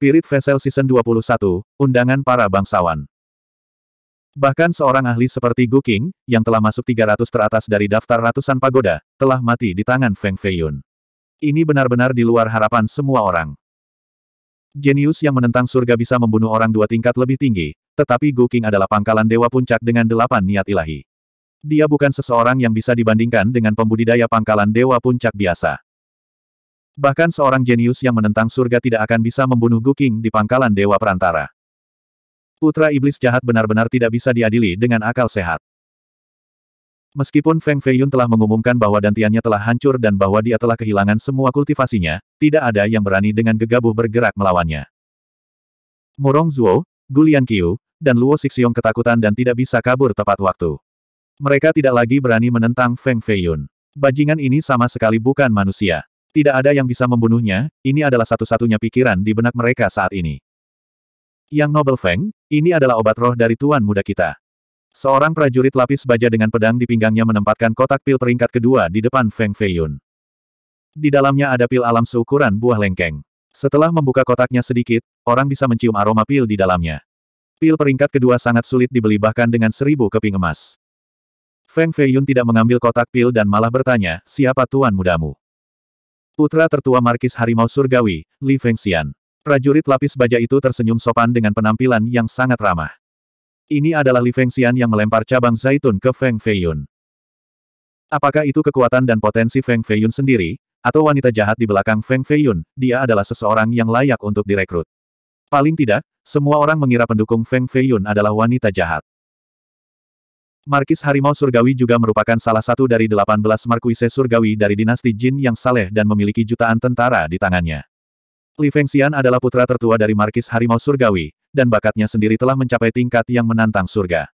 Spirit Vessel Season 21, Undangan Para Bangsawan. Bahkan seorang ahli seperti Gu King, yang telah masuk 300 teratas dari daftar ratusan pagoda, telah mati di tangan Feng Feiyun. Ini benar-benar di luar harapan semua orang. Jenius yang menentang surga bisa membunuh orang dua tingkat lebih tinggi, tetapi Gu King adalah pangkalan dewa puncak dengan delapan niat ilahi. Dia bukan seseorang yang bisa dibandingkan dengan pembudidaya pangkalan dewa puncak biasa. Bahkan seorang jenius yang menentang surga tidak akan bisa membunuh Gu Guking di pangkalan Dewa Perantara. Putra Iblis jahat benar-benar tidak bisa diadili dengan akal sehat. Meskipun Feng Feiyun telah mengumumkan bahwa dantiannya telah hancur dan bahwa dia telah kehilangan semua kultivasinya, tidak ada yang berani dengan gegabah bergerak melawannya. Murong Zuo, Gulian Qiu, dan Luo Sixiong ketakutan dan tidak bisa kabur tepat waktu. Mereka tidak lagi berani menentang Feng Feiyun. Bajingan ini sama sekali bukan manusia. Tidak ada yang bisa membunuhnya, ini adalah satu-satunya pikiran di benak mereka saat ini. Yang Noble Feng, ini adalah obat roh dari tuan muda kita. Seorang prajurit lapis baja dengan pedang di pinggangnya menempatkan kotak pil peringkat kedua di depan Feng Feiyun. Di dalamnya ada pil alam seukuran buah lengkeng. Setelah membuka kotaknya sedikit, orang bisa mencium aroma pil di dalamnya. Pil peringkat kedua sangat sulit dibeli bahkan dengan seribu keping emas. Feng Feiyun tidak mengambil kotak pil dan malah bertanya, siapa tuan mudamu? Putra tertua Markis Harimau Surgawi, Li Fengxian. Prajurit lapis baja itu tersenyum sopan dengan penampilan yang sangat ramah. Ini adalah Li Fengxian yang melempar cabang zaitun ke Feng Feiyun. Apakah itu kekuatan dan potensi Feng Feiyun sendiri, atau wanita jahat di belakang Feng Feiyun, dia adalah seseorang yang layak untuk direkrut. Paling tidak, semua orang mengira pendukung Feng Feiyun adalah wanita jahat. Markis Harimau Surgawi juga merupakan salah satu dari 18 Markuise Surgawi dari dinasti Jin yang saleh dan memiliki jutaan tentara di tangannya. Li Fengxian adalah putra tertua dari Markis Harimau Surgawi, dan bakatnya sendiri telah mencapai tingkat yang menantang surga.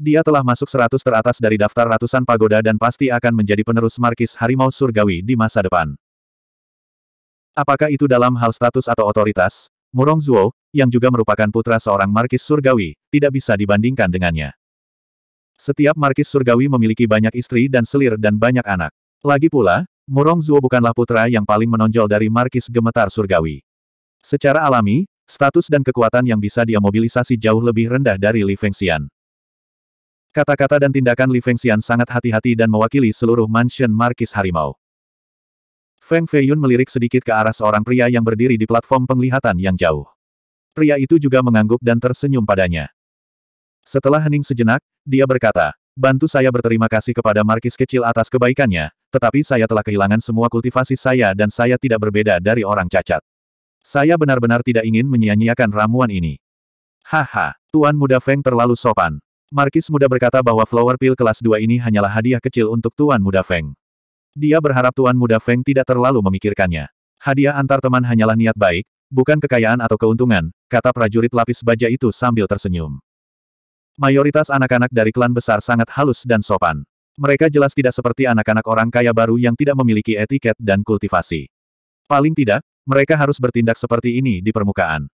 Dia telah masuk seratus teratas dari daftar ratusan pagoda dan pasti akan menjadi penerus Markis Harimau Surgawi di masa depan. Apakah itu dalam hal status atau otoritas? Murong Zuo, yang juga merupakan putra seorang Markis Surgawi, tidak bisa dibandingkan dengannya. Setiap markis surgawi memiliki banyak istri dan selir dan banyak anak. Lagi pula, Murong Zuo bukanlah putra yang paling menonjol dari markis gemetar surgawi. Secara alami, status dan kekuatan yang bisa dia mobilisasi jauh lebih rendah dari Li Fengxian. Kata-kata dan tindakan Li Fengxian sangat hati-hati dan mewakili seluruh mansion markis harimau. Feng Feiyun melirik sedikit ke arah seorang pria yang berdiri di platform penglihatan yang jauh. Pria itu juga mengangguk dan tersenyum padanya. Setelah hening sejenak, dia berkata, Bantu saya berterima kasih kepada Markis kecil atas kebaikannya, tetapi saya telah kehilangan semua kultivasi saya dan saya tidak berbeda dari orang cacat. Saya benar-benar tidak ingin menyia-nyiakan ramuan ini. Haha, Tuan Muda Feng terlalu sopan. Markis Muda berkata bahwa Flower Pill kelas 2 ini hanyalah hadiah kecil untuk Tuan Muda Feng. Dia berharap Tuan Muda Feng tidak terlalu memikirkannya. Hadiah antar teman hanyalah niat baik, bukan kekayaan atau keuntungan, kata prajurit lapis baja itu sambil tersenyum. Mayoritas anak-anak dari klan besar sangat halus dan sopan. Mereka jelas tidak seperti anak-anak orang kaya baru yang tidak memiliki etiket dan kultivasi. Paling tidak, mereka harus bertindak seperti ini di permukaan.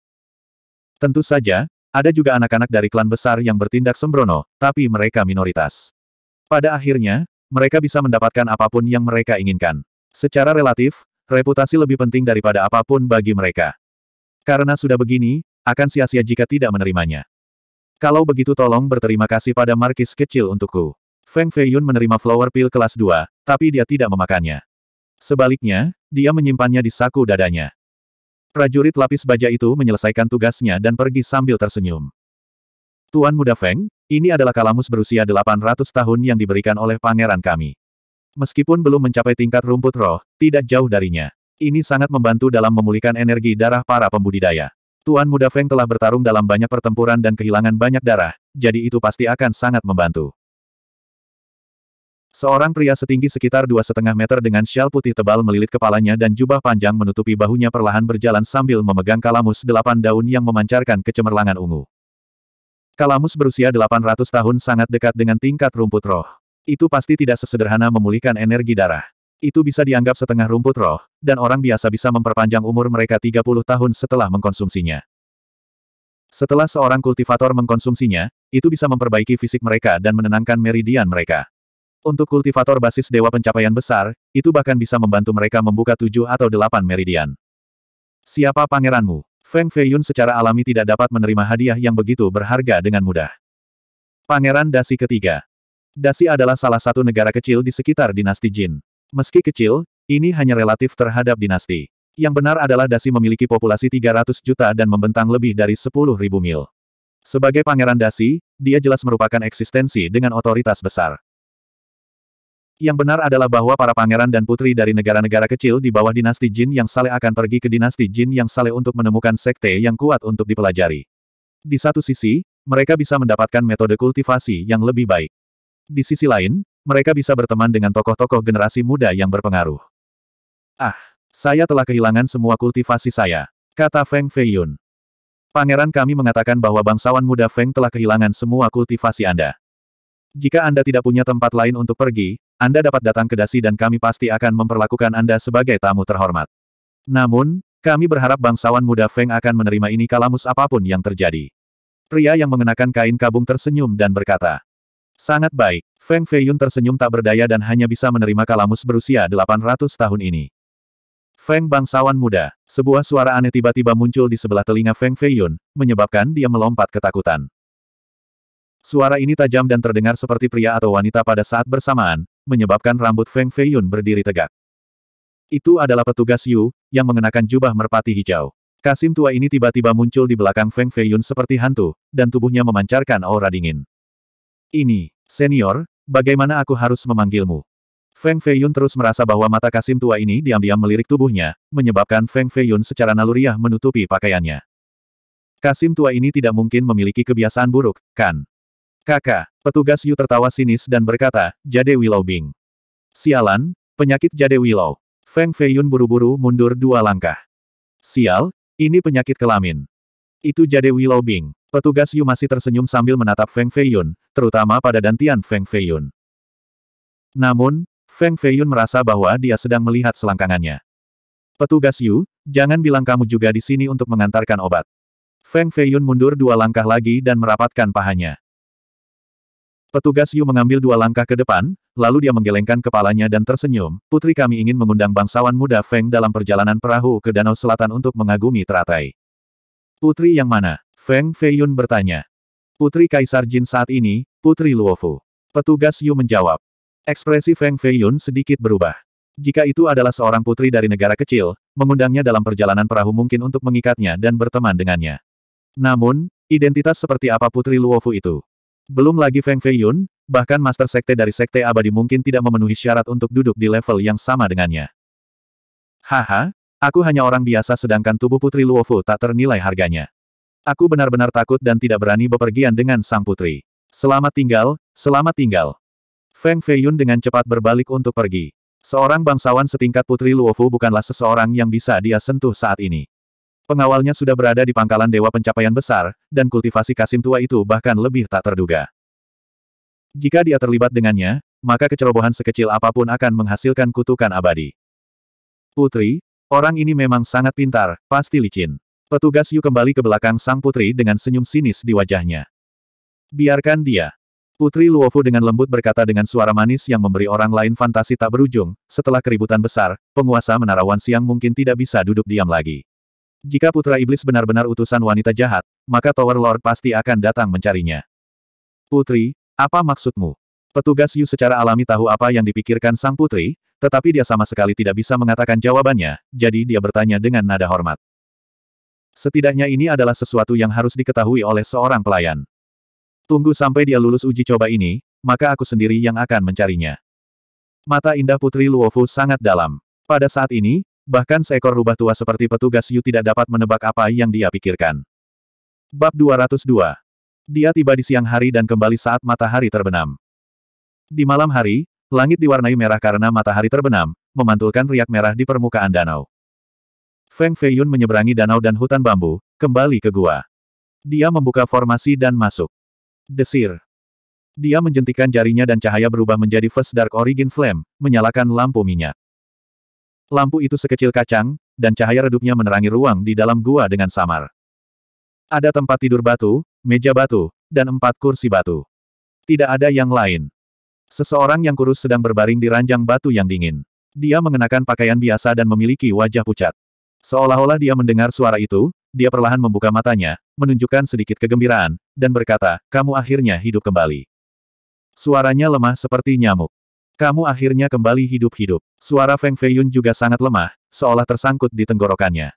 Tentu saja, ada juga anak-anak dari klan besar yang bertindak sembrono, tapi mereka minoritas. Pada akhirnya, mereka bisa mendapatkan apapun yang mereka inginkan. Secara relatif, reputasi lebih penting daripada apapun bagi mereka. Karena sudah begini, akan sia-sia jika tidak menerimanya. Kalau begitu tolong berterima kasih pada markis kecil untukku. Feng Feiyun menerima flower pill kelas 2, tapi dia tidak memakannya. Sebaliknya, dia menyimpannya di saku dadanya. Prajurit lapis baja itu menyelesaikan tugasnya dan pergi sambil tersenyum. Tuan Muda Feng, ini adalah kalamus berusia 800 tahun yang diberikan oleh pangeran kami. Meskipun belum mencapai tingkat rumput roh, tidak jauh darinya. Ini sangat membantu dalam memulihkan energi darah para pembudidaya. Tuan Muda Feng telah bertarung dalam banyak pertempuran dan kehilangan banyak darah, jadi itu pasti akan sangat membantu. Seorang pria setinggi sekitar dua setengah meter dengan syal putih tebal melilit kepalanya dan jubah panjang menutupi bahunya perlahan berjalan sambil memegang kalamus delapan daun yang memancarkan kecemerlangan ungu. Kalamus berusia 800 tahun sangat dekat dengan tingkat rumput roh. Itu pasti tidak sesederhana memulihkan energi darah. Itu bisa dianggap setengah rumput roh, dan orang biasa bisa memperpanjang umur mereka 30 tahun setelah mengkonsumsinya. Setelah seorang kultivator mengkonsumsinya, itu bisa memperbaiki fisik mereka dan menenangkan meridian mereka. Untuk kultivator basis dewa pencapaian besar, itu bahkan bisa membantu mereka membuka tujuh atau delapan meridian. Siapa pangeranmu? Feng Feiyun secara alami tidak dapat menerima hadiah yang begitu berharga dengan mudah. Pangeran Dasi ketiga. Dasi adalah salah satu negara kecil di sekitar dinasti Jin. Meski kecil, ini hanya relatif terhadap dinasti. Yang benar adalah Dasi memiliki populasi 300 juta dan membentang lebih dari 10.000 mil. Sebagai pangeran Dasi, dia jelas merupakan eksistensi dengan otoritas besar. Yang benar adalah bahwa para pangeran dan putri dari negara-negara kecil di bawah dinasti Jin yang Saleh akan pergi ke dinasti Jin yang Saleh untuk menemukan sekte yang kuat untuk dipelajari. Di satu sisi, mereka bisa mendapatkan metode kultivasi yang lebih baik. Di sisi lain, mereka bisa berteman dengan tokoh-tokoh generasi muda yang berpengaruh. Ah, saya telah kehilangan semua kultivasi saya, kata Feng Feiyun. Pangeran kami mengatakan bahwa bangsawan muda Feng telah kehilangan semua kultivasi Anda. Jika Anda tidak punya tempat lain untuk pergi, Anda dapat datang ke Dasi dan kami pasti akan memperlakukan Anda sebagai tamu terhormat. Namun, kami berharap bangsawan muda Feng akan menerima ini kalamus apapun yang terjadi. Pria yang mengenakan kain kabung tersenyum dan berkata, Sangat baik. Feng Feiyun tersenyum tak berdaya dan hanya bisa menerima kalamus berusia 800 tahun ini. Feng bangsawan muda, sebuah suara aneh tiba-tiba muncul di sebelah telinga Feng Feiyun, menyebabkan dia melompat ketakutan. Suara ini tajam dan terdengar seperti pria atau wanita pada saat bersamaan, menyebabkan rambut Feng Feiyun berdiri tegak. Itu adalah petugas Yu, yang mengenakan jubah merpati hijau. Kasim tua ini tiba-tiba muncul di belakang Feng Feiyun seperti hantu, dan tubuhnya memancarkan aura dingin. Ini, senior, bagaimana aku harus memanggilmu? Feng Feiyun terus merasa bahwa mata Kasim tua ini diam-diam melirik tubuhnya, menyebabkan Feng Feiyun secara naluriah menutupi pakaiannya. Kasim tua ini tidak mungkin memiliki kebiasaan buruk, kan? Kakak, petugas Yu tertawa sinis dan berkata, Jade Willow Bing. Sialan, penyakit Jade Willow. Feng Feiyun buru-buru mundur dua langkah. Sial, ini penyakit kelamin. Itu Jade Willow Bing. Petugas Yu masih tersenyum sambil menatap Feng Feiyun, terutama pada dantian Feng Feiyun. Namun, Feng Feiyun merasa bahwa dia sedang melihat selangkangannya. Petugas Yu, jangan bilang kamu juga di sini untuk mengantarkan obat. Feng Feiyun mundur dua langkah lagi dan merapatkan pahanya. Petugas Yu mengambil dua langkah ke depan, lalu dia menggelengkan kepalanya dan tersenyum, putri kami ingin mengundang bangsawan muda Feng dalam perjalanan perahu ke danau selatan untuk mengagumi teratai. Putri yang mana? Feng Feiyun bertanya. Putri Kaisar Jin saat ini, Putri Luofu. Petugas Yu menjawab. Ekspresi Feng Feiyun sedikit berubah. Jika itu adalah seorang putri dari negara kecil, mengundangnya dalam perjalanan perahu mungkin untuk mengikatnya dan berteman dengannya. Namun, identitas seperti apa putri Luofu itu? Belum lagi Feng Feiyun, bahkan Master Sekte dari Sekte Abadi mungkin tidak memenuhi syarat untuk duduk di level yang sama dengannya. Haha, aku hanya orang biasa sedangkan tubuh putri Luofu tak ternilai harganya. Aku benar-benar takut dan tidak berani bepergian dengan sang putri. Selamat tinggal, selamat tinggal. Feng Feiyun dengan cepat berbalik untuk pergi. Seorang bangsawan setingkat Putri Luofu bukanlah seseorang yang bisa dia sentuh saat ini. Pengawalnya sudah berada di pangkalan Dewa Pencapaian Besar, dan kultivasi Kasim Tua itu bahkan lebih tak terduga. Jika dia terlibat dengannya, maka kecerobohan sekecil apapun akan menghasilkan kutukan abadi. Putri, orang ini memang sangat pintar, pasti licin. Petugas Yu kembali ke belakang sang putri dengan senyum sinis di wajahnya. Biarkan dia. Putri Luofu dengan lembut berkata dengan suara manis yang memberi orang lain fantasi tak berujung, setelah keributan besar, penguasa menara Wan Siang mungkin tidak bisa duduk diam lagi. Jika putra iblis benar-benar utusan wanita jahat, maka Tower Lord pasti akan datang mencarinya. Putri, apa maksudmu? Petugas Yu secara alami tahu apa yang dipikirkan sang putri, tetapi dia sama sekali tidak bisa mengatakan jawabannya, jadi dia bertanya dengan nada hormat. Setidaknya ini adalah sesuatu yang harus diketahui oleh seorang pelayan. Tunggu sampai dia lulus uji coba ini, maka aku sendiri yang akan mencarinya. Mata indah Putri Luofu sangat dalam. Pada saat ini, bahkan seekor rubah tua seperti petugas Yu tidak dapat menebak apa yang dia pikirkan. Bab 202 Dia tiba di siang hari dan kembali saat matahari terbenam. Di malam hari, langit diwarnai merah karena matahari terbenam, memantulkan riak merah di permukaan danau. Feng Feiyun menyeberangi danau dan hutan bambu, kembali ke gua. Dia membuka formasi dan masuk. Desir. Dia menjentikan jarinya dan cahaya berubah menjadi First Dark Origin Flame, menyalakan lampu minyak. Lampu itu sekecil kacang, dan cahaya redupnya menerangi ruang di dalam gua dengan samar. Ada tempat tidur batu, meja batu, dan empat kursi batu. Tidak ada yang lain. Seseorang yang kurus sedang berbaring di ranjang batu yang dingin. Dia mengenakan pakaian biasa dan memiliki wajah pucat. Seolah-olah dia mendengar suara itu, dia perlahan membuka matanya, menunjukkan sedikit kegembiraan, dan berkata, kamu akhirnya hidup kembali. Suaranya lemah seperti nyamuk. Kamu akhirnya kembali hidup-hidup. Suara Feng Feiyun juga sangat lemah, seolah tersangkut di tenggorokannya.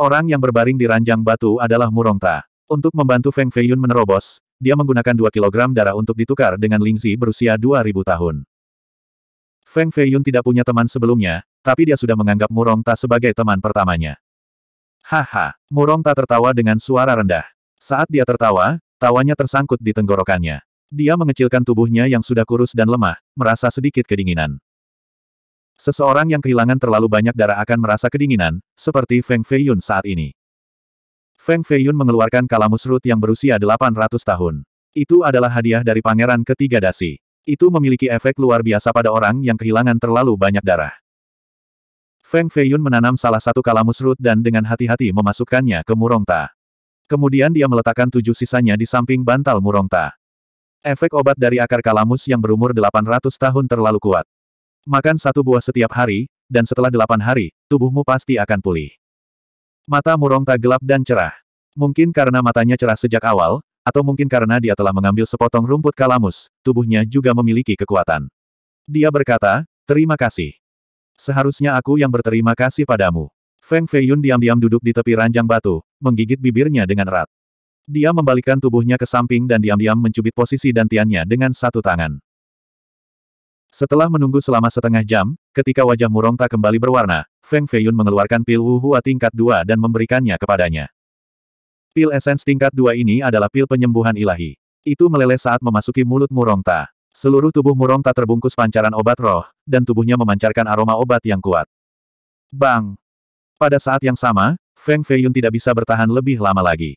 Orang yang berbaring di ranjang batu adalah Murongta. Untuk membantu Feng Feiyun menerobos, dia menggunakan 2 kg darah untuk ditukar dengan Lingzi berusia 2000 tahun. Feng Feiyun tidak punya teman sebelumnya, tapi dia sudah menganggap Murong Ta sebagai teman pertamanya. Haha, Murong Ta tertawa dengan suara rendah. Saat dia tertawa, tawanya tersangkut di tenggorokannya. Dia mengecilkan tubuhnya yang sudah kurus dan lemah, merasa sedikit kedinginan. Seseorang yang kehilangan terlalu banyak darah akan merasa kedinginan, seperti Feng Feiyun saat ini. Feng Feiyun mengeluarkan kalamus rut yang berusia 800 tahun. Itu adalah hadiah dari pangeran ketiga dasi. Itu memiliki efek luar biasa pada orang yang kehilangan terlalu banyak darah. Feng Feiyun menanam salah satu kalamus root dan dengan hati-hati memasukkannya ke Murongta. Kemudian dia meletakkan tujuh sisanya di samping bantal Murongta. Efek obat dari akar kalamus yang berumur 800 tahun terlalu kuat. Makan satu buah setiap hari, dan setelah delapan hari, tubuhmu pasti akan pulih. Mata Murongta gelap dan cerah. Mungkin karena matanya cerah sejak awal, atau mungkin karena dia telah mengambil sepotong rumput kalamus, tubuhnya juga memiliki kekuatan. Dia berkata, terima kasih. Seharusnya aku yang berterima kasih padamu. Feng Feiyun diam-diam duduk di tepi ranjang batu, menggigit bibirnya dengan erat. Dia membalikkan tubuhnya ke samping dan diam-diam mencubit posisi dantiannya dengan satu tangan. Setelah menunggu selama setengah jam, ketika wajah Murong tak kembali berwarna, Feng Feiyun mengeluarkan pil Wuhua tingkat dua dan memberikannya kepadanya. Pil esens tingkat dua ini adalah pil penyembuhan ilahi. Itu meleleh saat memasuki mulut Murongta. Seluruh tubuh Murong tak terbungkus pancaran obat roh, dan tubuhnya memancarkan aroma obat yang kuat. Bang! Pada saat yang sama, Feng Feiyun tidak bisa bertahan lebih lama lagi.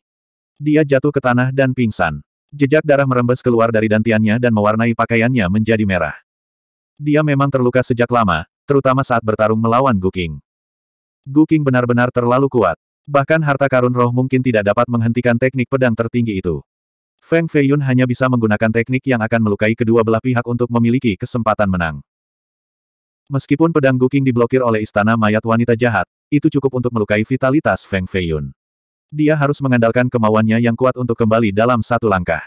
Dia jatuh ke tanah dan pingsan. Jejak darah merembes keluar dari dantiannya dan mewarnai pakaiannya menjadi merah. Dia memang terluka sejak lama, terutama saat bertarung melawan Guking. Guking benar-benar terlalu kuat. Bahkan harta karun roh mungkin tidak dapat menghentikan teknik pedang tertinggi itu. Feng Feiyun hanya bisa menggunakan teknik yang akan melukai kedua belah pihak untuk memiliki kesempatan menang. Meskipun pedang Guking diblokir oleh istana mayat wanita jahat, itu cukup untuk melukai vitalitas Feng Feiyun. Dia harus mengandalkan kemauannya yang kuat untuk kembali dalam satu langkah.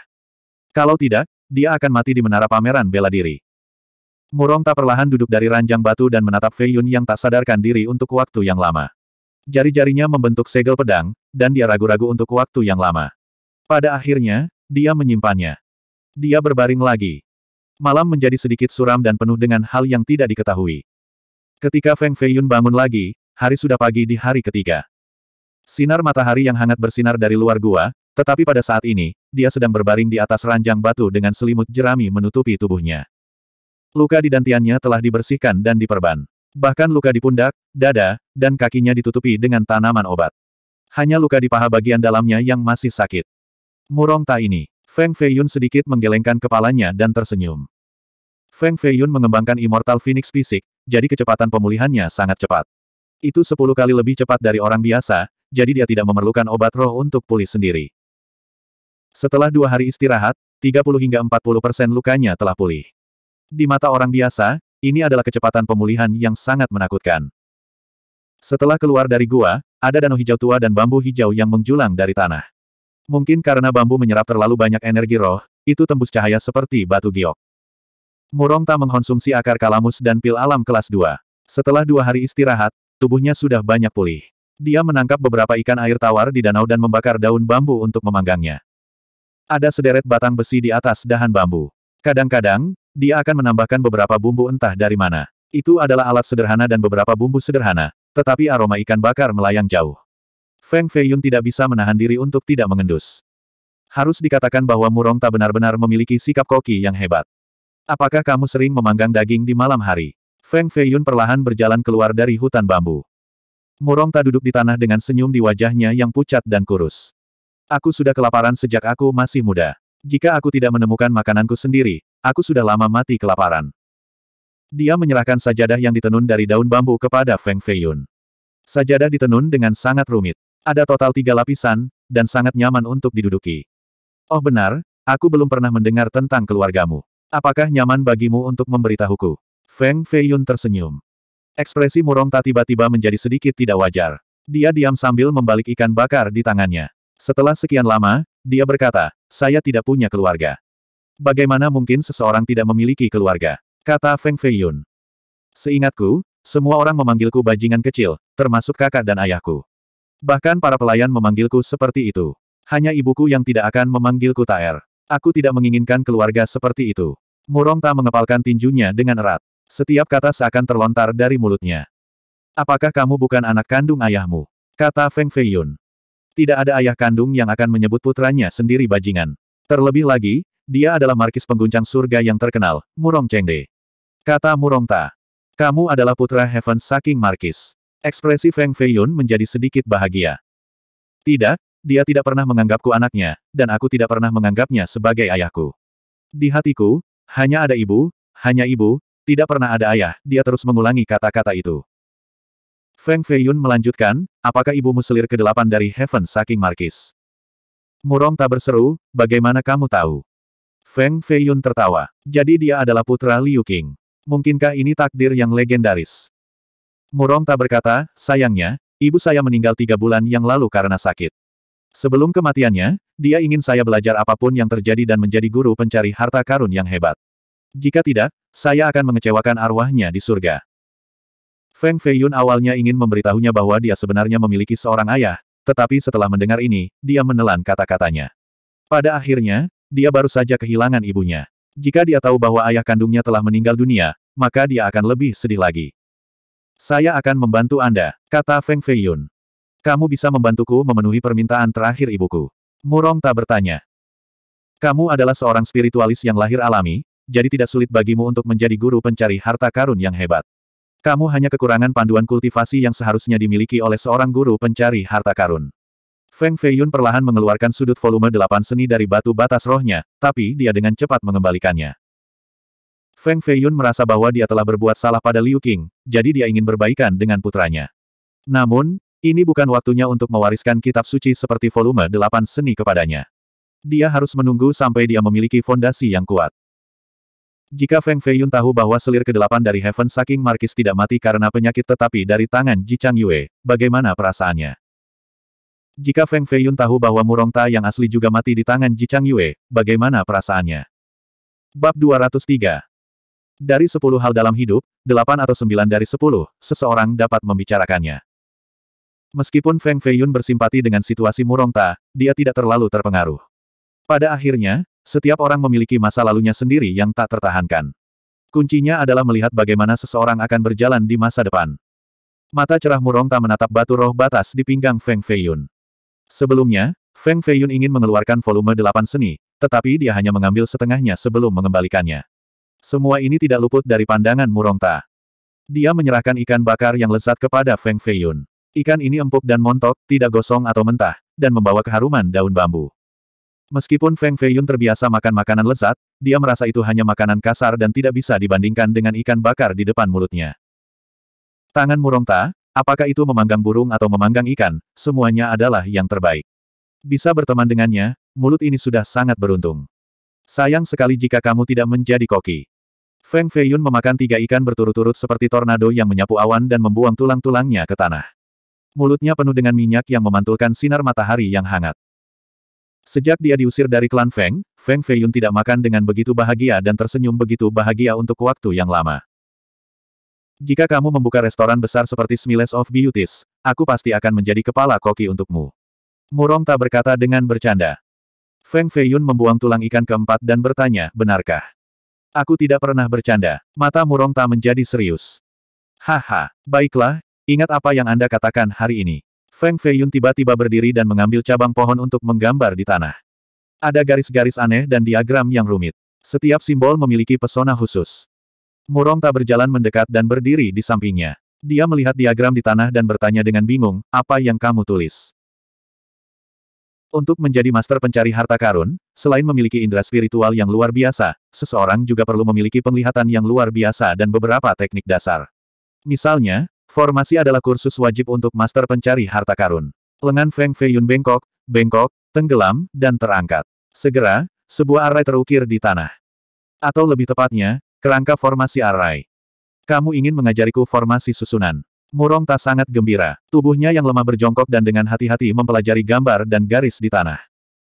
Kalau tidak, dia akan mati di menara pameran bela diri. Murong tak perlahan duduk dari ranjang batu dan menatap Feiyun yang tak sadarkan diri untuk waktu yang lama. Jari-jarinya membentuk segel pedang, dan dia ragu-ragu untuk waktu yang lama. Pada akhirnya, dia menyimpannya. Dia berbaring lagi. Malam menjadi sedikit suram dan penuh dengan hal yang tidak diketahui. Ketika Feng Feiyun bangun lagi, hari sudah pagi di hari ketiga. Sinar matahari yang hangat bersinar dari luar gua, tetapi pada saat ini, dia sedang berbaring di atas ranjang batu dengan selimut jerami menutupi tubuhnya. Luka di dantiannya telah dibersihkan dan diperban. Bahkan luka di pundak, dada, dan kakinya ditutupi dengan tanaman obat. Hanya luka di paha bagian dalamnya yang masih sakit. Murong Ta ini. Feng Feiyun sedikit menggelengkan kepalanya dan tersenyum. Feng Feiyun mengembangkan Immortal Phoenix fisik, jadi kecepatan pemulihannya sangat cepat. Itu sepuluh kali lebih cepat dari orang biasa, jadi dia tidak memerlukan obat roh untuk pulih sendiri. Setelah dua hari istirahat, 30 hingga 40 persen lukanya telah pulih. Di mata orang biasa, ini adalah kecepatan pemulihan yang sangat menakutkan. Setelah keluar dari gua, ada danau hijau tua dan bambu hijau yang menjulang dari tanah. Mungkin karena bambu menyerap terlalu banyak energi roh, itu tembus cahaya seperti batu giok. Murong tak mengkonsumsi akar kalamus dan pil alam kelas 2. Setelah dua hari istirahat, tubuhnya sudah banyak pulih. Dia menangkap beberapa ikan air tawar di danau dan membakar daun bambu untuk memanggangnya. Ada sederet batang besi di atas dahan bambu. Kadang-kadang, dia akan menambahkan beberapa bumbu entah dari mana. Itu adalah alat sederhana dan beberapa bumbu sederhana, tetapi aroma ikan bakar melayang jauh. Feng Feiyun tidak bisa menahan diri untuk tidak mengendus. Harus dikatakan bahwa Murong tak benar-benar memiliki sikap koki yang hebat. Apakah kamu sering memanggang daging di malam hari? Feng Feiyun perlahan berjalan keluar dari hutan bambu. Murong tak duduk di tanah dengan senyum di wajahnya yang pucat dan kurus. Aku sudah kelaparan sejak aku masih muda. Jika aku tidak menemukan makananku sendiri, aku sudah lama mati kelaparan. Dia menyerahkan sajadah yang ditenun dari daun bambu kepada Feng Feiyun. Sajadah ditenun dengan sangat rumit. Ada total tiga lapisan, dan sangat nyaman untuk diduduki. Oh benar, aku belum pernah mendengar tentang keluargamu. Apakah nyaman bagimu untuk memberitahuku? Feng Feiyun tersenyum. Ekspresi tak tiba-tiba menjadi sedikit tidak wajar. Dia diam sambil membalik ikan bakar di tangannya. Setelah sekian lama, dia berkata, saya tidak punya keluarga. Bagaimana mungkin seseorang tidak memiliki keluarga? Kata Feng Feiyun. Seingatku, semua orang memanggilku bajingan kecil, termasuk kakak dan ayahku. Bahkan para pelayan memanggilku seperti itu. Hanya ibuku yang tidak akan memanggilku Taer. Aku tidak menginginkan keluarga seperti itu. Murong Ta mengepalkan tinjunya dengan erat. Setiap kata seakan terlontar dari mulutnya. Apakah kamu bukan anak kandung ayahmu? Kata Feng Feiyun. Tidak ada ayah kandung yang akan menyebut putranya sendiri bajingan. Terlebih lagi, dia adalah markis pengguncang surga yang terkenal, Murong Chengde. Kata Murong Ta. Kamu adalah putra Heaven Saking Markis. Ekspresi Feng Feiyun menjadi sedikit bahagia. Tidak, dia tidak pernah menganggapku anaknya, dan aku tidak pernah menganggapnya sebagai ayahku. Di hatiku, hanya ada ibu, hanya ibu, tidak pernah ada ayah, dia terus mengulangi kata-kata itu. Feng Feiyun melanjutkan, apakah ibumu selir ke kedelapan dari Heaven Saking Markis? Murong tak berseru, bagaimana kamu tahu? Feng Feiyun tertawa. Jadi dia adalah putra Liu King. Mungkinkah ini takdir yang legendaris? Murong tak berkata, sayangnya, ibu saya meninggal tiga bulan yang lalu karena sakit. Sebelum kematiannya, dia ingin saya belajar apapun yang terjadi dan menjadi guru pencari harta karun yang hebat. Jika tidak, saya akan mengecewakan arwahnya di surga. Feng Feiyun awalnya ingin memberitahunya bahwa dia sebenarnya memiliki seorang ayah, tetapi setelah mendengar ini, dia menelan kata-katanya. Pada akhirnya, dia baru saja kehilangan ibunya. Jika dia tahu bahwa ayah kandungnya telah meninggal dunia, maka dia akan lebih sedih lagi. Saya akan membantu Anda, kata Feng Feiyun. Kamu bisa membantuku memenuhi permintaan terakhir ibuku. Murong tak bertanya. Kamu adalah seorang spiritualis yang lahir alami, jadi tidak sulit bagimu untuk menjadi guru pencari harta karun yang hebat. Kamu hanya kekurangan panduan kultivasi yang seharusnya dimiliki oleh seorang guru pencari harta karun. Feng Feiyun perlahan mengeluarkan sudut volume delapan seni dari batu batas rohnya, tapi dia dengan cepat mengembalikannya. Feng Feiyun merasa bahwa dia telah berbuat salah pada Liu Qing, jadi dia ingin berbaikan dengan putranya. Namun, ini bukan waktunya untuk mewariskan kitab suci seperti volume 8 seni kepadanya. Dia harus menunggu sampai dia memiliki fondasi yang kuat. Jika Feng Feiyun tahu bahwa selir kedelapan dari Heaven Saking Markis tidak mati karena penyakit tetapi dari tangan Ji Chang Yue, bagaimana perasaannya? Jika Feng Feiyun tahu bahwa Murong Ta yang asli juga mati di tangan Ji Chang Yue, bagaimana perasaannya? Bab 203 dari sepuluh hal dalam hidup, delapan atau sembilan dari sepuluh, seseorang dapat membicarakannya. Meskipun Feng Feiyun bersimpati dengan situasi Murongta, dia tidak terlalu terpengaruh. Pada akhirnya, setiap orang memiliki masa lalunya sendiri yang tak tertahankan. Kuncinya adalah melihat bagaimana seseorang akan berjalan di masa depan. Mata cerah Murongta menatap batu roh batas di pinggang Feng Feiyun. Sebelumnya, Feng Feiyun ingin mengeluarkan volume delapan seni, tetapi dia hanya mengambil setengahnya sebelum mengembalikannya. Semua ini tidak luput dari pandangan Murongta. Dia menyerahkan ikan bakar yang lezat kepada Feng Feiyun. Ikan ini empuk dan montok, tidak gosong atau mentah, dan membawa keharuman daun bambu. Meskipun Feng Feiyun terbiasa makan makanan lezat, dia merasa itu hanya makanan kasar dan tidak bisa dibandingkan dengan ikan bakar di depan mulutnya. Tangan Murongta, apakah itu memanggang burung atau memanggang ikan, semuanya adalah yang terbaik. Bisa berteman dengannya, mulut ini sudah sangat beruntung. Sayang sekali jika kamu tidak menjadi koki. Feng Feiyun memakan tiga ikan berturut-turut seperti tornado yang menyapu awan dan membuang tulang-tulangnya ke tanah. Mulutnya penuh dengan minyak yang memantulkan sinar matahari yang hangat. Sejak dia diusir dari klan Feng, Feng Feiyun tidak makan dengan begitu bahagia dan tersenyum begitu bahagia untuk waktu yang lama. Jika kamu membuka restoran besar seperti Smiles of Beauties, aku pasti akan menjadi kepala koki untukmu. Murong tak berkata dengan bercanda. Feng Feiyun membuang tulang ikan keempat dan bertanya, benarkah? Aku tidak pernah bercanda. Mata Murong tak menjadi serius. Haha, baiklah, ingat apa yang Anda katakan hari ini. Feng Feiyun tiba-tiba berdiri dan mengambil cabang pohon untuk menggambar di tanah. Ada garis-garis aneh dan diagram yang rumit. Setiap simbol memiliki pesona khusus. Murong tak berjalan mendekat dan berdiri di sampingnya. Dia melihat diagram di tanah dan bertanya dengan bingung, apa yang kamu tulis? Untuk menjadi master pencari harta karun, selain memiliki indera spiritual yang luar biasa, seseorang juga perlu memiliki penglihatan yang luar biasa dan beberapa teknik dasar. Misalnya, formasi adalah kursus wajib untuk master pencari harta karun. Lengan Feng Yun bengkok, bengkok, tenggelam, dan terangkat. Segera, sebuah arai terukir di tanah. Atau lebih tepatnya, kerangka formasi arai. Kamu ingin mengajariku formasi susunan. Murong Ta sangat gembira, tubuhnya yang lemah berjongkok dan dengan hati-hati mempelajari gambar dan garis di tanah.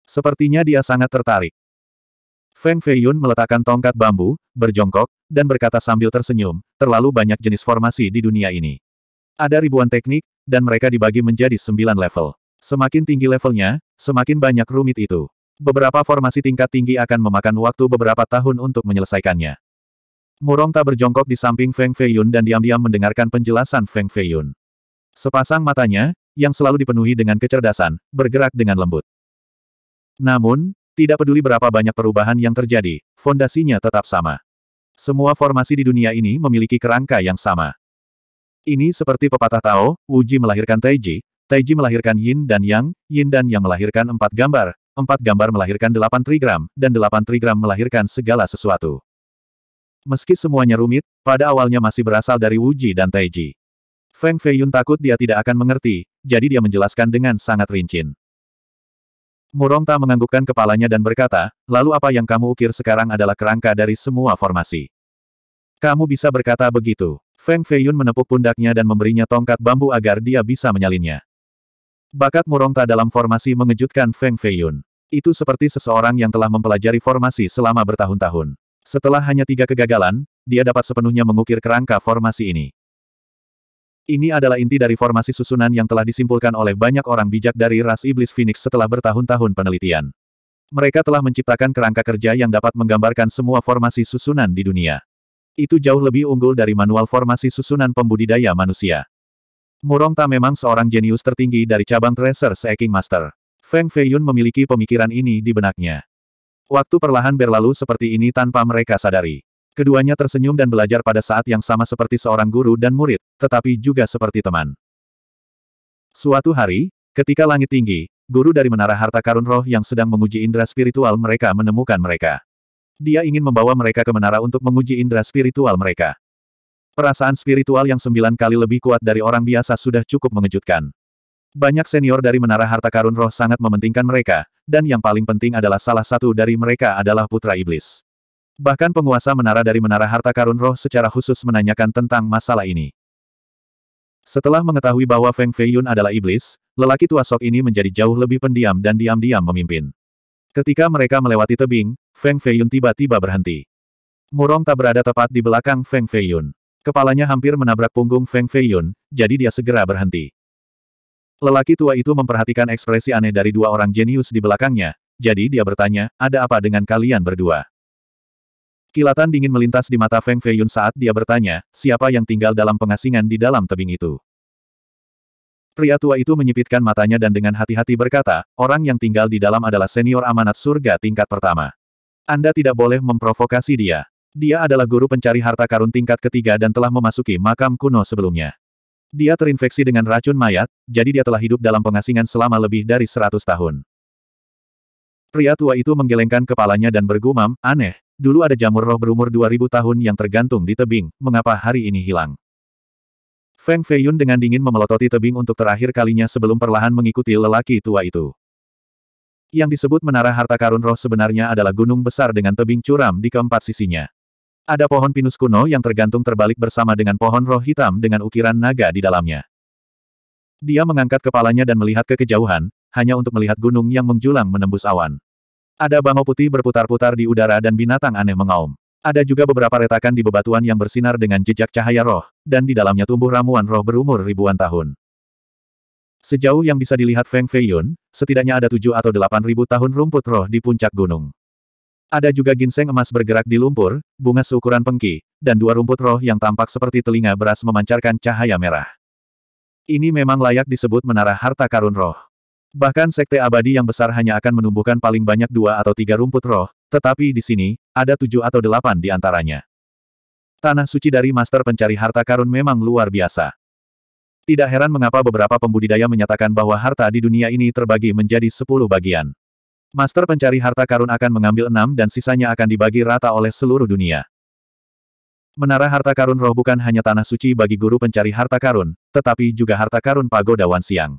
Sepertinya dia sangat tertarik. Feng Feiyun meletakkan tongkat bambu, berjongkok, dan berkata sambil tersenyum, terlalu banyak jenis formasi di dunia ini. Ada ribuan teknik, dan mereka dibagi menjadi sembilan level. Semakin tinggi levelnya, semakin banyak rumit itu. Beberapa formasi tingkat tinggi akan memakan waktu beberapa tahun untuk menyelesaikannya. Murong tak berjongkok di samping Feng Feiyun dan diam-diam mendengarkan penjelasan Feng Feiyun. Sepasang matanya, yang selalu dipenuhi dengan kecerdasan, bergerak dengan lembut. Namun, tidak peduli berapa banyak perubahan yang terjadi, fondasinya tetap sama. Semua formasi di dunia ini memiliki kerangka yang sama. Ini seperti pepatah Tao, Wuji melahirkan Taiji, Taiji melahirkan Yin dan Yang, Yin dan Yang melahirkan empat gambar, empat gambar melahirkan delapan trigram, dan delapan trigram melahirkan segala sesuatu. Meski semuanya rumit, pada awalnya masih berasal dari Wuji dan Taiji. Feng Feiyun takut dia tidak akan mengerti, jadi dia menjelaskan dengan sangat rincin. Murongta menganggukkan kepalanya dan berkata, lalu apa yang kamu ukir sekarang adalah kerangka dari semua formasi. Kamu bisa berkata begitu. Feng Feiyun menepuk pundaknya dan memberinya tongkat bambu agar dia bisa menyalinnya. Bakat Murongta dalam formasi mengejutkan Feng Feiyun. Itu seperti seseorang yang telah mempelajari formasi selama bertahun-tahun. Setelah hanya tiga kegagalan, dia dapat sepenuhnya mengukir kerangka formasi ini. Ini adalah inti dari formasi susunan yang telah disimpulkan oleh banyak orang bijak dari ras iblis Phoenix setelah bertahun-tahun penelitian. Mereka telah menciptakan kerangka kerja yang dapat menggambarkan semua formasi susunan di dunia. Itu jauh lebih unggul dari manual formasi susunan pembudidaya manusia. Murongta memang seorang jenius tertinggi dari cabang Tracer Seeking Master. Feng Feiyun memiliki pemikiran ini di benaknya. Waktu perlahan berlalu seperti ini tanpa mereka sadari. Keduanya tersenyum dan belajar pada saat yang sama seperti seorang guru dan murid, tetapi juga seperti teman. Suatu hari, ketika langit tinggi, guru dari menara harta karun roh yang sedang menguji indera spiritual mereka menemukan mereka. Dia ingin membawa mereka ke menara untuk menguji indera spiritual mereka. Perasaan spiritual yang sembilan kali lebih kuat dari orang biasa sudah cukup mengejutkan. Banyak senior dari Menara Harta Karun Roh sangat mementingkan mereka, dan yang paling penting adalah salah satu dari mereka adalah putra iblis. Bahkan penguasa menara dari menara harta karun roh secara khusus menanyakan tentang masalah ini. Setelah mengetahui bahwa Feng Feiyun adalah iblis, lelaki tua sok ini menjadi jauh lebih pendiam dan diam-diam memimpin. Ketika mereka melewati tebing, Feng Feiyun tiba-tiba berhenti. Murong tak berada tepat di belakang Feng Feiyun. Kepalanya hampir menabrak punggung Feng Feiyun, jadi dia segera berhenti. Lelaki tua itu memperhatikan ekspresi aneh dari dua orang jenius di belakangnya, jadi dia bertanya, ada apa dengan kalian berdua? Kilatan dingin melintas di mata Feng Feiyun saat dia bertanya, siapa yang tinggal dalam pengasingan di dalam tebing itu? Pria tua itu menyipitkan matanya dan dengan hati-hati berkata, orang yang tinggal di dalam adalah senior amanat surga tingkat pertama. Anda tidak boleh memprovokasi dia. Dia adalah guru pencari harta karun tingkat ketiga dan telah memasuki makam kuno sebelumnya. Dia terinfeksi dengan racun mayat, jadi dia telah hidup dalam pengasingan selama lebih dari seratus tahun. Pria tua itu menggelengkan kepalanya dan bergumam, aneh, dulu ada jamur roh berumur 2000 tahun yang tergantung di tebing, mengapa hari ini hilang? Feng Feiyun dengan dingin memelototi tebing untuk terakhir kalinya sebelum perlahan mengikuti lelaki tua itu. Yang disebut menara harta karun roh sebenarnya adalah gunung besar dengan tebing curam di keempat sisinya. Ada pohon pinus kuno yang tergantung terbalik bersama dengan pohon roh hitam dengan ukiran naga di dalamnya. Dia mengangkat kepalanya dan melihat ke kejauhan, hanya untuk melihat gunung yang menjulang menembus awan. Ada bangau putih berputar-putar di udara dan binatang aneh mengaum. Ada juga beberapa retakan di bebatuan yang bersinar dengan jejak cahaya roh, dan di dalamnya tumbuh ramuan roh berumur ribuan tahun. Sejauh yang bisa dilihat Feng Feiyun, setidaknya ada tujuh atau delapan ribu tahun rumput roh di puncak gunung. Ada juga ginseng emas bergerak di lumpur, bunga seukuran pengki, dan dua rumput roh yang tampak seperti telinga beras memancarkan cahaya merah. Ini memang layak disebut menara harta karun roh. Bahkan sekte abadi yang besar hanya akan menumbuhkan paling banyak dua atau tiga rumput roh, tetapi di sini, ada tujuh atau delapan di antaranya. Tanah suci dari master pencari harta karun memang luar biasa. Tidak heran mengapa beberapa pembudidaya menyatakan bahwa harta di dunia ini terbagi menjadi sepuluh bagian. Master pencari harta karun akan mengambil enam dan sisanya akan dibagi rata oleh seluruh dunia. Menara harta karun roh bukan hanya tanah suci bagi guru pencari harta karun, tetapi juga harta karun pagoda Wan Siang.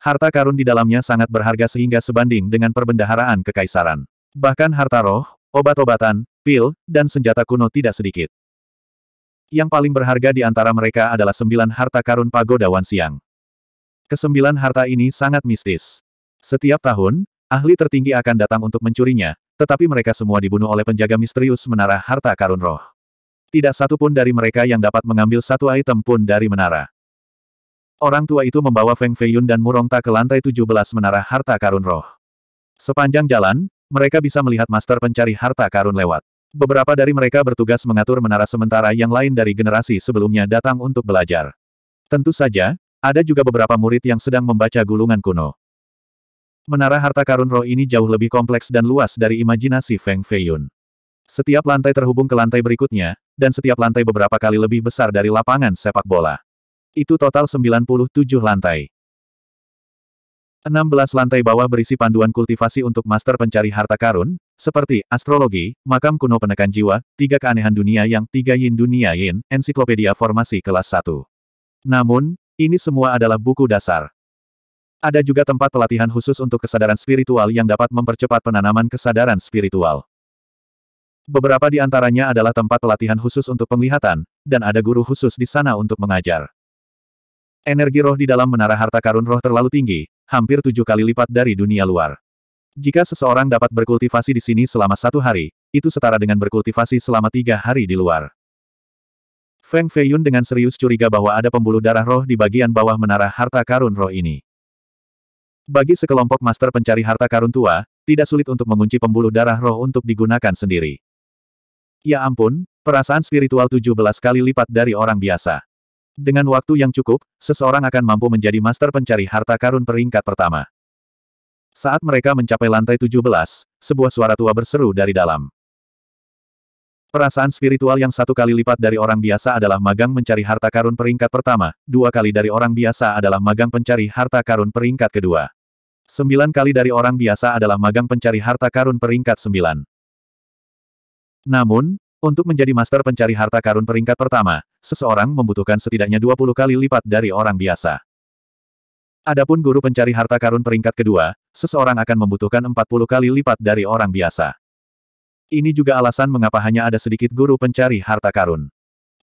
Harta karun di dalamnya sangat berharga sehingga sebanding dengan perbendaharaan kekaisaran. Bahkan harta roh, obat-obatan, pil, dan senjata kuno tidak sedikit. Yang paling berharga di antara mereka adalah sembilan harta karun pagoda Wan Siang. Kesembilan harta ini sangat mistis. Setiap tahun, Ahli tertinggi akan datang untuk mencurinya, tetapi mereka semua dibunuh oleh penjaga misterius menara harta karun roh. Tidak satu pun dari mereka yang dapat mengambil satu item pun dari menara. Orang tua itu membawa Feng Feiyun dan Murongta ke lantai 17 menara harta karun roh. Sepanjang jalan, mereka bisa melihat master pencari harta karun lewat. Beberapa dari mereka bertugas mengatur menara sementara yang lain dari generasi sebelumnya datang untuk belajar. Tentu saja, ada juga beberapa murid yang sedang membaca gulungan kuno. Menara harta karun roh ini jauh lebih kompleks dan luas dari imajinasi Feng Feiyun. Setiap lantai terhubung ke lantai berikutnya, dan setiap lantai beberapa kali lebih besar dari lapangan sepak bola. Itu total 97 lantai. 16 lantai bawah berisi panduan kultivasi untuk master pencari harta karun, seperti astrologi, makam kuno penekan jiwa, tiga keanehan dunia yang tiga yin dunia yin, ensiklopedia formasi kelas 1. Namun, ini semua adalah buku dasar. Ada juga tempat pelatihan khusus untuk kesadaran spiritual yang dapat mempercepat penanaman kesadaran spiritual. Beberapa di antaranya adalah tempat pelatihan khusus untuk penglihatan, dan ada guru khusus di sana untuk mengajar. Energi roh di dalam menara harta karun roh terlalu tinggi, hampir tujuh kali lipat dari dunia luar. Jika seseorang dapat berkultivasi di sini selama satu hari, itu setara dengan berkultivasi selama tiga hari di luar. Feng Feiyun dengan serius curiga bahwa ada pembuluh darah roh di bagian bawah menara harta karun roh ini. Bagi sekelompok master pencari harta karun tua, tidak sulit untuk mengunci pembuluh darah roh untuk digunakan sendiri. Ya ampun, perasaan spiritual 17 kali lipat dari orang biasa. Dengan waktu yang cukup, seseorang akan mampu menjadi master pencari harta karun peringkat pertama. Saat mereka mencapai lantai 17, sebuah suara tua berseru dari dalam. Perasaan spiritual yang satu kali lipat dari orang biasa adalah magang mencari harta karun peringkat pertama, dua kali dari orang biasa adalah magang pencari harta karun peringkat kedua. Sembilan kali dari orang biasa adalah magang pencari harta karun peringkat sembilan. Namun, untuk menjadi master pencari harta karun peringkat pertama, seseorang membutuhkan setidaknya 20 kali lipat dari orang biasa. Adapun guru pencari harta karun peringkat kedua, seseorang akan membutuhkan 40 kali lipat dari orang biasa. Ini juga alasan mengapa hanya ada sedikit guru pencari harta karun.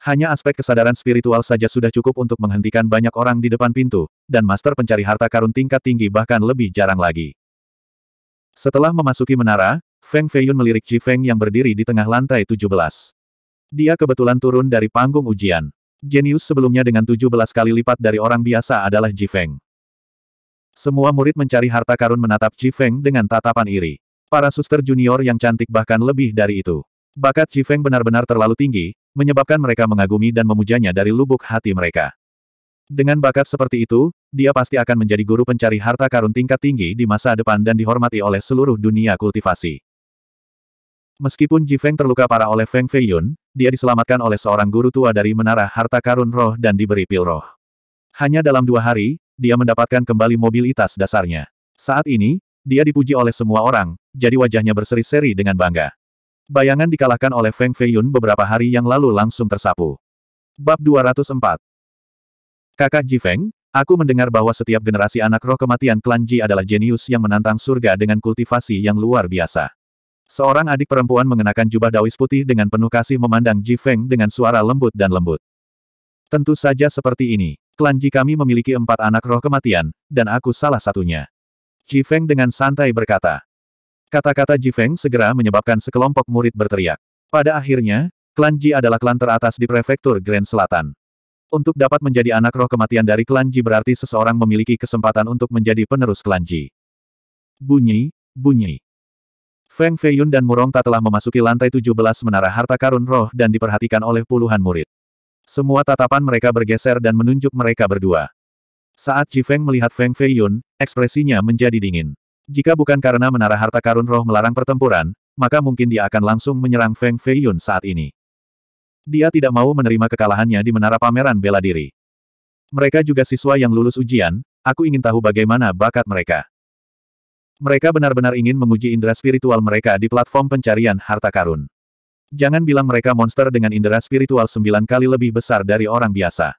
Hanya aspek kesadaran spiritual saja sudah cukup untuk menghentikan banyak orang di depan pintu, dan master pencari harta karun tingkat tinggi bahkan lebih jarang lagi. Setelah memasuki menara, Feng Feiyun melirik Ji Feng yang berdiri di tengah lantai 17. Dia kebetulan turun dari panggung ujian. Jenius sebelumnya dengan 17 kali lipat dari orang biasa adalah Ji Feng. Semua murid mencari harta karun menatap Ji Feng dengan tatapan iri. Para suster junior yang cantik bahkan lebih dari itu. Bakat Jifeng benar-benar terlalu tinggi, menyebabkan mereka mengagumi dan memujanya dari lubuk hati mereka. Dengan bakat seperti itu, dia pasti akan menjadi guru pencari harta karun tingkat tinggi di masa depan dan dihormati oleh seluruh dunia kultivasi. Meskipun Jifeng terluka parah oleh Feng Feiyun, dia diselamatkan oleh seorang guru tua dari menara harta karun roh dan diberi pil roh. Hanya dalam dua hari, dia mendapatkan kembali mobilitas dasarnya. Saat ini, dia dipuji oleh semua orang, jadi wajahnya berseri-seri dengan bangga. Bayangan dikalahkan oleh Feng Feiyun beberapa hari yang lalu langsung tersapu. Bab 204 Kakak Ji Feng, aku mendengar bahwa setiap generasi anak roh kematian klan Ji adalah jenius yang menantang surga dengan kultivasi yang luar biasa. Seorang adik perempuan mengenakan jubah dawis putih dengan penuh kasih memandang Ji Feng dengan suara lembut dan lembut. Tentu saja seperti ini. Klan Ji kami memiliki empat anak roh kematian, dan aku salah satunya. Ji Feng dengan santai berkata. Kata-kata Ji Feng segera menyebabkan sekelompok murid berteriak. Pada akhirnya, klan Ji adalah klan teratas di prefektur Grand Selatan. Untuk dapat menjadi anak roh kematian dari klan Ji berarti seseorang memiliki kesempatan untuk menjadi penerus klan Ji. Bunyi, bunyi. Feng Feiyun dan Murong Ta telah memasuki lantai 17 menara harta karun roh dan diperhatikan oleh puluhan murid. Semua tatapan mereka bergeser dan menunjuk mereka berdua. Saat Ji Feng melihat Feng Feiyun, ekspresinya menjadi dingin. Jika bukan karena menara harta karun roh melarang pertempuran, maka mungkin dia akan langsung menyerang Feng Feiyun saat ini. Dia tidak mau menerima kekalahannya di menara pameran bela diri. Mereka juga siswa yang lulus ujian, aku ingin tahu bagaimana bakat mereka. Mereka benar-benar ingin menguji indera spiritual mereka di platform pencarian harta karun. Jangan bilang mereka monster dengan indera spiritual sembilan kali lebih besar dari orang biasa.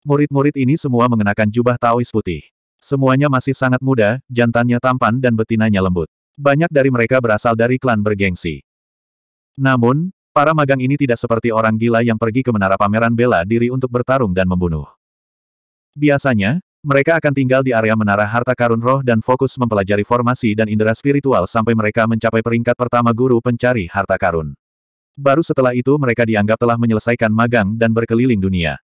Murid-murid ini semua mengenakan jubah Taois putih. Semuanya masih sangat muda, jantannya tampan dan betinanya lembut. Banyak dari mereka berasal dari klan bergengsi. Namun, para magang ini tidak seperti orang gila yang pergi ke menara pameran bela diri untuk bertarung dan membunuh. Biasanya, mereka akan tinggal di area menara harta karun roh dan fokus mempelajari formasi dan indera spiritual sampai mereka mencapai peringkat pertama guru pencari harta karun. Baru setelah itu mereka dianggap telah menyelesaikan magang dan berkeliling dunia.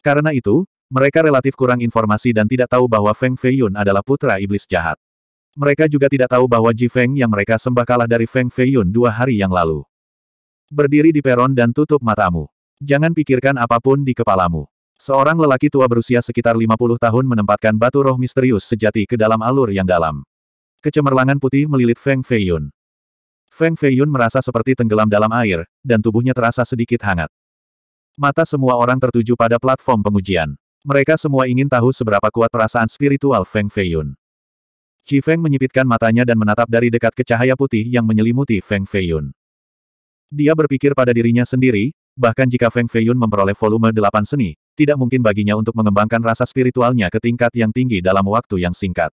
Karena itu, mereka relatif kurang informasi dan tidak tahu bahwa Feng Feiyun adalah putra iblis jahat. Mereka juga tidak tahu bahwa Ji Feng yang mereka sembah kalah dari Feng Feiyun dua hari yang lalu. Berdiri di peron dan tutup matamu. Jangan pikirkan apapun di kepalamu. Seorang lelaki tua berusia sekitar 50 tahun menempatkan batu roh misterius sejati ke dalam alur yang dalam. Kecemerlangan putih melilit Feng Feiyun. Feng Feiyun merasa seperti tenggelam dalam air, dan tubuhnya terasa sedikit hangat. Mata semua orang tertuju pada platform pengujian. Mereka semua ingin tahu seberapa kuat perasaan spiritual Feng Feiyun. Qi Feng menyipitkan matanya dan menatap dari dekat ke cahaya putih yang menyelimuti Feng Feiyun. Dia berpikir pada dirinya sendiri, bahkan jika Feng Feiyun memperoleh volume delapan seni, tidak mungkin baginya untuk mengembangkan rasa spiritualnya ke tingkat yang tinggi dalam waktu yang singkat.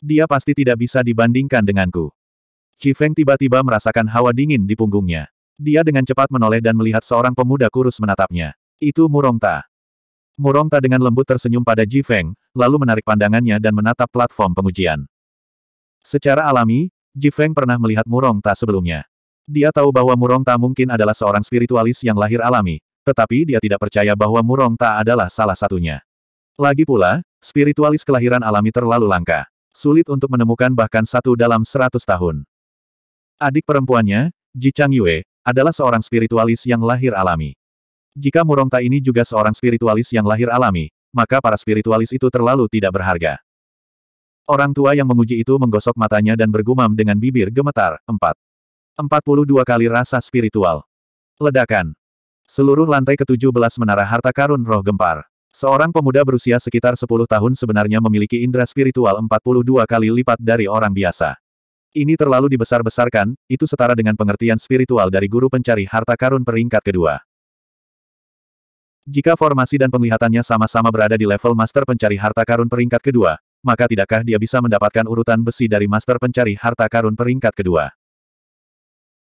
Dia pasti tidak bisa dibandingkan denganku. Qi Feng tiba-tiba merasakan hawa dingin di punggungnya. Dia dengan cepat menoleh dan melihat seorang pemuda kurus menatapnya. Itu Murongta. Murongta dengan lembut tersenyum pada Ji Feng, lalu menarik pandangannya dan menatap platform pengujian. Secara alami, Ji Feng pernah melihat Murongta sebelumnya. Dia tahu bahwa Murongta mungkin adalah seorang spiritualis yang lahir alami, tetapi dia tidak percaya bahwa Murongta adalah salah satunya. Lagi pula, spiritualis kelahiran alami terlalu langka. Sulit untuk menemukan bahkan satu dalam seratus tahun. Adik perempuannya, Ji Chang Yue, adalah seorang spiritualis yang lahir alami. Jika Murongta ini juga seorang spiritualis yang lahir alami, maka para spiritualis itu terlalu tidak berharga. Orang tua yang menguji itu menggosok matanya dan bergumam dengan bibir gemetar. 4. 42 kali rasa spiritual. Ledakan. Seluruh lantai ke-17 menara harta karun roh gempar. Seorang pemuda berusia sekitar 10 tahun sebenarnya memiliki indera spiritual 42 kali lipat dari orang biasa. Ini terlalu dibesar-besarkan, itu setara dengan pengertian spiritual dari guru pencari harta karun peringkat kedua. Jika formasi dan penglihatannya sama-sama berada di level master pencari harta karun peringkat kedua, maka tidakkah dia bisa mendapatkan urutan besi dari master pencari harta karun peringkat kedua?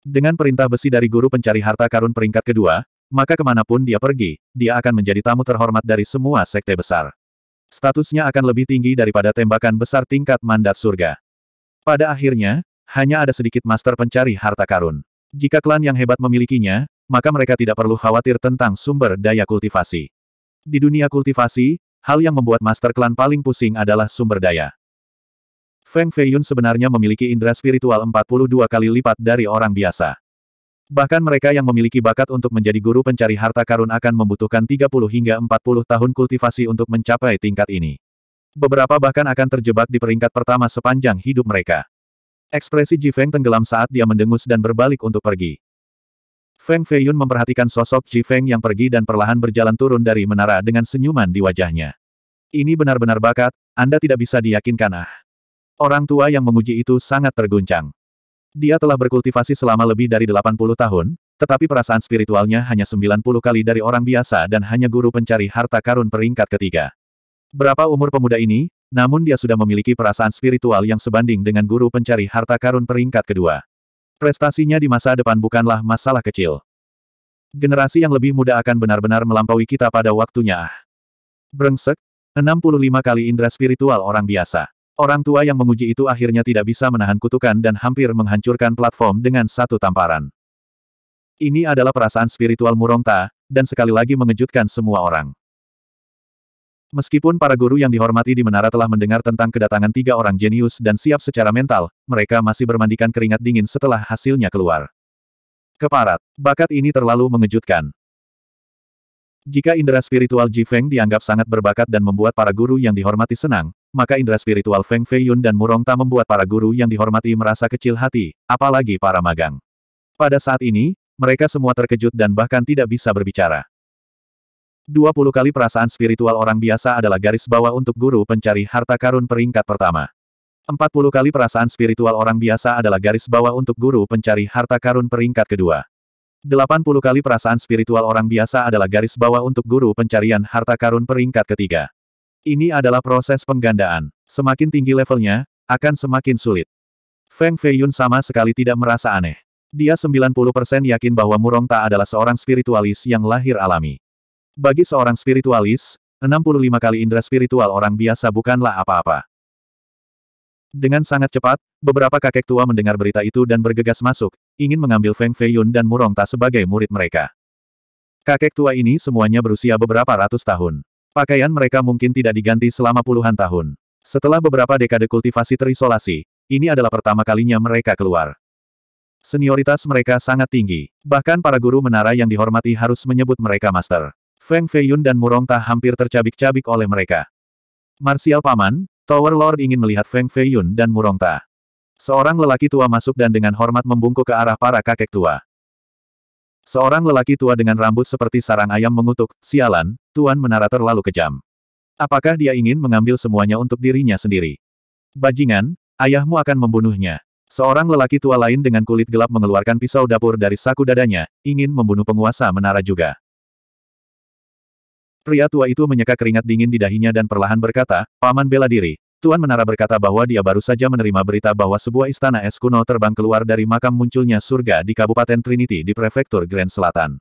Dengan perintah besi dari guru pencari harta karun peringkat kedua, maka kemanapun dia pergi, dia akan menjadi tamu terhormat dari semua sekte besar. Statusnya akan lebih tinggi daripada tembakan besar tingkat mandat surga. Pada akhirnya, hanya ada sedikit master pencari harta karun. Jika klan yang hebat memilikinya, maka mereka tidak perlu khawatir tentang sumber daya kultivasi. Di dunia kultivasi, hal yang membuat master klan paling pusing adalah sumber daya. Feng Feiyun sebenarnya memiliki indera spiritual 42 kali lipat dari orang biasa. Bahkan mereka yang memiliki bakat untuk menjadi guru pencari harta karun akan membutuhkan 30 hingga 40 tahun kultivasi untuk mencapai tingkat ini beberapa bahkan akan terjebak di peringkat pertama sepanjang hidup mereka. Ekspresi Ji Feng tenggelam saat dia mendengus dan berbalik untuk pergi. Feng Feiyun memperhatikan sosok Ji Feng yang pergi dan perlahan berjalan turun dari menara dengan senyuman di wajahnya. Ini benar-benar bakat, Anda tidak bisa diyakinkan ah. Orang tua yang menguji itu sangat terguncang. Dia telah berkultivasi selama lebih dari 80 tahun, tetapi perasaan spiritualnya hanya 90 kali dari orang biasa dan hanya guru pencari harta karun peringkat ketiga. Berapa umur pemuda ini, namun dia sudah memiliki perasaan spiritual yang sebanding dengan guru pencari harta karun peringkat kedua. Prestasinya di masa depan bukanlah masalah kecil. Generasi yang lebih muda akan benar-benar melampaui kita pada waktunya ah. Brengsek, 65 kali indera spiritual orang biasa. Orang tua yang menguji itu akhirnya tidak bisa menahan kutukan dan hampir menghancurkan platform dengan satu tamparan. Ini adalah perasaan spiritual Murongta, dan sekali lagi mengejutkan semua orang. Meskipun para guru yang dihormati di menara telah mendengar tentang kedatangan tiga orang jenius dan siap secara mental, mereka masih bermandikan keringat dingin setelah hasilnya keluar. Keparat, bakat ini terlalu mengejutkan. Jika indera spiritual Ji Feng dianggap sangat berbakat dan membuat para guru yang dihormati senang, maka indera spiritual Feng Feiyun dan Murong Ta membuat para guru yang dihormati merasa kecil hati, apalagi para magang. Pada saat ini, mereka semua terkejut dan bahkan tidak bisa berbicara. 20 kali perasaan spiritual orang biasa adalah garis bawah untuk guru pencari harta karun peringkat pertama. 40 kali perasaan spiritual orang biasa adalah garis bawah untuk guru pencari harta karun peringkat kedua. 80 kali perasaan spiritual orang biasa adalah garis bawah untuk guru pencarian harta karun peringkat ketiga. Ini adalah proses penggandaan. Semakin tinggi levelnya, akan semakin sulit. Feng Feiyun sama sekali tidak merasa aneh. Dia 90% yakin bahwa Murong Ta adalah seorang spiritualis yang lahir alami. Bagi seorang spiritualis, 65 kali indera spiritual orang biasa bukanlah apa-apa. Dengan sangat cepat, beberapa kakek tua mendengar berita itu dan bergegas masuk, ingin mengambil Feng Feiyun dan Murong Ta sebagai murid mereka. Kakek tua ini semuanya berusia beberapa ratus tahun. Pakaian mereka mungkin tidak diganti selama puluhan tahun. Setelah beberapa dekade kultivasi terisolasi, ini adalah pertama kalinya mereka keluar. Senioritas mereka sangat tinggi. Bahkan para guru menara yang dihormati harus menyebut mereka master. Feng Feiyun dan Murong Ta hampir tercabik-cabik oleh mereka. Marsial Paman, Tower Lord ingin melihat Feng Feiyun dan Murong Ta. Seorang lelaki tua masuk dan dengan hormat membungkuk ke arah para kakek tua. Seorang lelaki tua dengan rambut seperti sarang ayam mengutuk, sialan, Tuan Menara terlalu kejam. Apakah dia ingin mengambil semuanya untuk dirinya sendiri? Bajingan, ayahmu akan membunuhnya. Seorang lelaki tua lain dengan kulit gelap mengeluarkan pisau dapur dari saku dadanya, ingin membunuh penguasa menara juga. Pria tua itu menyeka keringat dingin di dahinya dan perlahan berkata, Paman bela diri. Tuan Menara berkata bahwa dia baru saja menerima berita bahwa sebuah istana es kuno terbang keluar dari makam munculnya surga di Kabupaten Trinity di Prefektur Grand Selatan.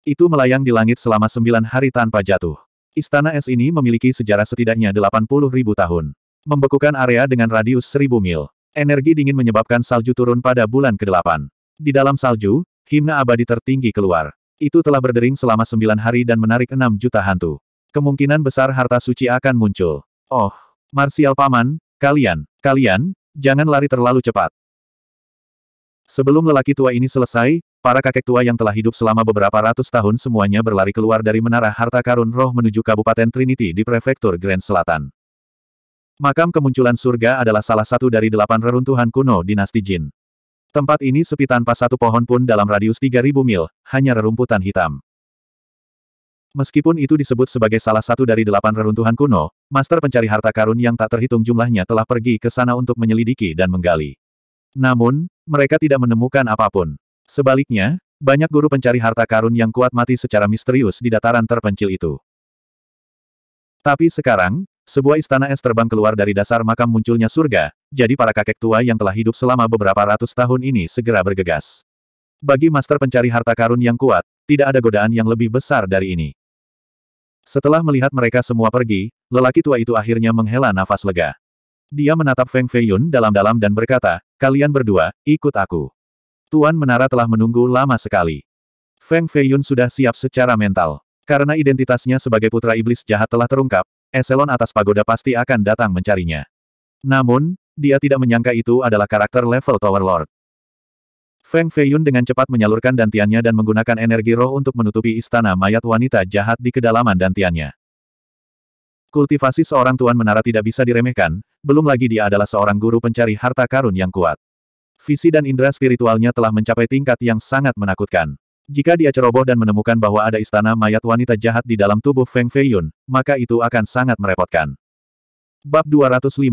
Itu melayang di langit selama sembilan hari tanpa jatuh. Istana es ini memiliki sejarah setidaknya 80 ribu tahun. Membekukan area dengan radius seribu mil. Energi dingin menyebabkan salju turun pada bulan ke-8. Di dalam salju, himna abadi tertinggi keluar. Itu telah berdering selama sembilan hari dan menarik enam juta hantu. Kemungkinan besar harta suci akan muncul. Oh, Marsial Paman, kalian, kalian, jangan lari terlalu cepat. Sebelum lelaki tua ini selesai, para kakek tua yang telah hidup selama beberapa ratus tahun semuanya berlari keluar dari menara harta karun roh menuju Kabupaten Trinity di Prefektur Grand Selatan. Makam kemunculan surga adalah salah satu dari delapan reruntuhan kuno dinasti Jin. Tempat ini sepi tanpa satu pohon pun dalam radius 3000 mil, hanya rerumputan hitam. Meskipun itu disebut sebagai salah satu dari delapan reruntuhan kuno, master pencari harta karun yang tak terhitung jumlahnya telah pergi ke sana untuk menyelidiki dan menggali. Namun, mereka tidak menemukan apapun. Sebaliknya, banyak guru pencari harta karun yang kuat mati secara misterius di dataran terpencil itu. Tapi sekarang, sebuah istana es terbang keluar dari dasar makam munculnya surga, jadi para kakek tua yang telah hidup selama beberapa ratus tahun ini segera bergegas. Bagi master pencari harta karun yang kuat, tidak ada godaan yang lebih besar dari ini. Setelah melihat mereka semua pergi, lelaki tua itu akhirnya menghela nafas lega. Dia menatap Feng Feiyun dalam-dalam dan berkata, kalian berdua, ikut aku. Tuan Menara telah menunggu lama sekali. Feng Feiyun sudah siap secara mental. Karena identitasnya sebagai putra iblis jahat telah terungkap, eselon atas pagoda pasti akan datang mencarinya. Namun, dia tidak menyangka itu adalah karakter level Tower Lord. Feng Feiyun dengan cepat menyalurkan dantiannya dan menggunakan energi roh untuk menutupi istana mayat wanita jahat di kedalaman dantiannya. Kultivasi seorang tuan menara tidak bisa diremehkan, belum lagi dia adalah seorang guru pencari harta karun yang kuat. Visi dan indera spiritualnya telah mencapai tingkat yang sangat menakutkan. Jika dia ceroboh dan menemukan bahwa ada istana mayat wanita jahat di dalam tubuh Feng Feiyun, maka itu akan sangat merepotkan. Bab 205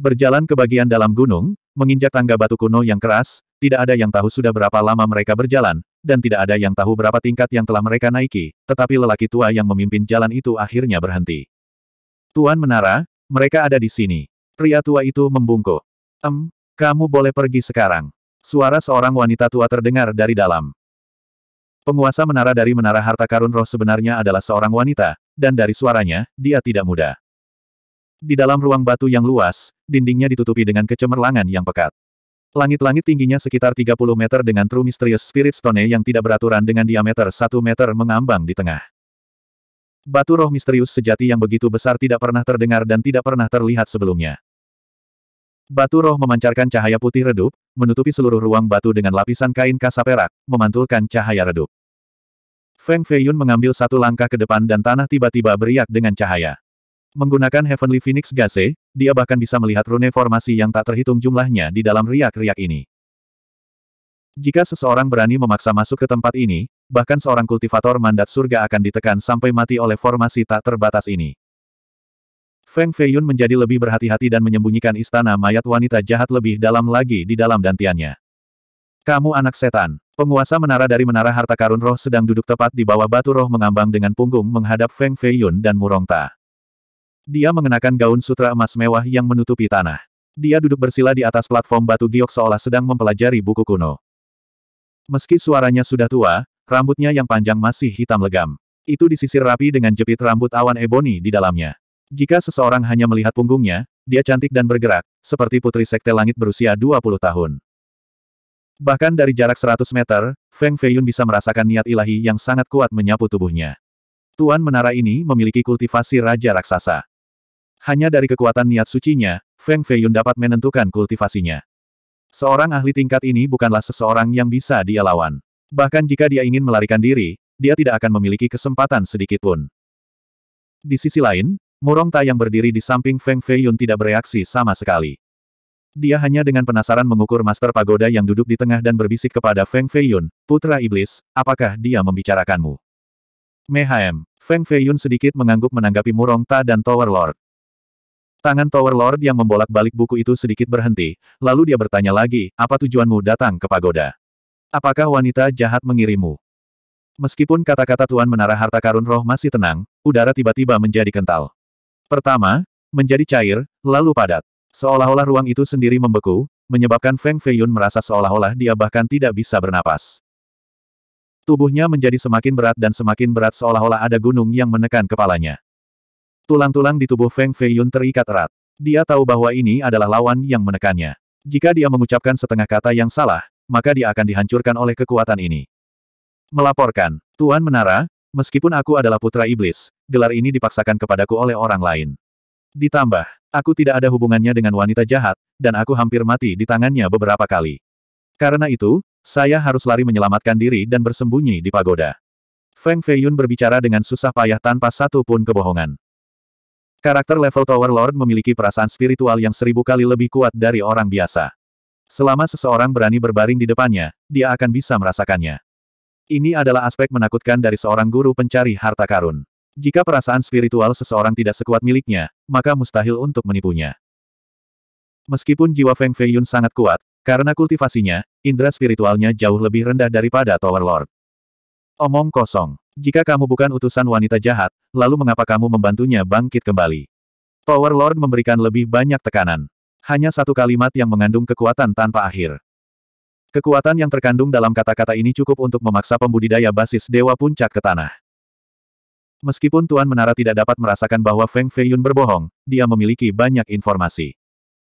Berjalan ke bagian dalam gunung, menginjak tangga batu kuno yang keras, tidak ada yang tahu sudah berapa lama mereka berjalan, dan tidak ada yang tahu berapa tingkat yang telah mereka naiki, tetapi lelaki tua yang memimpin jalan itu akhirnya berhenti. Tuan Menara, mereka ada di sini. Pria tua itu membungkuk. Em, kamu boleh pergi sekarang. Suara seorang wanita tua terdengar dari dalam. Penguasa menara dari menara harta karun roh sebenarnya adalah seorang wanita, dan dari suaranya, dia tidak muda. Di dalam ruang batu yang luas, dindingnya ditutupi dengan kecemerlangan yang pekat. Langit-langit tingginya sekitar 30 meter dengan True Mysterious Spirit Stone yang tidak beraturan dengan diameter 1 meter mengambang di tengah. Batu roh misterius sejati yang begitu besar tidak pernah terdengar dan tidak pernah terlihat sebelumnya. Batu roh memancarkan cahaya putih redup, menutupi seluruh ruang batu dengan lapisan kain kasaperak, memantulkan cahaya redup. Feng Feiyun mengambil satu langkah ke depan dan tanah tiba-tiba beriak dengan cahaya. Menggunakan Heavenly Phoenix Gase, dia bahkan bisa melihat rune formasi yang tak terhitung jumlahnya di dalam riak-riak ini. Jika seseorang berani memaksa masuk ke tempat ini, bahkan seorang kultivator mandat surga akan ditekan sampai mati oleh formasi tak terbatas ini. Feng Feiyun menjadi lebih berhati-hati dan menyembunyikan istana mayat wanita jahat lebih dalam lagi di dalam dantiannya. Kamu anak setan. Penguasa menara dari menara harta karun roh sedang duduk tepat di bawah batu roh mengambang dengan punggung menghadap Feng Feiyun dan Murongta. Dia mengenakan gaun sutra emas mewah yang menutupi tanah. Dia duduk bersila di atas platform batu giok seolah sedang mempelajari buku kuno. Meski suaranya sudah tua, rambutnya yang panjang masih hitam legam. Itu disisir rapi dengan jepit rambut awan ebony di dalamnya. Jika seseorang hanya melihat punggungnya, dia cantik dan bergerak, seperti putri sekte langit berusia 20 tahun. Bahkan dari jarak 100 meter, Feng Feiyun bisa merasakan niat ilahi yang sangat kuat menyapu tubuhnya. Tuan menara ini memiliki kultivasi Raja Raksasa. Hanya dari kekuatan niat sucinya, Feng Feiyun dapat menentukan kultivasinya. Seorang ahli tingkat ini bukanlah seseorang yang bisa dia lawan. Bahkan jika dia ingin melarikan diri, dia tidak akan memiliki kesempatan sedikitpun. Di sisi lain, Murong Ta yang berdiri di samping Feng Feiyun tidak bereaksi sama sekali. Dia hanya dengan penasaran mengukur Master Pagoda yang duduk di tengah dan berbisik kepada Feng Feiyun, Putra Iblis, apakah dia membicarakanmu? Mehaem, Feng Feiyun sedikit mengangguk menanggapi Murong Ta dan Tower Lord. Tangan Tower Lord yang membolak-balik buku itu sedikit berhenti, lalu dia bertanya lagi, apa tujuanmu datang ke pagoda? Apakah wanita jahat mengirimu? Meskipun kata-kata Tuan Menara Harta Karun Roh masih tenang, udara tiba-tiba menjadi kental. Pertama, menjadi cair, lalu padat. Seolah-olah ruang itu sendiri membeku, menyebabkan Feng Feiyun merasa seolah-olah dia bahkan tidak bisa bernapas. Tubuhnya menjadi semakin berat dan semakin berat seolah-olah ada gunung yang menekan kepalanya. Tulang-tulang di tubuh Feng Feiyun terikat erat. Dia tahu bahwa ini adalah lawan yang menekannya. Jika dia mengucapkan setengah kata yang salah, maka dia akan dihancurkan oleh kekuatan ini. Melaporkan, Tuan Menara, Meskipun aku adalah putra iblis, gelar ini dipaksakan kepadaku oleh orang lain. Ditambah, aku tidak ada hubungannya dengan wanita jahat, dan aku hampir mati di tangannya beberapa kali. Karena itu, saya harus lari menyelamatkan diri dan bersembunyi di pagoda. Feng Feiyun berbicara dengan susah payah tanpa satu pun kebohongan. Karakter level Tower Lord memiliki perasaan spiritual yang seribu kali lebih kuat dari orang biasa. Selama seseorang berani berbaring di depannya, dia akan bisa merasakannya. Ini adalah aspek menakutkan dari seorang guru pencari harta karun. Jika perasaan spiritual seseorang tidak sekuat miliknya, maka mustahil untuk menipunya. Meskipun jiwa Feng Feiyun sangat kuat, karena kultivasinya, indera spiritualnya jauh lebih rendah daripada Tower Lord. Omong kosong. Jika kamu bukan utusan wanita jahat, lalu mengapa kamu membantunya bangkit kembali? Tower Lord memberikan lebih banyak tekanan. Hanya satu kalimat yang mengandung kekuatan tanpa akhir. Kekuatan yang terkandung dalam kata-kata ini cukup untuk memaksa pembudidaya basis Dewa Puncak ke tanah. Meskipun Tuan Menara tidak dapat merasakan bahwa Feng Feiyun berbohong, dia memiliki banyak informasi.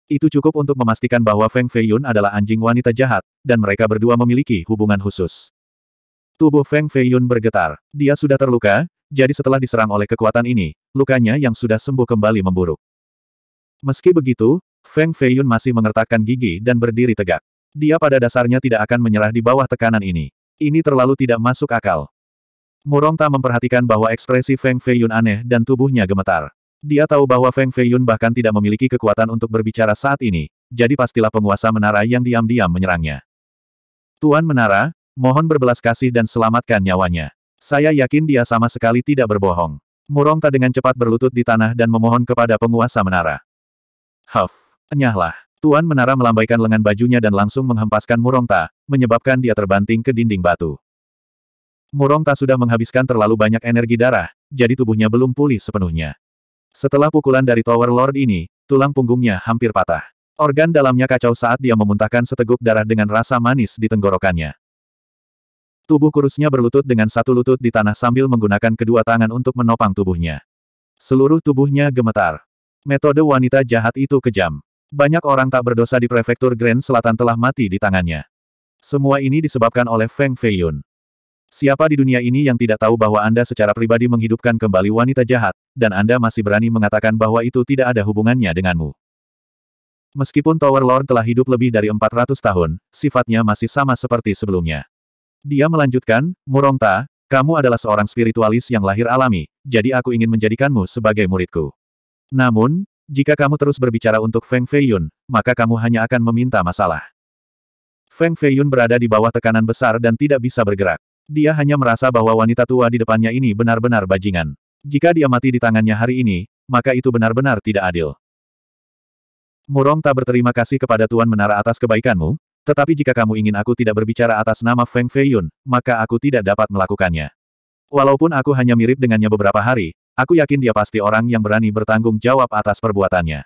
Itu cukup untuk memastikan bahwa Feng Feiyun adalah anjing wanita jahat, dan mereka berdua memiliki hubungan khusus. Tubuh Feng Feiyun bergetar. Dia sudah terluka, jadi setelah diserang oleh kekuatan ini, lukanya yang sudah sembuh kembali memburuk. Meski begitu, Feng Feiyun masih mengertakkan gigi dan berdiri tegak. Dia pada dasarnya tidak akan menyerah di bawah tekanan ini. Ini terlalu tidak masuk akal. Murong tak memperhatikan bahwa ekspresi Feng Feiyun aneh dan tubuhnya gemetar. Dia tahu bahwa Feng Feiyun bahkan tidak memiliki kekuatan untuk berbicara saat ini, jadi pastilah penguasa menara yang diam-diam menyerangnya. Tuan menara, mohon berbelas kasih dan selamatkan nyawanya. Saya yakin dia sama sekali tidak berbohong. Murongta dengan cepat berlutut di tanah dan memohon kepada penguasa menara. Huff, enyahlah. Tuan Menara melambaikan lengan bajunya dan langsung menghempaskan Murongta, menyebabkan dia terbanting ke dinding batu. Murongta sudah menghabiskan terlalu banyak energi darah, jadi tubuhnya belum pulih sepenuhnya. Setelah pukulan dari Tower Lord ini, tulang punggungnya hampir patah. Organ dalamnya kacau saat dia memuntahkan seteguk darah dengan rasa manis di tenggorokannya. Tubuh kurusnya berlutut dengan satu lutut di tanah sambil menggunakan kedua tangan untuk menopang tubuhnya. Seluruh tubuhnya gemetar. Metode wanita jahat itu kejam. Banyak orang tak berdosa di prefektur Grand Selatan telah mati di tangannya. Semua ini disebabkan oleh Feng Feiyun. Siapa di dunia ini yang tidak tahu bahwa Anda secara pribadi menghidupkan kembali wanita jahat, dan Anda masih berani mengatakan bahwa itu tidak ada hubungannya denganmu. Meskipun Tower Lord telah hidup lebih dari 400 tahun, sifatnya masih sama seperti sebelumnya. Dia melanjutkan, Murongta, kamu adalah seorang spiritualis yang lahir alami, jadi aku ingin menjadikanmu sebagai muridku. Namun, jika kamu terus berbicara untuk Feng Feiyun, maka kamu hanya akan meminta masalah. Feng Feiyun berada di bawah tekanan besar dan tidak bisa bergerak. Dia hanya merasa bahwa wanita tua di depannya ini benar-benar bajingan. Jika dia mati di tangannya hari ini, maka itu benar-benar tidak adil. Murong tak berterima kasih kepada Tuan Menara atas kebaikanmu, tetapi jika kamu ingin aku tidak berbicara atas nama Feng Feiyun, maka aku tidak dapat melakukannya. Walaupun aku hanya mirip dengannya beberapa hari, Aku yakin dia pasti orang yang berani bertanggung jawab atas perbuatannya.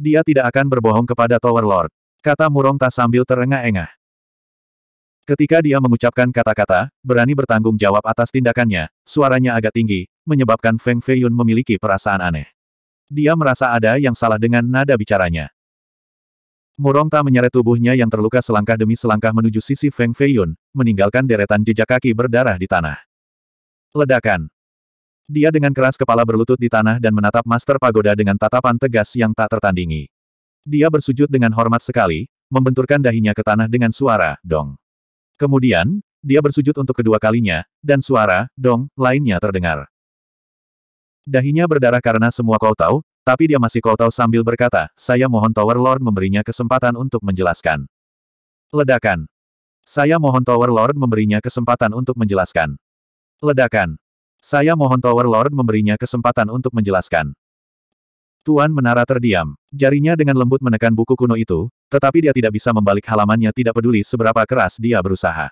Dia tidak akan berbohong kepada Tower Lord, kata Murong Ta sambil terengah-engah. Ketika dia mengucapkan kata-kata, berani bertanggung jawab atas tindakannya, suaranya agak tinggi, menyebabkan Feng Feiyun memiliki perasaan aneh. Dia merasa ada yang salah dengan nada bicaranya. Murong Ta menyeret tubuhnya yang terluka selangkah demi selangkah menuju sisi Feng Feiyun, meninggalkan deretan jejak kaki berdarah di tanah. Ledakan. Dia dengan keras kepala berlutut di tanah dan menatap Master Pagoda dengan tatapan tegas yang tak tertandingi. Dia bersujud dengan hormat sekali, membenturkan dahinya ke tanah dengan suara, dong. Kemudian, dia bersujud untuk kedua kalinya, dan suara, dong, lainnya terdengar. Dahinya berdarah karena semua kau tahu, tapi dia masih kau tahu sambil berkata, saya mohon Tower Lord memberinya kesempatan untuk menjelaskan. Ledakan. Saya mohon Tower Lord memberinya kesempatan untuk menjelaskan. Ledakan. Saya mohon Tower Lord memberinya kesempatan untuk menjelaskan. Tuan Menara terdiam. Jarinya dengan lembut menekan buku kuno itu, tetapi dia tidak bisa membalik halamannya tidak peduli seberapa keras dia berusaha.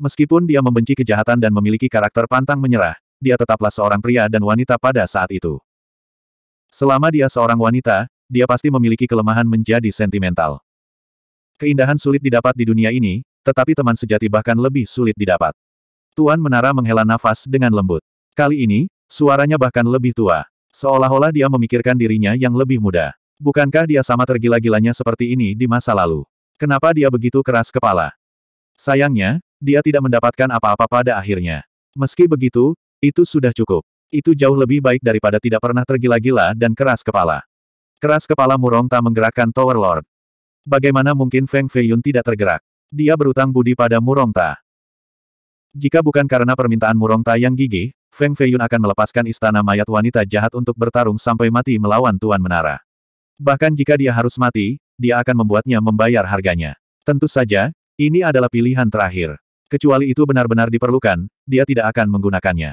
Meskipun dia membenci kejahatan dan memiliki karakter pantang menyerah, dia tetaplah seorang pria dan wanita pada saat itu. Selama dia seorang wanita, dia pasti memiliki kelemahan menjadi sentimental. Keindahan sulit didapat di dunia ini, tetapi teman sejati bahkan lebih sulit didapat. Tuan Menara menghela nafas dengan lembut. Kali ini, suaranya bahkan lebih tua. Seolah-olah dia memikirkan dirinya yang lebih muda. Bukankah dia sama tergila-gilanya seperti ini di masa lalu? Kenapa dia begitu keras kepala? Sayangnya, dia tidak mendapatkan apa-apa pada akhirnya. Meski begitu, itu sudah cukup. Itu jauh lebih baik daripada tidak pernah tergila-gila dan keras kepala. Keras kepala Murong tak menggerakkan Tower Lord. Bagaimana mungkin Feng Feiyun tidak tergerak? Dia berutang budi pada Murong tak. Jika bukan karena permintaan Murong yang gigih, Feng Feiyun akan melepaskan istana mayat wanita jahat untuk bertarung sampai mati melawan Tuan Menara. Bahkan jika dia harus mati, dia akan membuatnya membayar harganya. Tentu saja, ini adalah pilihan terakhir. Kecuali itu benar-benar diperlukan, dia tidak akan menggunakannya.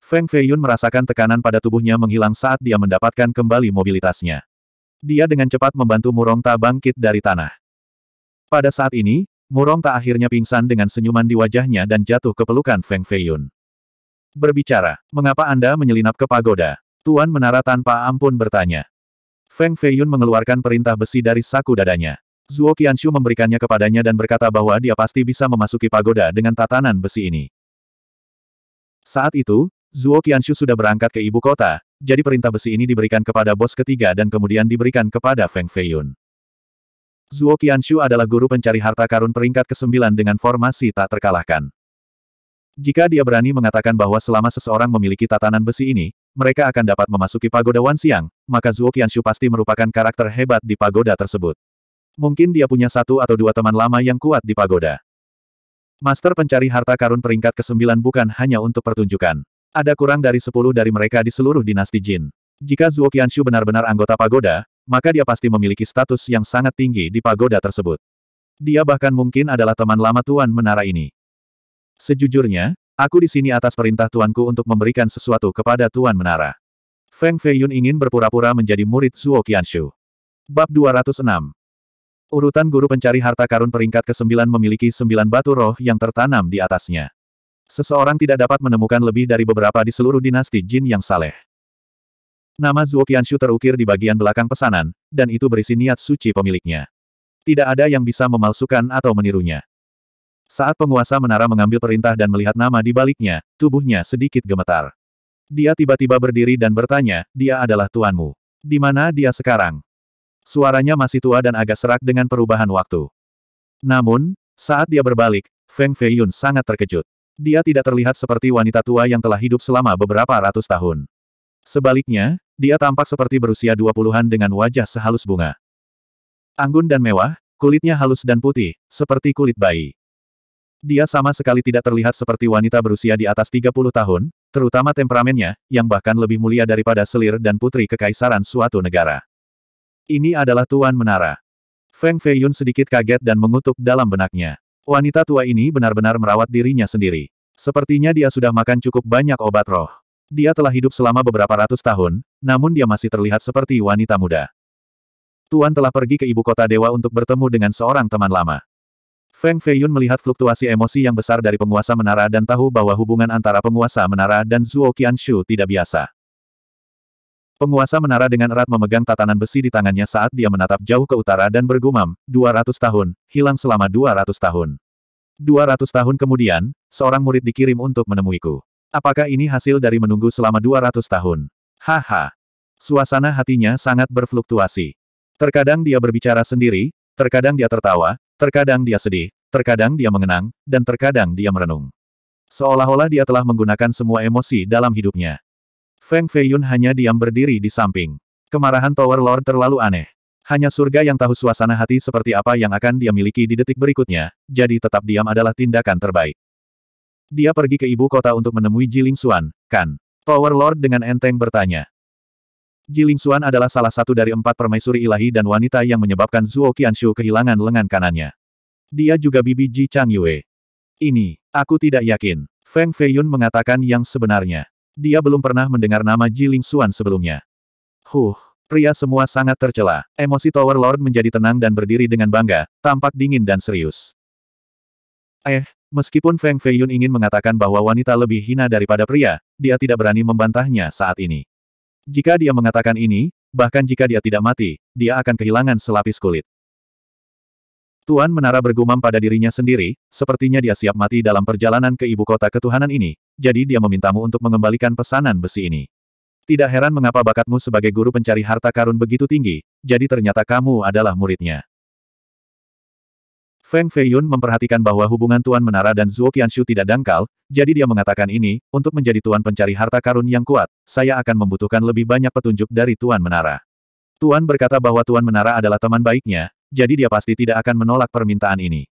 Feng Feiyun merasakan tekanan pada tubuhnya menghilang saat dia mendapatkan kembali mobilitasnya. Dia dengan cepat membantu Murong Ta bangkit dari tanah. Pada saat ini, Murong tak akhirnya pingsan dengan senyuman di wajahnya dan jatuh ke pelukan Feng Feiyun. Berbicara, mengapa Anda menyelinap ke pagoda? Tuan Menara tanpa ampun bertanya. Feng Feiyun mengeluarkan perintah besi dari saku dadanya. Zuo Qianshu memberikannya kepadanya dan berkata bahwa dia pasti bisa memasuki pagoda dengan tatanan besi ini. Saat itu, Zuo Qianshu sudah berangkat ke ibu kota, jadi perintah besi ini diberikan kepada bos ketiga dan kemudian diberikan kepada Feng Feiyun. Zuo Qianshu adalah guru pencari harta karun peringkat ke-9 dengan formasi tak terkalahkan. Jika dia berani mengatakan bahwa selama seseorang memiliki tatanan besi ini, mereka akan dapat memasuki pagoda Siang, maka Zuo Qianshu pasti merupakan karakter hebat di pagoda tersebut. Mungkin dia punya satu atau dua teman lama yang kuat di pagoda. Master pencari harta karun peringkat ke-9 bukan hanya untuk pertunjukan. Ada kurang dari 10 dari mereka di seluruh dinasti Jin. Jika Zuo Qianshu benar-benar anggota pagoda, maka dia pasti memiliki status yang sangat tinggi di pagoda tersebut. Dia bahkan mungkin adalah teman lama Tuan Menara ini. Sejujurnya, aku di sini atas perintah Tuanku untuk memberikan sesuatu kepada Tuan Menara. Feng Feiyun ingin berpura-pura menjadi murid Zuo Qianshu. Bab 206 Urutan guru pencari harta karun peringkat ke-9 memiliki sembilan batu roh yang tertanam di atasnya. Seseorang tidak dapat menemukan lebih dari beberapa di seluruh dinasti jin yang saleh. Nama Zuo Qianshu terukir di bagian belakang pesanan, dan itu berisi niat suci pemiliknya. Tidak ada yang bisa memalsukan atau menirunya. Saat penguasa menara mengambil perintah dan melihat nama di baliknya, tubuhnya sedikit gemetar. Dia tiba-tiba berdiri dan bertanya, dia adalah tuanmu. Di mana dia sekarang? Suaranya masih tua dan agak serak dengan perubahan waktu. Namun, saat dia berbalik, Feng Feiyun sangat terkejut. Dia tidak terlihat seperti wanita tua yang telah hidup selama beberapa ratus tahun. Sebaliknya, dia tampak seperti berusia dua puluhan dengan wajah sehalus bunga. Anggun dan mewah, kulitnya halus dan putih, seperti kulit bayi. Dia sama sekali tidak terlihat seperti wanita berusia di atas 30 tahun, terutama temperamennya, yang bahkan lebih mulia daripada selir dan putri kekaisaran suatu negara. Ini adalah Tuan Menara. Feng Feiyun sedikit kaget dan mengutuk dalam benaknya. Wanita tua ini benar-benar merawat dirinya sendiri. Sepertinya dia sudah makan cukup banyak obat roh. Dia telah hidup selama beberapa ratus tahun, namun dia masih terlihat seperti wanita muda. Tuan telah pergi ke ibu kota dewa untuk bertemu dengan seorang teman lama. Feng Feiyun melihat fluktuasi emosi yang besar dari penguasa menara dan tahu bahwa hubungan antara penguasa menara dan Zhuo Qianshu tidak biasa. Penguasa menara dengan erat memegang tatanan besi di tangannya saat dia menatap jauh ke utara dan bergumam, 200 tahun, hilang selama 200 tahun. 200 tahun kemudian, seorang murid dikirim untuk menemuiku. Apakah ini hasil dari menunggu selama 200 tahun? Haha. Suasana hatinya sangat berfluktuasi. Terkadang dia berbicara sendiri, terkadang dia tertawa, terkadang dia sedih, terkadang dia mengenang, dan terkadang dia merenung. Seolah-olah dia telah menggunakan semua emosi dalam hidupnya. Feng Feiyun hanya diam berdiri di samping. Kemarahan Tower Lord terlalu aneh. Hanya surga yang tahu suasana hati seperti apa yang akan dia miliki di detik berikutnya, jadi tetap diam adalah tindakan terbaik. Dia pergi ke ibu kota untuk menemui Jiling Xuan, kan? Tower Lord dengan enteng bertanya. Jiling Xuan adalah salah satu dari empat permaisuri ilahi dan wanita yang menyebabkan Zuo Qianshu kehilangan lengan kanannya. Dia juga bibi Ji Chang Yue. Ini, aku tidak yakin. Feng Feiyun mengatakan yang sebenarnya. Dia belum pernah mendengar nama Jiling Xuan sebelumnya. Huh, pria semua sangat tercela. Emosi Tower Lord menjadi tenang dan berdiri dengan bangga, tampak dingin dan serius. Eh, Meskipun Feng Feiyun ingin mengatakan bahwa wanita lebih hina daripada pria, dia tidak berani membantahnya saat ini. Jika dia mengatakan ini, bahkan jika dia tidak mati, dia akan kehilangan selapis kulit. Tuan Menara bergumam pada dirinya sendiri, sepertinya dia siap mati dalam perjalanan ke ibu kota ketuhanan ini, jadi dia memintamu untuk mengembalikan pesanan besi ini. Tidak heran mengapa bakatmu sebagai guru pencari harta karun begitu tinggi, jadi ternyata kamu adalah muridnya. Feng Feiyun memperhatikan bahwa hubungan Tuan Menara dan Zhuo Qianshu tidak dangkal, jadi dia mengatakan ini, untuk menjadi Tuan Pencari Harta Karun yang kuat, saya akan membutuhkan lebih banyak petunjuk dari Tuan Menara. Tuan berkata bahwa Tuan Menara adalah teman baiknya, jadi dia pasti tidak akan menolak permintaan ini.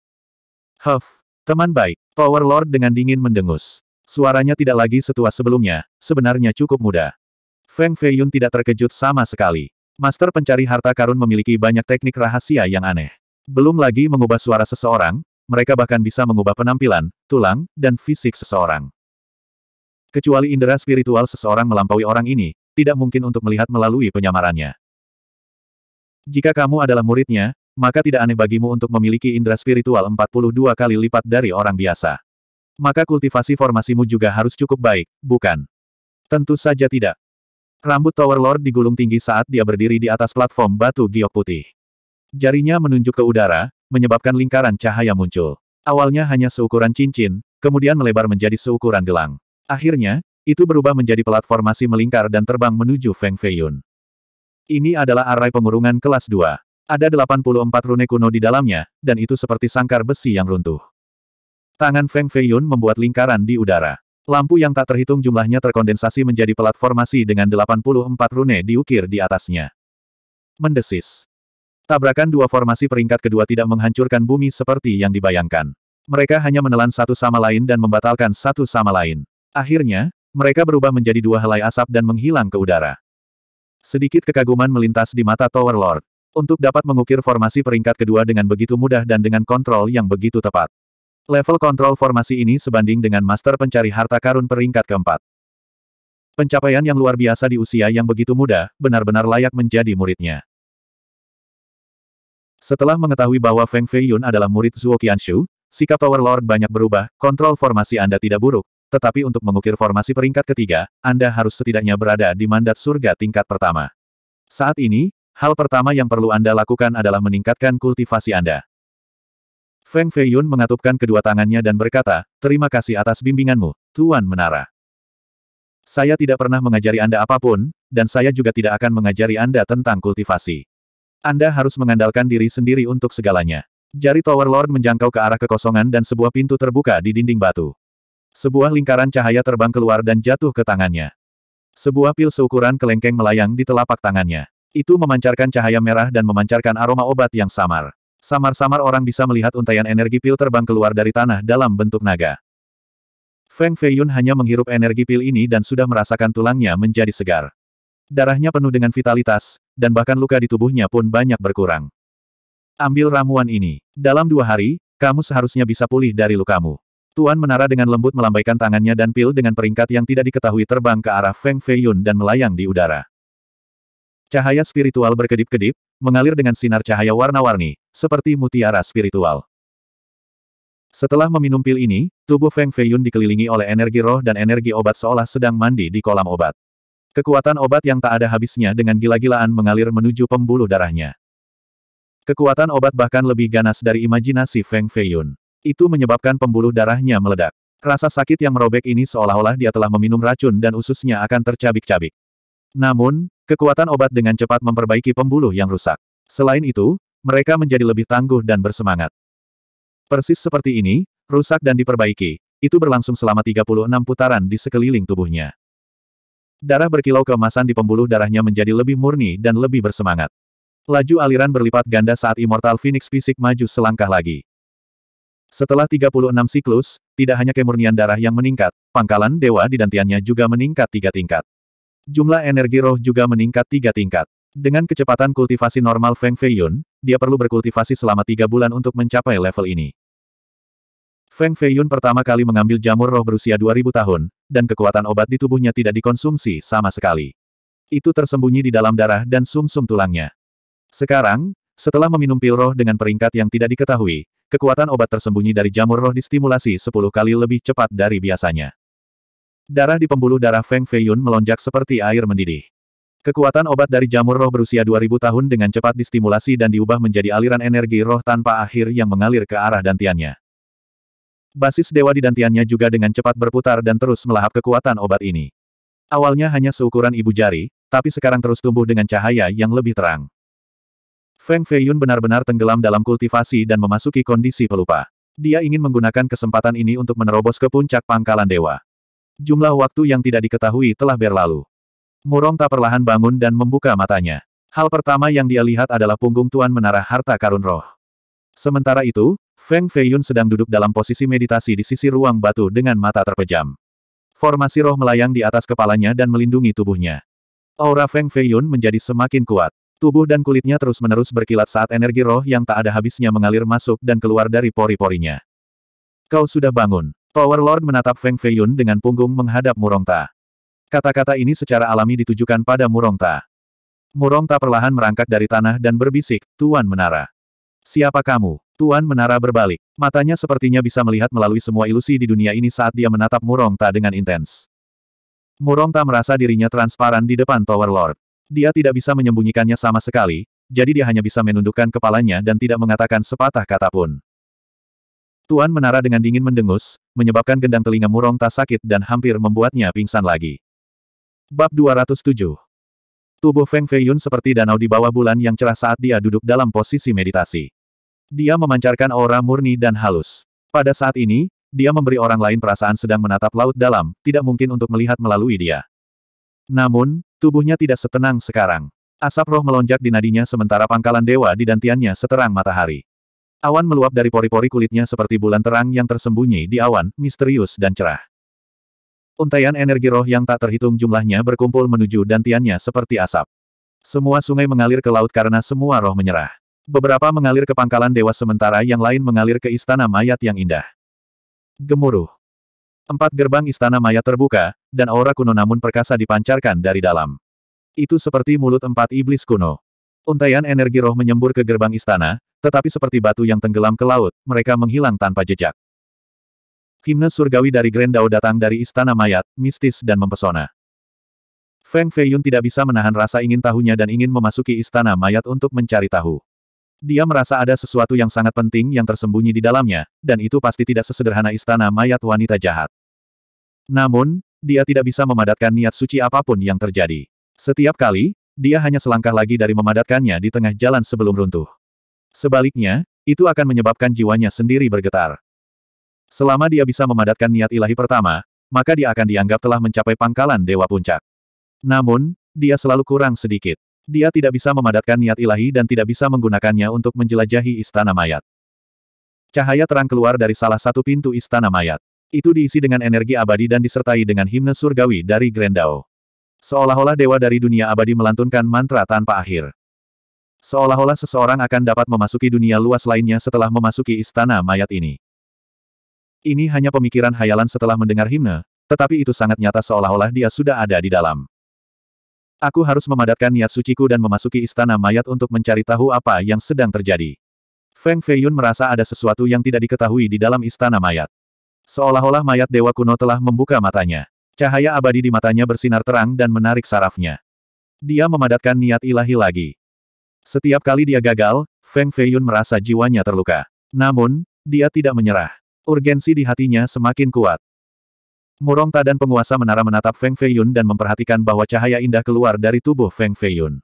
Huff, teman baik, Power Lord dengan dingin mendengus. Suaranya tidak lagi setua sebelumnya, sebenarnya cukup muda. Feng Feiyun tidak terkejut sama sekali. Master pencari harta karun memiliki banyak teknik rahasia yang aneh. Belum lagi mengubah suara seseorang, mereka bahkan bisa mengubah penampilan, tulang, dan fisik seseorang. Kecuali indera spiritual seseorang melampaui orang ini, tidak mungkin untuk melihat melalui penyamarannya. Jika kamu adalah muridnya, maka tidak aneh bagimu untuk memiliki indera spiritual 42 kali lipat dari orang biasa. Maka kultivasi formasimu juga harus cukup baik, bukan? Tentu saja tidak. Rambut Tower Lord digulung tinggi saat dia berdiri di atas platform batu giok putih. Jarinya menunjuk ke udara, menyebabkan lingkaran cahaya muncul. Awalnya hanya seukuran cincin, kemudian melebar menjadi seukuran gelang. Akhirnya, itu berubah menjadi platformasi melingkar dan terbang menuju Feng Feiyun. Ini adalah array pengurungan kelas 2. Ada 84 rune kuno di dalamnya, dan itu seperti sangkar besi yang runtuh. Tangan Feng Feiyun membuat lingkaran di udara. Lampu yang tak terhitung jumlahnya terkondensasi menjadi platformasi dengan 84 rune diukir di atasnya. Mendesis. Tabrakan dua formasi peringkat kedua tidak menghancurkan bumi seperti yang dibayangkan. Mereka hanya menelan satu sama lain dan membatalkan satu sama lain. Akhirnya, mereka berubah menjadi dua helai asap dan menghilang ke udara. Sedikit kekaguman melintas di mata Tower Lord. Untuk dapat mengukir formasi peringkat kedua dengan begitu mudah dan dengan kontrol yang begitu tepat. Level kontrol formasi ini sebanding dengan master pencari harta karun peringkat keempat. Pencapaian yang luar biasa di usia yang begitu muda, benar-benar layak menjadi muridnya. Setelah mengetahui bahwa Feng Feiyun adalah murid Zuo Qianshu, sikap Tower Lord banyak berubah, kontrol formasi Anda tidak buruk, tetapi untuk mengukir formasi peringkat ketiga, Anda harus setidaknya berada di mandat surga tingkat pertama. Saat ini, hal pertama yang perlu Anda lakukan adalah meningkatkan kultivasi Anda. Feng Feiyun mengatupkan kedua tangannya dan berkata, Terima kasih atas bimbinganmu, Tuan Menara. Saya tidak pernah mengajari Anda apapun, dan saya juga tidak akan mengajari Anda tentang kultivasi. Anda harus mengandalkan diri sendiri untuk segalanya. Jari Tower Lord menjangkau ke arah kekosongan dan sebuah pintu terbuka di dinding batu. Sebuah lingkaran cahaya terbang keluar dan jatuh ke tangannya. Sebuah pil seukuran kelengkeng melayang di telapak tangannya. Itu memancarkan cahaya merah dan memancarkan aroma obat yang samar. Samar-samar orang bisa melihat untaian energi pil terbang keluar dari tanah dalam bentuk naga. Feng Feiyun hanya menghirup energi pil ini dan sudah merasakan tulangnya menjadi segar. Darahnya penuh dengan vitalitas, dan bahkan luka di tubuhnya pun banyak berkurang. Ambil ramuan ini. Dalam dua hari, kamu seharusnya bisa pulih dari lukamu. Tuan Menara dengan lembut melambaikan tangannya dan pil dengan peringkat yang tidak diketahui terbang ke arah Feng Feiyun dan melayang di udara. Cahaya spiritual berkedip-kedip, mengalir dengan sinar cahaya warna-warni, seperti mutiara spiritual. Setelah meminum pil ini, tubuh Feng Feiyun dikelilingi oleh energi roh dan energi obat seolah sedang mandi di kolam obat. Kekuatan obat yang tak ada habisnya dengan gila-gilaan mengalir menuju pembuluh darahnya. Kekuatan obat bahkan lebih ganas dari imajinasi Feng Feiyun. Itu menyebabkan pembuluh darahnya meledak. Rasa sakit yang merobek ini seolah-olah dia telah meminum racun dan ususnya akan tercabik-cabik. Namun, kekuatan obat dengan cepat memperbaiki pembuluh yang rusak. Selain itu, mereka menjadi lebih tangguh dan bersemangat. Persis seperti ini, rusak dan diperbaiki. Itu berlangsung selama 36 putaran di sekeliling tubuhnya. Darah berkilau keemasan di pembuluh darahnya menjadi lebih murni dan lebih bersemangat. Laju aliran berlipat ganda saat Immortal Phoenix fisik maju selangkah lagi. Setelah 36 siklus, tidak hanya kemurnian darah yang meningkat, pangkalan dewa di dantiannya juga meningkat tiga tingkat. Jumlah energi roh juga meningkat tiga tingkat. Dengan kecepatan kultivasi normal Feng Feiyun, dia perlu berkultivasi selama tiga bulan untuk mencapai level ini. Feng Feiyun pertama kali mengambil jamur roh berusia 2000 tahun, dan kekuatan obat di tubuhnya tidak dikonsumsi sama sekali. Itu tersembunyi di dalam darah dan sumsum -sum tulangnya. Sekarang, setelah meminum pil roh dengan peringkat yang tidak diketahui, kekuatan obat tersembunyi dari jamur roh distimulasi 10 kali lebih cepat dari biasanya. Darah di pembuluh darah Feng Feiyun melonjak seperti air mendidih. Kekuatan obat dari jamur roh berusia 2000 tahun dengan cepat distimulasi dan diubah menjadi aliran energi roh tanpa akhir yang mengalir ke arah dantiannya. Basis dewa di dantiannya juga dengan cepat berputar dan terus melahap kekuatan obat ini. Awalnya hanya seukuran ibu jari, tapi sekarang terus tumbuh dengan cahaya yang lebih terang. Feng Feiyun benar-benar tenggelam dalam kultivasi dan memasuki kondisi pelupa. Dia ingin menggunakan kesempatan ini untuk menerobos ke puncak pangkalan dewa. Jumlah waktu yang tidak diketahui telah berlalu. Murong tak perlahan bangun dan membuka matanya. Hal pertama yang dia lihat adalah punggung Tuan Menara Harta Karun Roh. Sementara itu, Feng Feiyun sedang duduk dalam posisi meditasi di sisi ruang batu dengan mata terpejam. Formasi roh melayang di atas kepalanya dan melindungi tubuhnya. Aura Feng Feiyun menjadi semakin kuat. Tubuh dan kulitnya terus-menerus berkilat saat energi roh yang tak ada habisnya mengalir masuk dan keluar dari pori-porinya. Kau sudah bangun. Tower Lord menatap Feng Feiyun dengan punggung menghadap Murongta. Kata-kata ini secara alami ditujukan pada Murongta. Murongta perlahan merangkak dari tanah dan berbisik, Tuan Menara. Siapa kamu? Tuan Menara berbalik. Matanya sepertinya bisa melihat melalui semua ilusi di dunia ini saat dia menatap Murongta dengan intens. Murongta merasa dirinya transparan di depan Tower Lord. Dia tidak bisa menyembunyikannya sama sekali, jadi dia hanya bisa menundukkan kepalanya dan tidak mengatakan sepatah kata pun. Tuan Menara dengan dingin mendengus, menyebabkan gendang telinga Murongta sakit dan hampir membuatnya pingsan lagi. Bab 207 Tubuh Feng Feiyun seperti danau di bawah bulan yang cerah saat dia duduk dalam posisi meditasi. Dia memancarkan aura murni dan halus. Pada saat ini, dia memberi orang lain perasaan sedang menatap laut dalam, tidak mungkin untuk melihat melalui dia. Namun, tubuhnya tidak setenang sekarang. Asap roh melonjak di nadinya sementara pangkalan dewa di dantiannya seterang matahari. Awan meluap dari pori-pori kulitnya seperti bulan terang yang tersembunyi di awan, misterius dan cerah. Untaian energi roh yang tak terhitung jumlahnya berkumpul menuju dantiannya seperti asap. Semua sungai mengalir ke laut karena semua roh menyerah. Beberapa mengalir ke pangkalan dewa sementara yang lain mengalir ke istana mayat yang indah. Gemuruh. Empat gerbang istana mayat terbuka, dan aura kuno namun perkasa dipancarkan dari dalam. Itu seperti mulut empat iblis kuno. Untaian energi roh menyembur ke gerbang istana, tetapi seperti batu yang tenggelam ke laut, mereka menghilang tanpa jejak. Himne surgawi dari Grand Dao datang dari istana mayat, mistis dan mempesona. Feng Feiyun tidak bisa menahan rasa ingin tahunya dan ingin memasuki istana mayat untuk mencari tahu. Dia merasa ada sesuatu yang sangat penting yang tersembunyi di dalamnya, dan itu pasti tidak sesederhana istana mayat wanita jahat. Namun, dia tidak bisa memadatkan niat suci apapun yang terjadi. Setiap kali, dia hanya selangkah lagi dari memadatkannya di tengah jalan sebelum runtuh. Sebaliknya, itu akan menyebabkan jiwanya sendiri bergetar. Selama dia bisa memadatkan niat ilahi pertama, maka dia akan dianggap telah mencapai pangkalan Dewa Puncak. Namun, dia selalu kurang sedikit. Dia tidak bisa memadatkan niat ilahi dan tidak bisa menggunakannya untuk menjelajahi istana mayat. Cahaya terang keluar dari salah satu pintu istana mayat. Itu diisi dengan energi abadi dan disertai dengan himne surgawi dari Grendao. Seolah-olah dewa dari dunia abadi melantunkan mantra tanpa akhir. Seolah-olah seseorang akan dapat memasuki dunia luas lainnya setelah memasuki istana mayat ini. Ini hanya pemikiran hayalan setelah mendengar himne, tetapi itu sangat nyata seolah-olah dia sudah ada di dalam. Aku harus memadatkan niat suciku dan memasuki istana mayat untuk mencari tahu apa yang sedang terjadi. Feng Feiyun merasa ada sesuatu yang tidak diketahui di dalam istana mayat. Seolah-olah mayat dewa kuno telah membuka matanya. Cahaya abadi di matanya bersinar terang dan menarik sarafnya. Dia memadatkan niat ilahi lagi. Setiap kali dia gagal, Feng Feiyun merasa jiwanya terluka. Namun, dia tidak menyerah. Urgensi di hatinya semakin kuat. Murongta dan penguasa menara menatap Feng Feiyun dan memperhatikan bahwa cahaya indah keluar dari tubuh Feng Feiyun.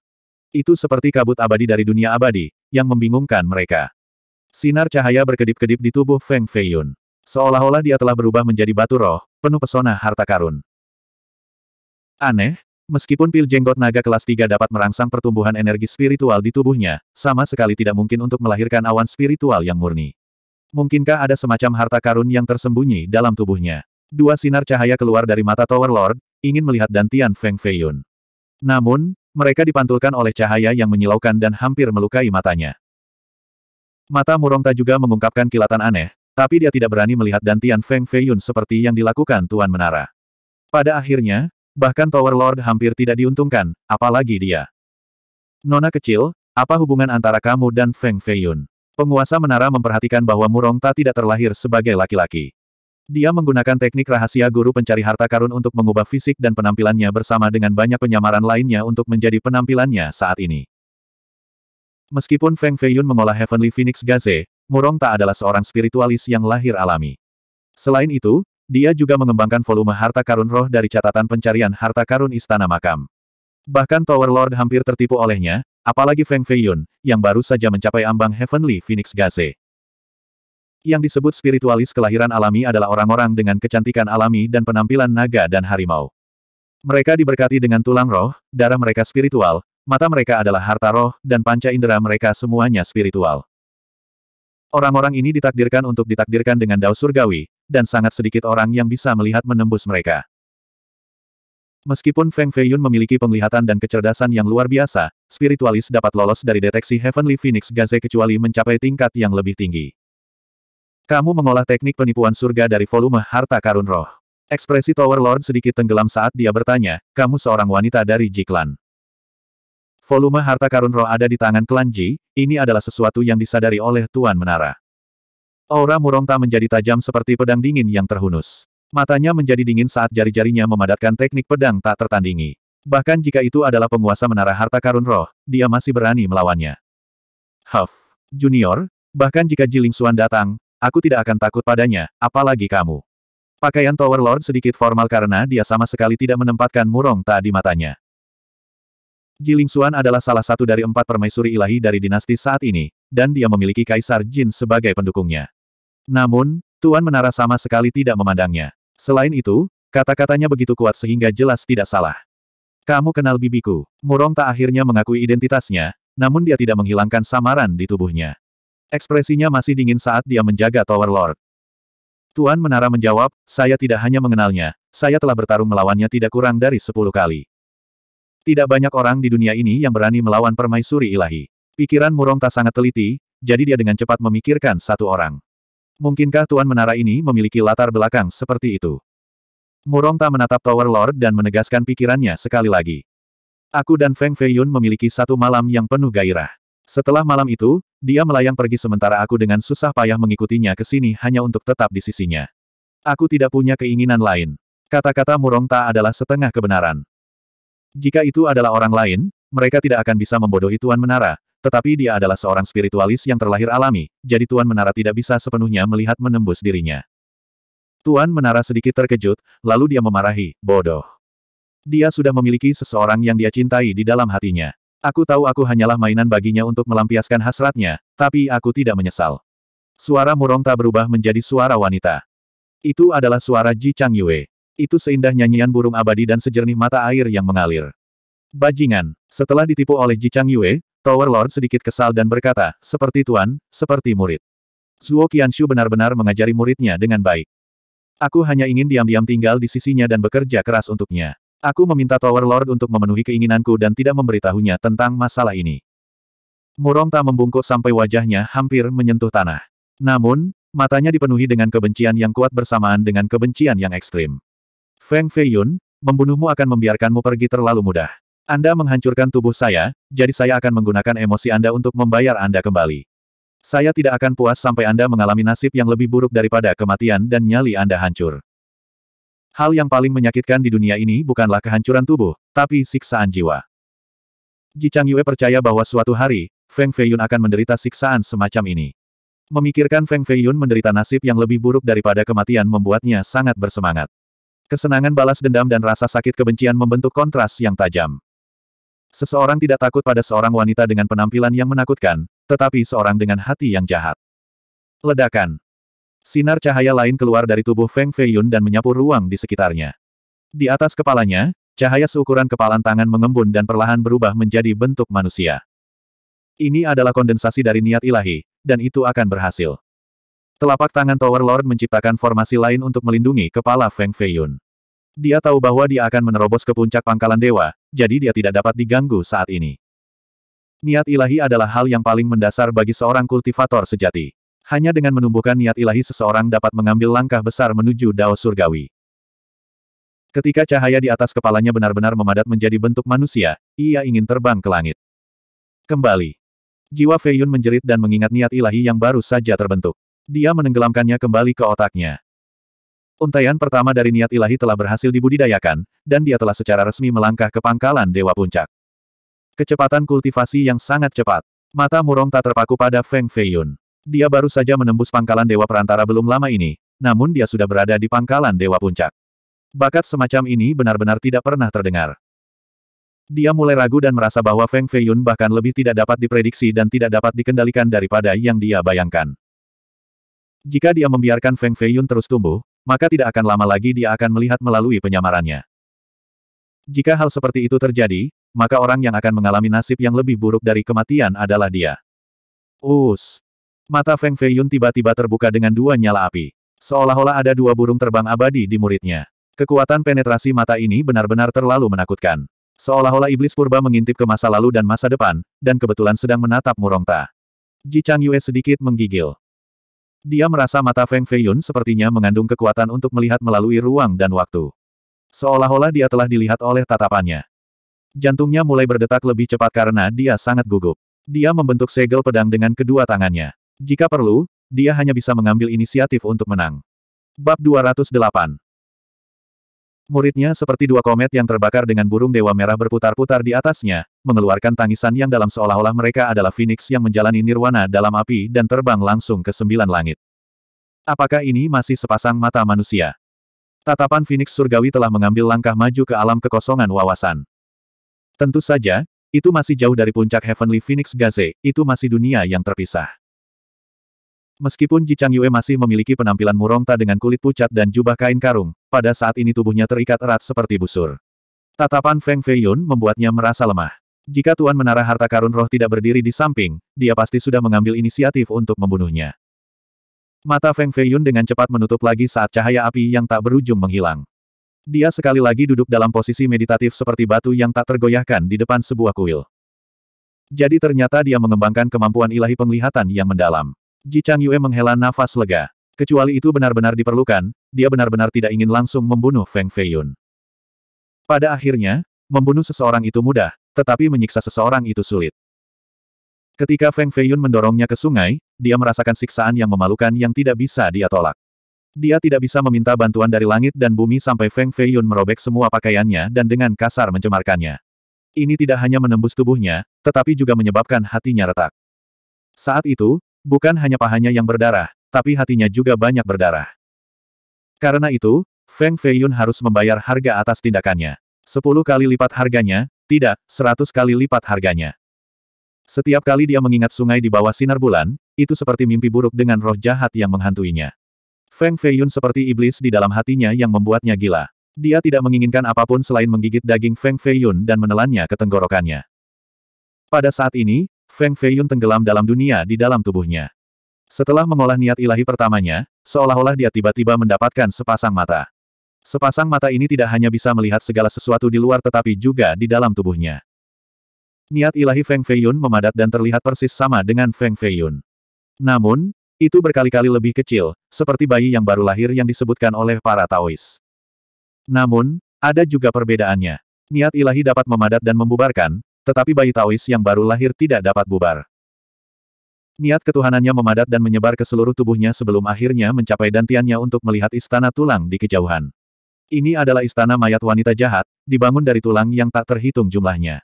Itu seperti kabut abadi dari dunia abadi, yang membingungkan mereka. Sinar cahaya berkedip-kedip di tubuh Feng Feiyun. Seolah-olah dia telah berubah menjadi batu roh, penuh pesona harta karun. Aneh, meskipun pil jenggot naga kelas 3 dapat merangsang pertumbuhan energi spiritual di tubuhnya, sama sekali tidak mungkin untuk melahirkan awan spiritual yang murni. Mungkinkah ada semacam harta karun yang tersembunyi dalam tubuhnya? Dua sinar cahaya keluar dari mata Tower Lord, ingin melihat Dantian Feng Feiyun. Namun, mereka dipantulkan oleh cahaya yang menyilaukan dan hampir melukai matanya. Mata Murongta juga mengungkapkan kilatan aneh, tapi dia tidak berani melihat Dantian Feng Feiyun seperti yang dilakukan Tuan Menara. Pada akhirnya, bahkan Tower Lord hampir tidak diuntungkan, apalagi dia. Nona kecil, apa hubungan antara kamu dan Feng Feiyun? Penguasa menara memperhatikan bahwa Murong Ta tidak terlahir sebagai laki-laki. Dia menggunakan teknik rahasia guru pencari harta karun untuk mengubah fisik dan penampilannya bersama dengan banyak penyamaran lainnya untuk menjadi penampilannya saat ini. Meskipun Feng Feiyun mengolah Heavenly Phoenix Gaze, Murong Ta adalah seorang spiritualis yang lahir alami. Selain itu, dia juga mengembangkan volume harta karun roh dari catatan pencarian harta karun Istana Makam. Bahkan Tower Lord hampir tertipu olehnya, apalagi Feng Feiyun, yang baru saja mencapai ambang Heavenly Phoenix Gaze. Yang disebut spiritualis kelahiran alami adalah orang-orang dengan kecantikan alami dan penampilan naga dan harimau. Mereka diberkati dengan tulang roh, darah mereka spiritual, mata mereka adalah harta roh, dan panca indera mereka semuanya spiritual. Orang-orang ini ditakdirkan untuk ditakdirkan dengan dao surgawi, dan sangat sedikit orang yang bisa melihat menembus mereka. Meskipun Feng Feiyun memiliki penglihatan dan kecerdasan yang luar biasa, spiritualis dapat lolos dari deteksi Heavenly Phoenix Gaze kecuali mencapai tingkat yang lebih tinggi. Kamu mengolah teknik penipuan surga dari volume harta karun roh. Ekspresi Tower Lord sedikit tenggelam saat dia bertanya, kamu seorang wanita dari Jiklan. Volume harta karun roh ada di tangan klan Ji, ini adalah sesuatu yang disadari oleh Tuan Menara. Aura Murongta menjadi tajam seperti pedang dingin yang terhunus. Matanya menjadi dingin saat jari-jarinya memadatkan teknik pedang tak tertandingi. Bahkan jika itu adalah penguasa menara harta karun roh, dia masih berani melawannya. Huff, Junior, bahkan jika Jiling Suan datang, aku tidak akan takut padanya, apalagi kamu. Pakaian Tower Lord sedikit formal karena dia sama sekali tidak menempatkan murong tak di matanya. Jiling Suan adalah salah satu dari empat permaisuri ilahi dari dinasti saat ini, dan dia memiliki Kaisar Jin sebagai pendukungnya. Namun, Tuan Menara sama sekali tidak memandangnya. Selain itu, kata-katanya begitu kuat sehingga jelas tidak salah. Kamu kenal bibiku. Murong tak akhirnya mengakui identitasnya, namun dia tidak menghilangkan samaran di tubuhnya. Ekspresinya masih dingin saat dia menjaga Tower Lord. Tuan Menara menjawab, saya tidak hanya mengenalnya, saya telah bertarung melawannya tidak kurang dari sepuluh kali. Tidak banyak orang di dunia ini yang berani melawan permaisuri ilahi. Pikiran Murong tak sangat teliti, jadi dia dengan cepat memikirkan satu orang. Mungkinkah Tuan Menara ini memiliki latar belakang seperti itu? Murong tak menatap Tower Lord dan menegaskan pikirannya sekali lagi. Aku dan Feng Feiyun memiliki satu malam yang penuh gairah. Setelah malam itu, dia melayang pergi sementara aku dengan susah payah mengikutinya ke sini hanya untuk tetap di sisinya. Aku tidak punya keinginan lain. Kata-kata Murong Ta adalah setengah kebenaran. Jika itu adalah orang lain, mereka tidak akan bisa membodohi Tuan Menara, tetapi dia adalah seorang spiritualis yang terlahir alami, jadi Tuan Menara tidak bisa sepenuhnya melihat menembus dirinya. Tuan Menara sedikit terkejut, lalu dia memarahi, bodoh. Dia sudah memiliki seseorang yang dia cintai di dalam hatinya. Aku tahu aku hanyalah mainan baginya untuk melampiaskan hasratnya, tapi aku tidak menyesal. Suara murong tak berubah menjadi suara wanita. Itu adalah suara Ji Chang Yue. Itu seindah nyanyian burung abadi dan sejernih mata air yang mengalir. Bajingan. Setelah ditipu oleh Ji Chang Yue, Tower Lord sedikit kesal dan berkata, seperti tuan, seperti murid. Zuo Qianshu benar-benar mengajari muridnya dengan baik. Aku hanya ingin diam-diam tinggal di sisinya dan bekerja keras untuknya. Aku meminta Tower Lord untuk memenuhi keinginanku dan tidak memberitahunya tentang masalah ini. Murong Murongta membungkuk sampai wajahnya hampir menyentuh tanah. Namun, matanya dipenuhi dengan kebencian yang kuat bersamaan dengan kebencian yang ekstrim. Feng Feiyun, membunuhmu akan membiarkanmu pergi terlalu mudah. Anda menghancurkan tubuh saya, jadi saya akan menggunakan emosi Anda untuk membayar Anda kembali. Saya tidak akan puas sampai Anda mengalami nasib yang lebih buruk daripada kematian dan nyali Anda hancur. Hal yang paling menyakitkan di dunia ini bukanlah kehancuran tubuh, tapi siksaan jiwa. Ji Chang Yue percaya bahwa suatu hari, Feng Feiyun akan menderita siksaan semacam ini. Memikirkan Feng Feiyun menderita nasib yang lebih buruk daripada kematian membuatnya sangat bersemangat. Kesenangan balas dendam dan rasa sakit kebencian membentuk kontras yang tajam. Seseorang tidak takut pada seorang wanita dengan penampilan yang menakutkan, tetapi seorang dengan hati yang jahat. Ledakan. Sinar cahaya lain keluar dari tubuh Feng Feiyun dan menyapu ruang di sekitarnya. Di atas kepalanya, cahaya seukuran kepalan tangan mengembun dan perlahan berubah menjadi bentuk manusia. Ini adalah kondensasi dari niat ilahi, dan itu akan berhasil. Telapak tangan Tower Lord menciptakan formasi lain untuk melindungi kepala Feng Feiyun. Dia tahu bahwa dia akan menerobos ke puncak pangkalan dewa, jadi dia tidak dapat diganggu saat ini. Niat ilahi adalah hal yang paling mendasar bagi seorang kultivator sejati. Hanya dengan menumbuhkan niat ilahi seseorang dapat mengambil langkah besar menuju dao surgawi. Ketika cahaya di atas kepalanya benar-benar memadat menjadi bentuk manusia, ia ingin terbang ke langit. Kembali. Jiwa Feiyun menjerit dan mengingat niat ilahi yang baru saja terbentuk. Dia menenggelamkannya kembali ke otaknya. Untaian pertama dari niat ilahi telah berhasil dibudidayakan, dan dia telah secara resmi melangkah ke pangkalan Dewa Puncak. Kecepatan kultivasi yang sangat cepat. Mata murong tak terpaku pada Feng Feiyun. Dia baru saja menembus pangkalan Dewa Perantara belum lama ini, namun dia sudah berada di pangkalan Dewa Puncak. Bakat semacam ini benar-benar tidak pernah terdengar. Dia mulai ragu dan merasa bahwa Feng Feiyun bahkan lebih tidak dapat diprediksi dan tidak dapat dikendalikan daripada yang dia bayangkan. Jika dia membiarkan Feng Feiyun terus tumbuh, maka tidak akan lama lagi dia akan melihat melalui penyamarannya. Jika hal seperti itu terjadi, maka orang yang akan mengalami nasib yang lebih buruk dari kematian adalah dia. Us. Mata Feng Feiyun tiba-tiba terbuka dengan dua nyala api. Seolah-olah ada dua burung terbang abadi di muridnya. Kekuatan penetrasi mata ini benar-benar terlalu menakutkan. Seolah-olah iblis purba mengintip ke masa lalu dan masa depan, dan kebetulan sedang menatap Murongta. Ji Chang Yue sedikit menggigil. Dia merasa mata Feng Feiyun sepertinya mengandung kekuatan untuk melihat melalui ruang dan waktu. Seolah-olah dia telah dilihat oleh tatapannya. Jantungnya mulai berdetak lebih cepat karena dia sangat gugup. Dia membentuk segel pedang dengan kedua tangannya. Jika perlu, dia hanya bisa mengambil inisiatif untuk menang. Bab 208 Muridnya seperti dua komet yang terbakar dengan burung dewa merah berputar-putar di atasnya, mengeluarkan tangisan yang dalam seolah-olah mereka adalah Phoenix yang menjalani nirwana dalam api dan terbang langsung ke sembilan langit. Apakah ini masih sepasang mata manusia? Tatapan Phoenix surgawi telah mengambil langkah maju ke alam kekosongan wawasan. Tentu saja, itu masih jauh dari puncak Heavenly Phoenix Gaze, itu masih dunia yang terpisah. Meskipun Ji Chang Yue masih memiliki penampilan murongta dengan kulit pucat dan jubah kain karung, pada saat ini tubuhnya terikat erat seperti busur. Tatapan Feng Feiyun membuatnya merasa lemah. Jika Tuan Menara Harta Karun Roh tidak berdiri di samping, dia pasti sudah mengambil inisiatif untuk membunuhnya. Mata Feng Feiyun dengan cepat menutup lagi saat cahaya api yang tak berujung menghilang. Dia sekali lagi duduk dalam posisi meditatif seperti batu yang tak tergoyahkan di depan sebuah kuil. Jadi ternyata dia mengembangkan kemampuan ilahi penglihatan yang mendalam. Ji Chang Yue menghela nafas lega. Kecuali itu benar-benar diperlukan, dia benar-benar tidak ingin langsung membunuh Feng Feiyun. Pada akhirnya, membunuh seseorang itu mudah, tetapi menyiksa seseorang itu sulit. Ketika Feng Feiyun mendorongnya ke sungai, dia merasakan siksaan yang memalukan yang tidak bisa dia tolak. Dia tidak bisa meminta bantuan dari langit dan bumi sampai Feng Feiyun merobek semua pakaiannya dan dengan kasar mencemarkannya. Ini tidak hanya menembus tubuhnya, tetapi juga menyebabkan hatinya retak. Saat itu, Bukan hanya pahanya yang berdarah, tapi hatinya juga banyak berdarah. Karena itu, Feng Feiyun harus membayar harga atas tindakannya. Sepuluh kali lipat harganya, tidak, seratus kali lipat harganya. Setiap kali dia mengingat sungai di bawah sinar bulan, itu seperti mimpi buruk dengan roh jahat yang menghantuinya. Feng Feiyun seperti iblis di dalam hatinya yang membuatnya gila. Dia tidak menginginkan apapun selain menggigit daging Feng Feiyun dan menelannya ke tenggorokannya. Pada saat ini, Feng Feiyun tenggelam dalam dunia di dalam tubuhnya. Setelah mengolah niat ilahi pertamanya, seolah-olah dia tiba-tiba mendapatkan sepasang mata. Sepasang mata ini tidak hanya bisa melihat segala sesuatu di luar tetapi juga di dalam tubuhnya. Niat ilahi Feng Feiyun memadat dan terlihat persis sama dengan Feng Feiyun. Namun, itu berkali-kali lebih kecil, seperti bayi yang baru lahir yang disebutkan oleh para Taois. Namun, ada juga perbedaannya. Niat ilahi dapat memadat dan membubarkan, tetapi bayi Taois yang baru lahir tidak dapat bubar. Niat ketuhanannya memadat dan menyebar ke seluruh tubuhnya sebelum akhirnya mencapai dantiannya untuk melihat istana tulang di kejauhan. Ini adalah istana mayat wanita jahat, dibangun dari tulang yang tak terhitung jumlahnya.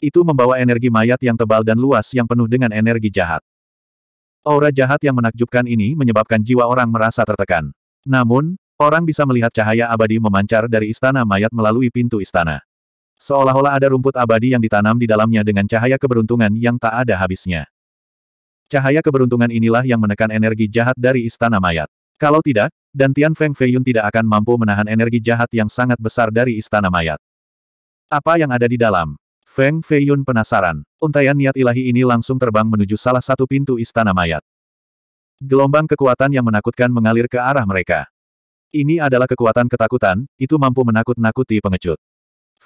Itu membawa energi mayat yang tebal dan luas yang penuh dengan energi jahat. Aura jahat yang menakjubkan ini menyebabkan jiwa orang merasa tertekan. Namun, orang bisa melihat cahaya abadi memancar dari istana mayat melalui pintu istana. Seolah-olah ada rumput abadi yang ditanam di dalamnya dengan cahaya keberuntungan yang tak ada habisnya. Cahaya keberuntungan inilah yang menekan energi jahat dari Istana Mayat. Kalau tidak, dan Tian Feng Feiyun tidak akan mampu menahan energi jahat yang sangat besar dari Istana Mayat. Apa yang ada di dalam? Feng Feiyun penasaran. Untaian niat ilahi ini langsung terbang menuju salah satu pintu istana mayat. Gelombang kekuatan yang menakutkan mengalir ke arah mereka. Ini adalah kekuatan ketakutan, itu mampu menakut-nakuti pengecut.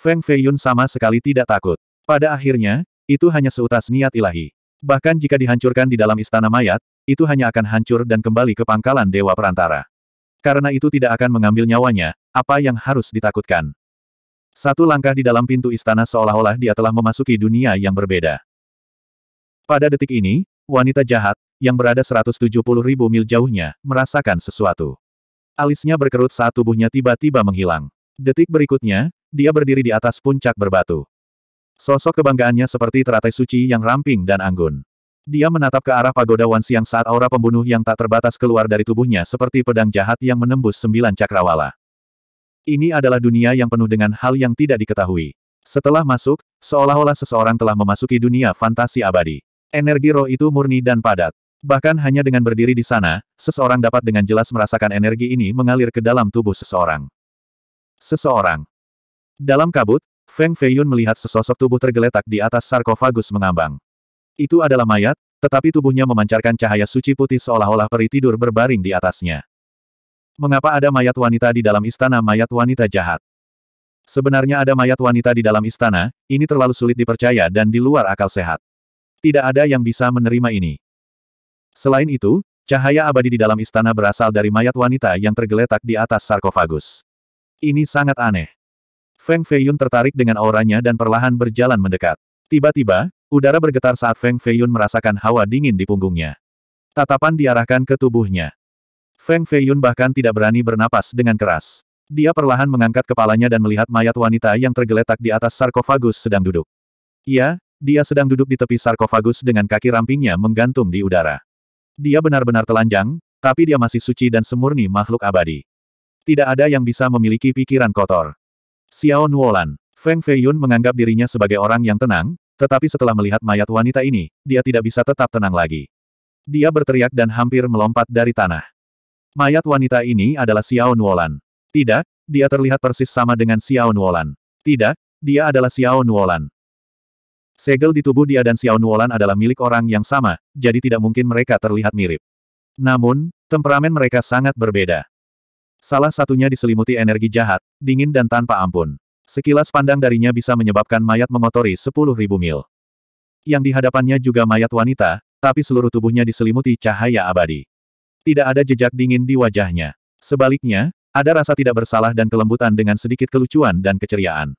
Feng Feiyun sama sekali tidak takut. Pada akhirnya, itu hanya seutas niat ilahi. Bahkan jika dihancurkan di dalam istana mayat, itu hanya akan hancur dan kembali ke pangkalan Dewa Perantara. Karena itu tidak akan mengambil nyawanya, apa yang harus ditakutkan. Satu langkah di dalam pintu istana seolah-olah dia telah memasuki dunia yang berbeda. Pada detik ini, wanita jahat, yang berada 170 ribu mil jauhnya, merasakan sesuatu. Alisnya berkerut saat tubuhnya tiba-tiba menghilang. Detik berikutnya, dia berdiri di atas puncak berbatu. Sosok kebanggaannya seperti teratai suci yang ramping dan anggun. Dia menatap ke arah pagoda Wan Siang saat aura pembunuh yang tak terbatas keluar dari tubuhnya seperti pedang jahat yang menembus sembilan cakrawala. Ini adalah dunia yang penuh dengan hal yang tidak diketahui. Setelah masuk, seolah-olah seseorang telah memasuki dunia fantasi abadi. Energi roh itu murni dan padat. Bahkan hanya dengan berdiri di sana, seseorang dapat dengan jelas merasakan energi ini mengalir ke dalam tubuh seseorang. Seseorang dalam kabut, Feng Feiyun melihat sesosok tubuh tergeletak di atas sarkofagus mengambang. Itu adalah mayat, tetapi tubuhnya memancarkan cahaya suci putih seolah-olah peri tidur berbaring di atasnya. Mengapa ada mayat wanita di dalam istana mayat wanita jahat? Sebenarnya ada mayat wanita di dalam istana, ini terlalu sulit dipercaya dan di luar akal sehat. Tidak ada yang bisa menerima ini. Selain itu, cahaya abadi di dalam istana berasal dari mayat wanita yang tergeletak di atas sarkofagus. Ini sangat aneh. Feng Feiyun tertarik dengan auranya dan perlahan berjalan mendekat. Tiba-tiba, udara bergetar saat Feng Feiyun merasakan hawa dingin di punggungnya. Tatapan diarahkan ke tubuhnya. Feng Feiyun bahkan tidak berani bernapas dengan keras. Dia perlahan mengangkat kepalanya dan melihat mayat wanita yang tergeletak di atas sarkofagus sedang duduk. Ya, dia sedang duduk di tepi sarkofagus dengan kaki rampingnya menggantung di udara. Dia benar-benar telanjang, tapi dia masih suci dan semurni makhluk abadi. Tidak ada yang bisa memiliki pikiran kotor. Xiao Nuolan. Feng Feiyun menganggap dirinya sebagai orang yang tenang, tetapi setelah melihat mayat wanita ini, dia tidak bisa tetap tenang lagi. Dia berteriak dan hampir melompat dari tanah. Mayat wanita ini adalah Xiao Nuolan. Tidak, dia terlihat persis sama dengan Xiao Nuolan. Tidak, dia adalah Xiao Nuolan. Segel di tubuh dia dan Xiao Nuolan adalah milik orang yang sama, jadi tidak mungkin mereka terlihat mirip. Namun, temperamen mereka sangat berbeda. Salah satunya diselimuti energi jahat, dingin dan tanpa ampun. Sekilas pandang darinya bisa menyebabkan mayat mengotori 10.000 mil. Yang dihadapannya juga mayat wanita, tapi seluruh tubuhnya diselimuti cahaya abadi. Tidak ada jejak dingin di wajahnya. Sebaliknya, ada rasa tidak bersalah dan kelembutan dengan sedikit kelucuan dan keceriaan.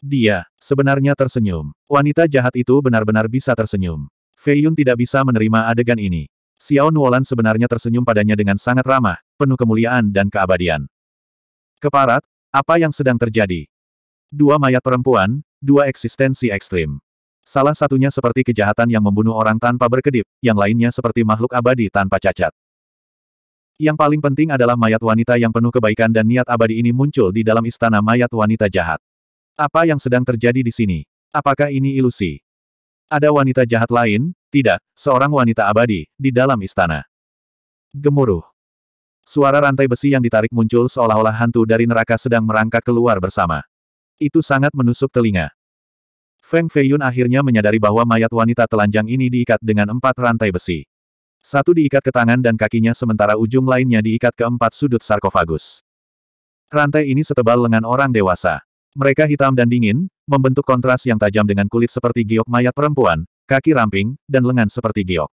Dia, sebenarnya tersenyum. Wanita jahat itu benar-benar bisa tersenyum. Fei Yun tidak bisa menerima adegan ini. Xiao Nuolan sebenarnya tersenyum padanya dengan sangat ramah, penuh kemuliaan dan keabadian. Keparat, apa yang sedang terjadi? Dua mayat perempuan, dua eksistensi ekstrim. Salah satunya seperti kejahatan yang membunuh orang tanpa berkedip, yang lainnya seperti makhluk abadi tanpa cacat. Yang paling penting adalah mayat wanita yang penuh kebaikan dan niat abadi ini muncul di dalam istana mayat wanita jahat. Apa yang sedang terjadi di sini? Apakah ini ilusi? Ada wanita jahat lain? Tidak, seorang wanita abadi, di dalam istana. Gemuruh. Suara rantai besi yang ditarik muncul seolah-olah hantu dari neraka sedang merangkak keluar bersama. Itu sangat menusuk telinga. Feng Feiyun akhirnya menyadari bahwa mayat wanita telanjang ini diikat dengan empat rantai besi. Satu diikat ke tangan dan kakinya sementara ujung lainnya diikat ke empat sudut sarkofagus. Rantai ini setebal lengan orang dewasa. Mereka hitam dan dingin, membentuk kontras yang tajam dengan kulit seperti giok mayat perempuan, kaki ramping, dan lengan seperti giok.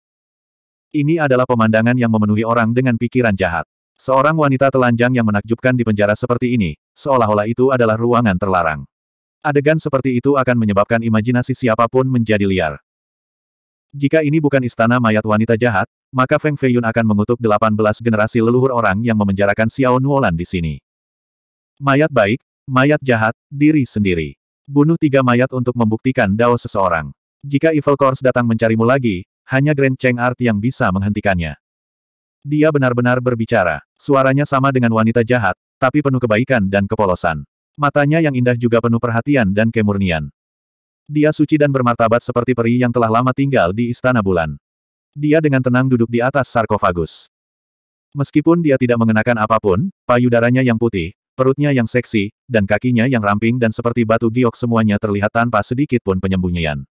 Ini adalah pemandangan yang memenuhi orang dengan pikiran jahat. Seorang wanita telanjang yang menakjubkan di penjara seperti ini, seolah-olah itu adalah ruangan terlarang. Adegan seperti itu akan menyebabkan imajinasi siapapun menjadi liar. Jika ini bukan istana mayat wanita jahat, maka Feng Feiyun akan mengutuk 18 generasi leluhur orang yang memenjarakan Xiao Nuolan di sini. Mayat baik, mayat jahat, diri sendiri. Bunuh tiga mayat untuk membuktikan Dao seseorang. Jika Evil Course datang mencarimu lagi, hanya Grand Cheng Art yang bisa menghentikannya. Dia benar-benar berbicara. Suaranya sama dengan wanita jahat, tapi penuh kebaikan dan kepolosan. Matanya yang indah juga penuh perhatian dan kemurnian. Dia suci dan bermartabat seperti peri yang telah lama tinggal di Istana Bulan. Dia dengan tenang duduk di atas sarkofagus. Meskipun dia tidak mengenakan apapun, payudaranya yang putih, Perutnya yang seksi, dan kakinya yang ramping dan seperti batu giok semuanya terlihat tanpa sedikit pun penyembunyian.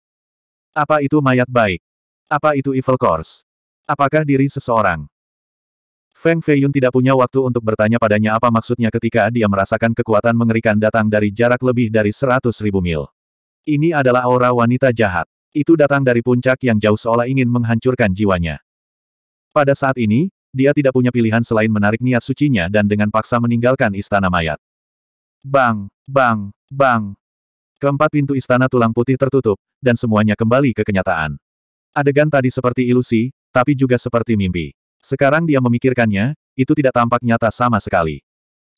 Apa itu mayat baik? Apa itu evil course? Apakah diri seseorang? Feng Feiyun tidak punya waktu untuk bertanya padanya apa maksudnya ketika dia merasakan kekuatan mengerikan datang dari jarak lebih dari seratus ribu mil. Ini adalah aura wanita jahat. Itu datang dari puncak yang jauh seolah ingin menghancurkan jiwanya. Pada saat ini, dia tidak punya pilihan selain menarik niat sucinya dan dengan paksa meninggalkan istana mayat. Bang, bang, bang. Keempat pintu istana tulang putih tertutup, dan semuanya kembali ke kenyataan. Adegan tadi seperti ilusi, tapi juga seperti mimpi. Sekarang dia memikirkannya, itu tidak tampak nyata sama sekali.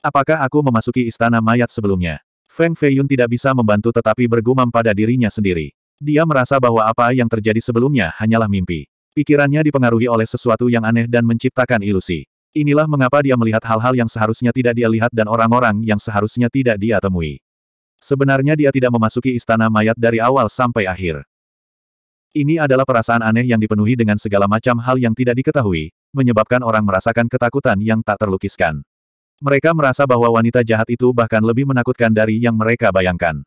Apakah aku memasuki istana mayat sebelumnya? Feng Feiyun tidak bisa membantu tetapi bergumam pada dirinya sendiri. Dia merasa bahwa apa yang terjadi sebelumnya hanyalah mimpi. Pikirannya dipengaruhi oleh sesuatu yang aneh dan menciptakan ilusi. Inilah mengapa dia melihat hal-hal yang seharusnya tidak dia lihat dan orang-orang yang seharusnya tidak dia temui. Sebenarnya dia tidak memasuki istana mayat dari awal sampai akhir. Ini adalah perasaan aneh yang dipenuhi dengan segala macam hal yang tidak diketahui, menyebabkan orang merasakan ketakutan yang tak terlukiskan. Mereka merasa bahwa wanita jahat itu bahkan lebih menakutkan dari yang mereka bayangkan.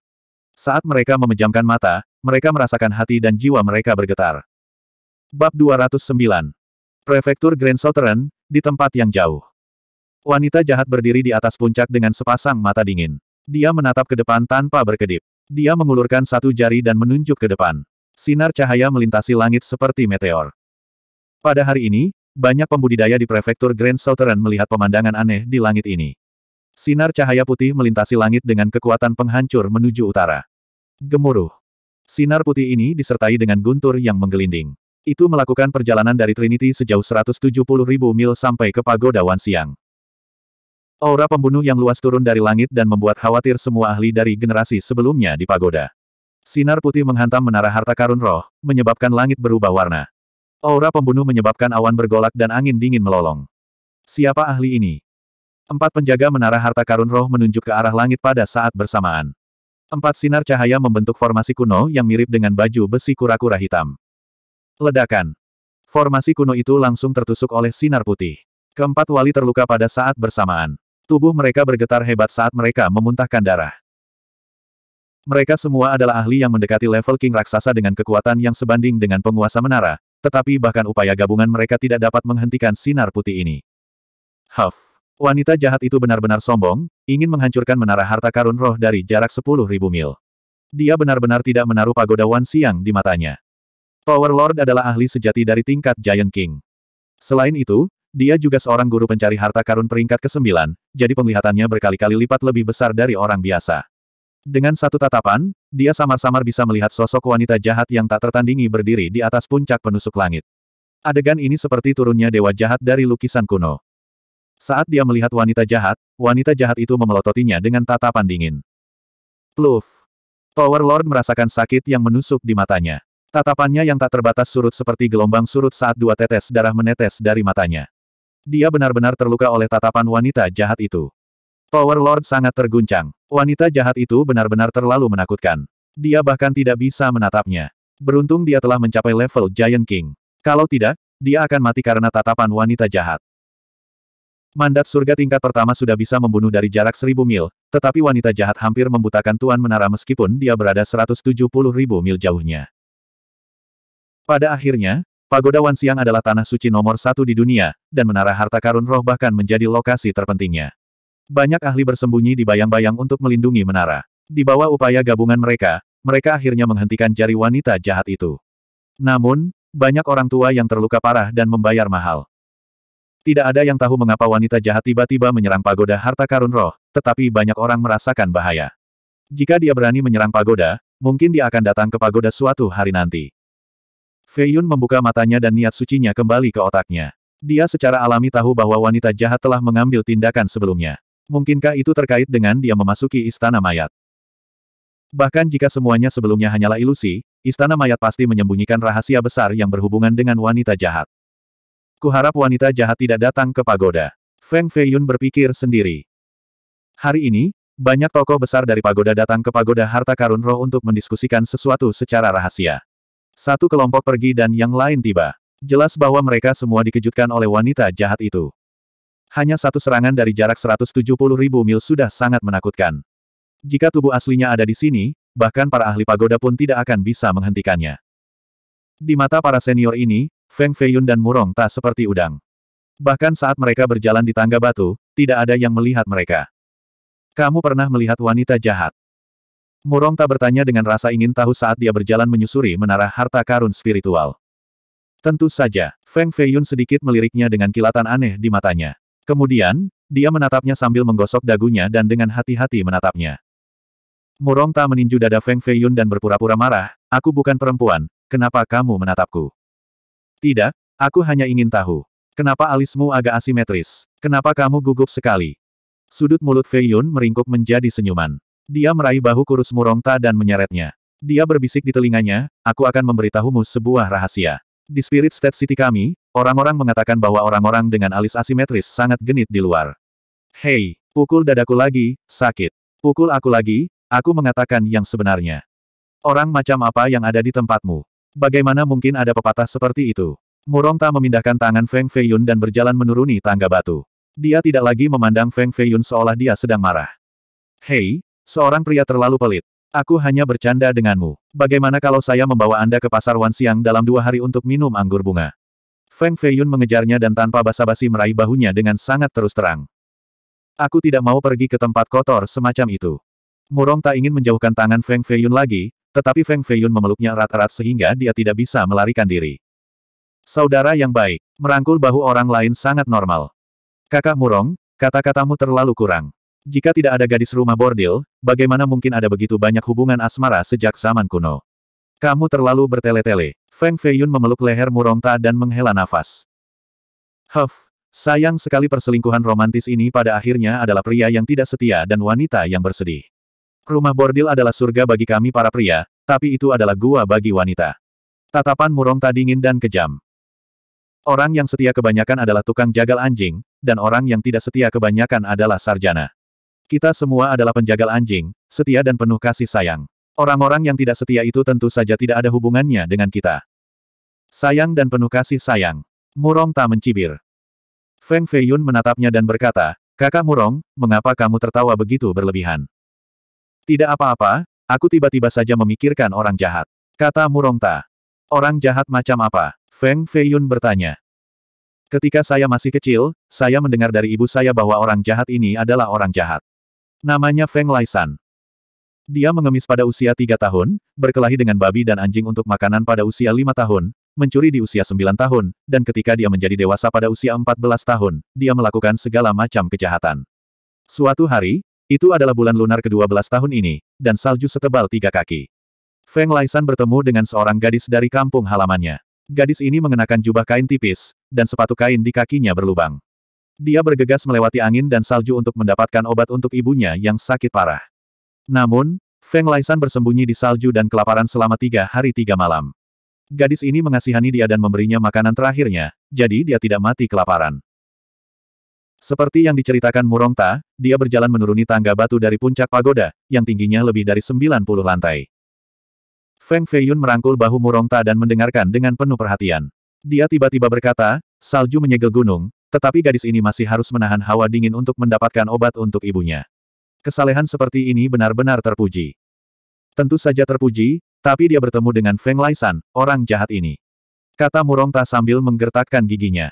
Saat mereka memejamkan mata, mereka merasakan hati dan jiwa mereka bergetar. Bab 209. Prefektur Grand Southern, di tempat yang jauh. Wanita jahat berdiri di atas puncak dengan sepasang mata dingin. Dia menatap ke depan tanpa berkedip. Dia mengulurkan satu jari dan menunjuk ke depan. Sinar cahaya melintasi langit seperti meteor. Pada hari ini, banyak pembudidaya di prefektur Grand Southern melihat pemandangan aneh di langit ini. Sinar cahaya putih melintasi langit dengan kekuatan penghancur menuju utara. Gemuruh. Sinar putih ini disertai dengan guntur yang menggelinding. Itu melakukan perjalanan dari Trinity sejauh 170.000 mil sampai ke Pagoda Wan Siang. Aura pembunuh yang luas turun dari langit dan membuat khawatir semua ahli dari generasi sebelumnya di pagoda. Sinar putih menghantam menara harta karun roh, menyebabkan langit berubah warna. Aura pembunuh menyebabkan awan bergolak dan angin dingin melolong. Siapa ahli ini? Empat penjaga menara harta karun roh menunjuk ke arah langit pada saat bersamaan. Empat sinar cahaya membentuk formasi kuno yang mirip dengan baju besi kura-kura hitam. Ledakan. Formasi kuno itu langsung tertusuk oleh sinar putih. Keempat wali terluka pada saat bersamaan. Tubuh mereka bergetar hebat saat mereka memuntahkan darah. Mereka semua adalah ahli yang mendekati level King Raksasa dengan kekuatan yang sebanding dengan penguasa menara, tetapi bahkan upaya gabungan mereka tidak dapat menghentikan sinar putih ini. Huff. Wanita jahat itu benar-benar sombong, ingin menghancurkan menara harta karun roh dari jarak 10.000 mil. Dia benar-benar tidak menaruh pagoda Wan Siang di matanya. Power Lord adalah ahli sejati dari tingkat Giant King. Selain itu, dia juga seorang guru pencari harta karun peringkat ke-9, jadi penglihatannya berkali-kali lipat lebih besar dari orang biasa. Dengan satu tatapan, dia samar-samar bisa melihat sosok wanita jahat yang tak tertandingi berdiri di atas puncak penusuk langit. Adegan ini seperti turunnya dewa jahat dari lukisan kuno. Saat dia melihat wanita jahat, wanita jahat itu memelototinya dengan tatapan dingin. Pluf! Power Lord merasakan sakit yang menusuk di matanya. Tatapannya yang tak terbatas surut seperti gelombang surut saat dua tetes darah menetes dari matanya. Dia benar-benar terluka oleh tatapan wanita jahat itu. Power Lord sangat terguncang. Wanita jahat itu benar-benar terlalu menakutkan. Dia bahkan tidak bisa menatapnya. Beruntung dia telah mencapai level Giant King. Kalau tidak, dia akan mati karena tatapan wanita jahat. Mandat surga tingkat pertama sudah bisa membunuh dari jarak seribu mil, tetapi wanita jahat hampir membutakan Tuan Menara meskipun dia berada 170 ribu mil jauhnya. Pada akhirnya, Pagoda Wansiang adalah tanah suci nomor satu di dunia, dan menara harta karun roh bahkan menjadi lokasi terpentingnya. Banyak ahli bersembunyi di bayang-bayang untuk melindungi menara. Di bawah upaya gabungan mereka, mereka akhirnya menghentikan jari wanita jahat itu. Namun, banyak orang tua yang terluka parah dan membayar mahal. Tidak ada yang tahu mengapa wanita jahat tiba-tiba menyerang pagoda harta karun roh, tetapi banyak orang merasakan bahaya. Jika dia berani menyerang pagoda, mungkin dia akan datang ke pagoda suatu hari nanti. Feiyun membuka matanya dan niat sucinya kembali ke otaknya. Dia secara alami tahu bahwa wanita jahat telah mengambil tindakan sebelumnya. Mungkinkah itu terkait dengan dia memasuki istana mayat? Bahkan jika semuanya sebelumnya hanyalah ilusi, istana mayat pasti menyembunyikan rahasia besar yang berhubungan dengan wanita jahat. Kuharap wanita jahat tidak datang ke pagoda. Feng Feiyun berpikir sendiri. Hari ini, banyak tokoh besar dari pagoda datang ke pagoda harta karun roh untuk mendiskusikan sesuatu secara rahasia. Satu kelompok pergi dan yang lain tiba. Jelas bahwa mereka semua dikejutkan oleh wanita jahat itu. Hanya satu serangan dari jarak 170 ribu mil sudah sangat menakutkan. Jika tubuh aslinya ada di sini, bahkan para ahli pagoda pun tidak akan bisa menghentikannya. Di mata para senior ini, Feng Feiyun dan Murong tak seperti udang. Bahkan saat mereka berjalan di tangga batu, tidak ada yang melihat mereka. Kamu pernah melihat wanita jahat. Murong tak bertanya dengan rasa ingin tahu saat dia berjalan menyusuri menara harta karun spiritual. Tentu saja, Feng Feiyun sedikit meliriknya dengan kilatan aneh di matanya. Kemudian, dia menatapnya sambil menggosok dagunya dan dengan hati-hati menatapnya. Murong tak meninju dada Feng Feiyun dan berpura-pura marah, aku bukan perempuan, kenapa kamu menatapku? Tidak, aku hanya ingin tahu. Kenapa alismu agak asimetris? Kenapa kamu gugup sekali? Sudut mulut Feiyun meringkuk menjadi senyuman. Dia meraih bahu kurus Murongta dan menyeretnya. Dia berbisik di telinganya, aku akan memberitahumu sebuah rahasia. Di Spirit State City kami, orang-orang mengatakan bahwa orang-orang dengan alis asimetris sangat genit di luar. Hei, pukul dadaku lagi, sakit. Pukul aku lagi, aku mengatakan yang sebenarnya. Orang macam apa yang ada di tempatmu? Bagaimana mungkin ada pepatah seperti itu? Murongta memindahkan tangan Feng Feiyun dan berjalan menuruni tangga batu. Dia tidak lagi memandang Feng Feiyun seolah dia sedang marah. Hei, Seorang pria terlalu pelit. Aku hanya bercanda denganmu. Bagaimana kalau saya membawa Anda ke pasar Wan Siang dalam dua hari untuk minum anggur bunga? Feng Feiyun mengejarnya dan tanpa basa-basi meraih bahunya dengan sangat terus terang. Aku tidak mau pergi ke tempat kotor semacam itu. Murong tak ingin menjauhkan tangan Feng Feiyun lagi, tetapi Feng Feiyun memeluknya erat-erat sehingga dia tidak bisa melarikan diri. Saudara yang baik, merangkul bahu orang lain sangat normal. Kakak Murong, kata-katamu terlalu kurang. Jika tidak ada gadis rumah bordil, bagaimana mungkin ada begitu banyak hubungan asmara sejak zaman kuno? Kamu terlalu bertele-tele. Feng Feiyun memeluk leher Murongta dan menghela nafas. Huff, sayang sekali perselingkuhan romantis ini pada akhirnya adalah pria yang tidak setia dan wanita yang bersedih. Rumah bordil adalah surga bagi kami para pria, tapi itu adalah gua bagi wanita. Tatapan Murongta dingin dan kejam. Orang yang setia kebanyakan adalah tukang jagal anjing, dan orang yang tidak setia kebanyakan adalah sarjana. Kita semua adalah penjagal anjing, setia dan penuh kasih sayang. Orang-orang yang tidak setia itu tentu saja tidak ada hubungannya dengan kita. Sayang dan penuh kasih sayang. Murong tak mencibir. Feng Feiyun menatapnya dan berkata, Kakak Murong, mengapa kamu tertawa begitu berlebihan? Tidak apa-apa, aku tiba-tiba saja memikirkan orang jahat. Kata Murong Ta. Orang jahat macam apa? Feng Feiyun bertanya. Ketika saya masih kecil, saya mendengar dari ibu saya bahwa orang jahat ini adalah orang jahat. Namanya Feng Laisan. Dia mengemis pada usia tiga tahun, berkelahi dengan babi dan anjing untuk makanan pada usia lima tahun, mencuri di usia sembilan tahun, dan ketika dia menjadi dewasa pada usia empat belas tahun, dia melakukan segala macam kejahatan. Suatu hari, itu adalah bulan lunar ke-12 tahun ini, dan salju setebal tiga kaki. Feng Laisan bertemu dengan seorang gadis dari kampung halamannya. Gadis ini mengenakan jubah kain tipis, dan sepatu kain di kakinya berlubang. Dia bergegas melewati angin dan salju untuk mendapatkan obat untuk ibunya yang sakit parah. Namun, Feng Laisan bersembunyi di salju dan kelaparan selama tiga hari tiga malam. Gadis ini mengasihani dia dan memberinya makanan terakhirnya, jadi dia tidak mati kelaparan. Seperti yang diceritakan Murongta, dia berjalan menuruni tangga batu dari puncak pagoda, yang tingginya lebih dari 90 lantai. Feng Feiyun merangkul bahu Murongta dan mendengarkan dengan penuh perhatian. Dia tiba-tiba berkata, salju menyegel gunung, tetapi gadis ini masih harus menahan hawa dingin untuk mendapatkan obat untuk ibunya. Kesalehan seperti ini benar-benar terpuji. Tentu saja terpuji, tapi dia bertemu dengan Feng Laisan, orang jahat ini. Kata Murong Ta sambil menggertakkan giginya.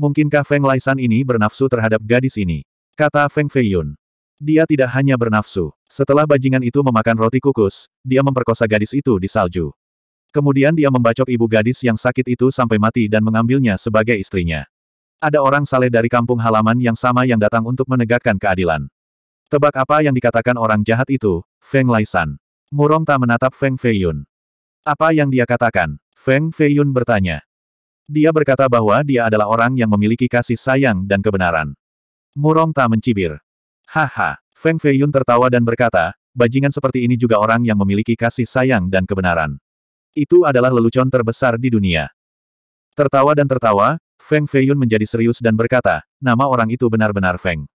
Mungkinkah Feng Laisan ini bernafsu terhadap gadis ini? Kata Feng Feiyun. Dia tidak hanya bernafsu. Setelah bajingan itu memakan roti kukus, dia memperkosa gadis itu di salju. Kemudian dia membacok ibu gadis yang sakit itu sampai mati dan mengambilnya sebagai istrinya. Ada orang saleh dari kampung halaman yang sama yang datang untuk menegakkan keadilan. Tebak apa yang dikatakan orang jahat itu, Feng Laisan. Murong tak menatap Feng Feiyun. Apa yang dia katakan? Feng Feiyun bertanya. Dia berkata bahwa dia adalah orang yang memiliki kasih sayang dan kebenaran. Murong tak mencibir. Haha, Feng Feiyun tertawa dan berkata, bajingan seperti ini juga orang yang memiliki kasih sayang dan kebenaran. Itu adalah lelucon terbesar di dunia. Tertawa dan tertawa, Feng Feiyun menjadi serius dan berkata, nama orang itu benar-benar Feng.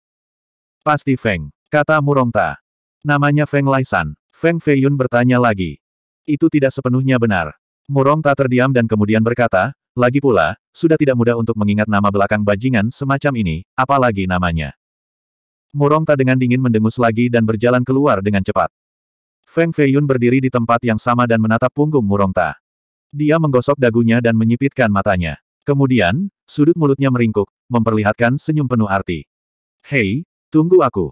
Pasti Feng, kata Murongta. Namanya Feng Laisan. Feng Feiyun bertanya lagi. Itu tidak sepenuhnya benar. Murongta terdiam dan kemudian berkata, lagi pula, sudah tidak mudah untuk mengingat nama belakang bajingan semacam ini, apalagi namanya. Murongta dengan dingin mendengus lagi dan berjalan keluar dengan cepat. Feng Feiyun berdiri di tempat yang sama dan menatap punggung Murongta. Dia menggosok dagunya dan menyipitkan matanya. Kemudian, sudut mulutnya meringkuk, memperlihatkan senyum penuh arti. Hei, tunggu aku.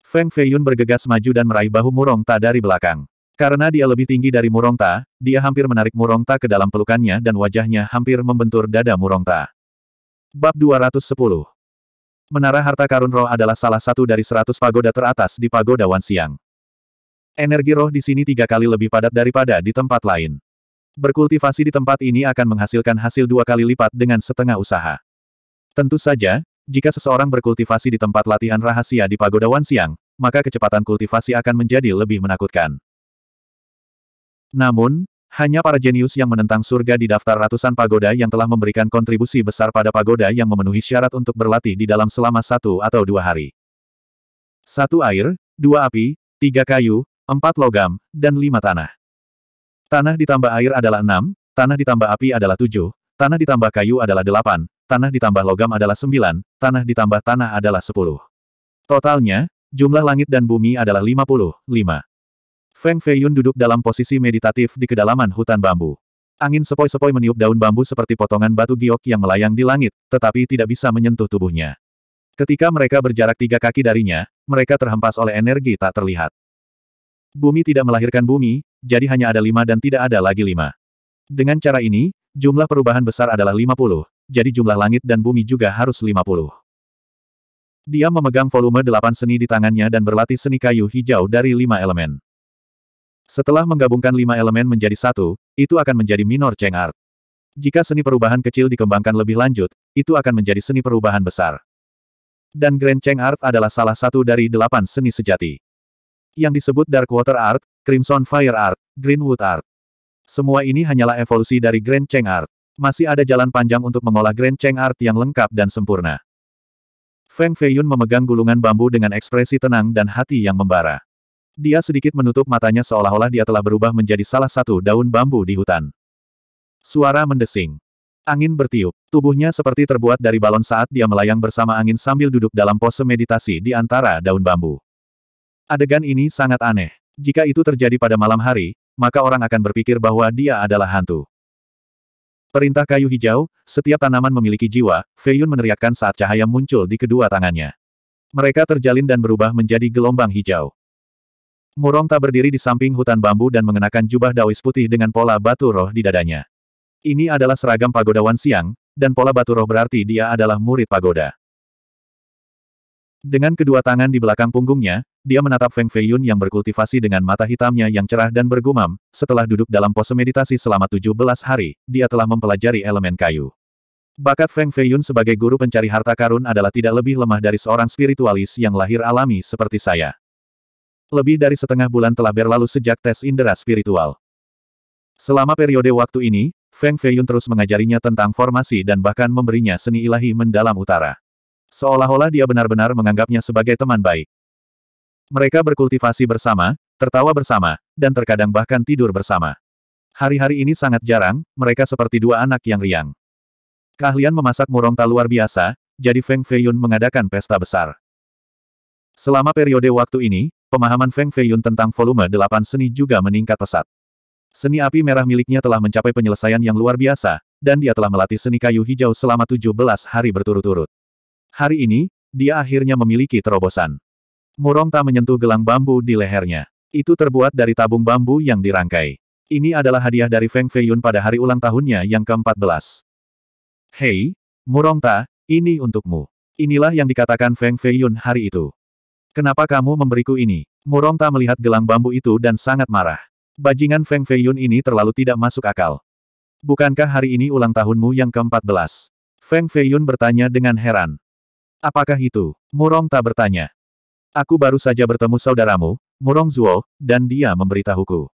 Feng Feiyun bergegas maju dan meraih bahu Murongta dari belakang. Karena dia lebih tinggi dari Murongta, dia hampir menarik Murongta ke dalam pelukannya dan wajahnya hampir membentur dada Murongta. Bab 210 Menara Harta Karun Roh adalah salah satu dari seratus pagoda teratas di Pagoda Wansiang. Energi roh di sini tiga kali lebih padat daripada di tempat lain. Berkultivasi di tempat ini akan menghasilkan hasil dua kali lipat dengan setengah usaha. Tentu saja, jika seseorang berkultivasi di tempat latihan rahasia di Pagoda Wansiang, maka kecepatan kultivasi akan menjadi lebih menakutkan. Namun, hanya para jenius yang menentang surga di daftar ratusan pagoda yang telah memberikan kontribusi besar pada pagoda yang memenuhi syarat untuk berlatih di dalam selama satu atau dua hari. Satu air, dua api, tiga kayu, empat logam, dan lima tanah. Tanah ditambah air adalah enam, tanah ditambah api adalah tujuh, tanah ditambah kayu adalah delapan, tanah ditambah logam adalah sembilan, tanah ditambah tanah adalah sepuluh. Totalnya, jumlah langit dan bumi adalah lima puluh, lima. Feng Feiyun duduk dalam posisi meditatif di kedalaman hutan bambu. Angin sepoi-sepoi meniup daun bambu seperti potongan batu giok yang melayang di langit, tetapi tidak bisa menyentuh tubuhnya. Ketika mereka berjarak tiga kaki darinya, mereka terhempas oleh energi tak terlihat. Bumi tidak melahirkan bumi, jadi hanya ada lima dan tidak ada lagi lima. Dengan cara ini, jumlah perubahan besar adalah lima puluh. jadi jumlah langit dan bumi juga harus lima puluh. Dia memegang volume delapan seni di tangannya dan berlatih seni kayu hijau dari lima elemen. Setelah menggabungkan lima elemen menjadi satu, itu akan menjadi minor Cheng Art. Jika seni perubahan kecil dikembangkan lebih lanjut, itu akan menjadi seni perubahan besar. Dan Grand Cheng Art adalah salah satu dari delapan seni sejati yang disebut Dark Water Art, Crimson Fire Art, Greenwood Art. Semua ini hanyalah evolusi dari Grand Cheng Art. Masih ada jalan panjang untuk mengolah Grand Cheng Art yang lengkap dan sempurna. Feng Feiyun memegang gulungan bambu dengan ekspresi tenang dan hati yang membara. Dia sedikit menutup matanya seolah-olah dia telah berubah menjadi salah satu daun bambu di hutan. Suara mendesing. Angin bertiup. Tubuhnya seperti terbuat dari balon saat dia melayang bersama angin sambil duduk dalam pose meditasi di antara daun bambu. Adegan ini sangat aneh. Jika itu terjadi pada malam hari, maka orang akan berpikir bahwa dia adalah hantu. Perintah kayu hijau, setiap tanaman memiliki jiwa, Feiyun meneriakkan saat cahaya muncul di kedua tangannya. Mereka terjalin dan berubah menjadi gelombang hijau. Murong tak berdiri di samping hutan bambu dan mengenakan jubah Dawis putih dengan pola batu roh di dadanya. Ini adalah seragam pagoda wan siang, dan pola batu roh berarti dia adalah murid pagoda. Dengan kedua tangan di belakang punggungnya, dia menatap Feng Feiyun yang berkultivasi dengan mata hitamnya yang cerah dan bergumam, setelah duduk dalam pose meditasi selama 17 hari, dia telah mempelajari elemen kayu. Bakat Feng Feiyun sebagai guru pencari harta karun adalah tidak lebih lemah dari seorang spiritualis yang lahir alami seperti saya. Lebih dari setengah bulan telah berlalu sejak tes indera spiritual. Selama periode waktu ini, Feng Feiyun terus mengajarinya tentang formasi dan bahkan memberinya seni ilahi mendalam utara. Seolah-olah dia benar-benar menganggapnya sebagai teman baik. Mereka berkultivasi bersama, tertawa bersama, dan terkadang bahkan tidur bersama. Hari-hari ini sangat jarang, mereka seperti dua anak yang riang. Keahlian memasak murongta luar biasa, jadi Feng Feiyun mengadakan pesta besar. Selama periode waktu ini, pemahaman Feng Feiyun tentang volume 8 seni juga meningkat pesat. Seni api merah miliknya telah mencapai penyelesaian yang luar biasa, dan dia telah melatih seni kayu hijau selama 17 hari berturut-turut. Hari ini, dia akhirnya memiliki terobosan. Murong tak menyentuh gelang bambu di lehernya. Itu terbuat dari tabung bambu yang dirangkai. Ini adalah hadiah dari Feng Feiyun pada hari ulang tahunnya yang ke-14. Hei, Murong Ta, ini untukmu. Inilah yang dikatakan Feng Feiyun hari itu. Kenapa kamu memberiku ini? Murong Ta melihat gelang bambu itu dan sangat marah. Bajingan Feng Feiyun ini terlalu tidak masuk akal. Bukankah hari ini ulang tahunmu yang ke-14? Feng Feiyun bertanya dengan heran. Apakah itu? Murong tak bertanya. Aku baru saja bertemu saudaramu, Murong Zuo, dan dia memberitahuku.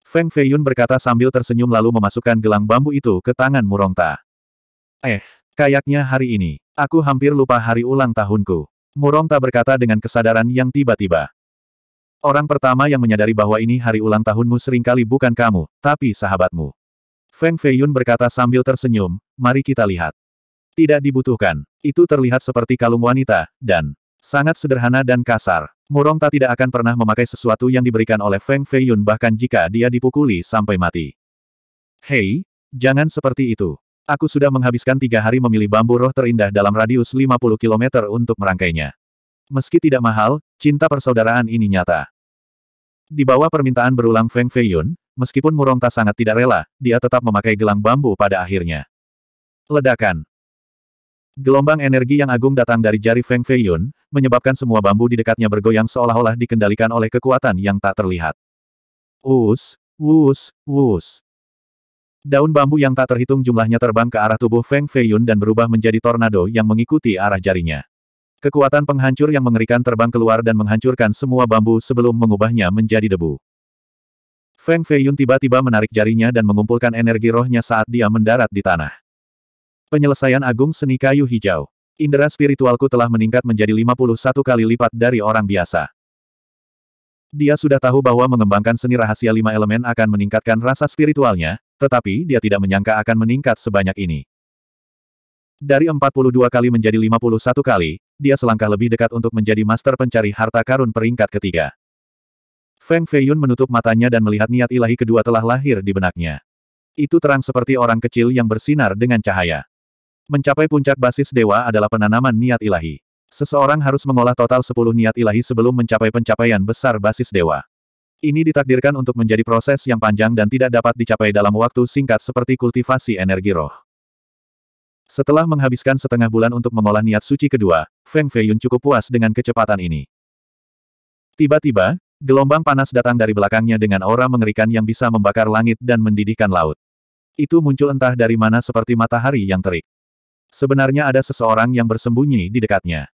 Feng Feiyun berkata sambil tersenyum lalu memasukkan gelang bambu itu ke tangan Murong Ta. Eh, kayaknya hari ini, aku hampir lupa hari ulang tahunku. Murong Ta berkata dengan kesadaran yang tiba-tiba. Orang pertama yang menyadari bahwa ini hari ulang tahunmu seringkali bukan kamu, tapi sahabatmu. Feng Feiyun berkata sambil tersenyum, mari kita lihat. Tidak dibutuhkan. Itu terlihat seperti kalung wanita, dan sangat sederhana dan kasar. Murongta tidak akan pernah memakai sesuatu yang diberikan oleh Feng Feiyun bahkan jika dia dipukuli sampai mati. Hei, jangan seperti itu. Aku sudah menghabiskan tiga hari memilih bambu roh terindah dalam radius 50 km untuk merangkainya. Meski tidak mahal, cinta persaudaraan ini nyata. Di bawah permintaan berulang Feng Feiyun, meskipun Murongta sangat tidak rela, dia tetap memakai gelang bambu pada akhirnya. Ledakan. Gelombang energi yang agung datang dari jari Feng Feiyun, menyebabkan semua bambu di dekatnya bergoyang seolah-olah dikendalikan oleh kekuatan yang tak terlihat. Wus, wus, wus. Daun bambu yang tak terhitung jumlahnya terbang ke arah tubuh Feng Feiyun dan berubah menjadi tornado yang mengikuti arah jarinya. Kekuatan penghancur yang mengerikan terbang keluar dan menghancurkan semua bambu sebelum mengubahnya menjadi debu. Feng Feiyun tiba-tiba menarik jarinya dan mengumpulkan energi rohnya saat dia mendarat di tanah. Penyelesaian Agung Seni Kayu Hijau. Indera spiritualku telah meningkat menjadi 51 kali lipat dari orang biasa. Dia sudah tahu bahwa mengembangkan seni rahasia lima elemen akan meningkatkan rasa spiritualnya, tetapi dia tidak menyangka akan meningkat sebanyak ini. Dari 42 kali menjadi 51 kali, dia selangkah lebih dekat untuk menjadi master pencari harta karun peringkat ketiga. Feng Feiyun menutup matanya dan melihat niat ilahi kedua telah lahir di benaknya. Itu terang seperti orang kecil yang bersinar dengan cahaya. Mencapai puncak basis dewa adalah penanaman niat ilahi. Seseorang harus mengolah total 10 niat ilahi sebelum mencapai pencapaian besar basis dewa. Ini ditakdirkan untuk menjadi proses yang panjang dan tidak dapat dicapai dalam waktu singkat seperti kultivasi energi roh. Setelah menghabiskan setengah bulan untuk mengolah niat suci kedua, Feng Fei Yun cukup puas dengan kecepatan ini. Tiba-tiba, gelombang panas datang dari belakangnya dengan aura mengerikan yang bisa membakar langit dan mendidihkan laut. Itu muncul entah dari mana seperti matahari yang terik. Sebenarnya ada seseorang yang bersembunyi di dekatnya.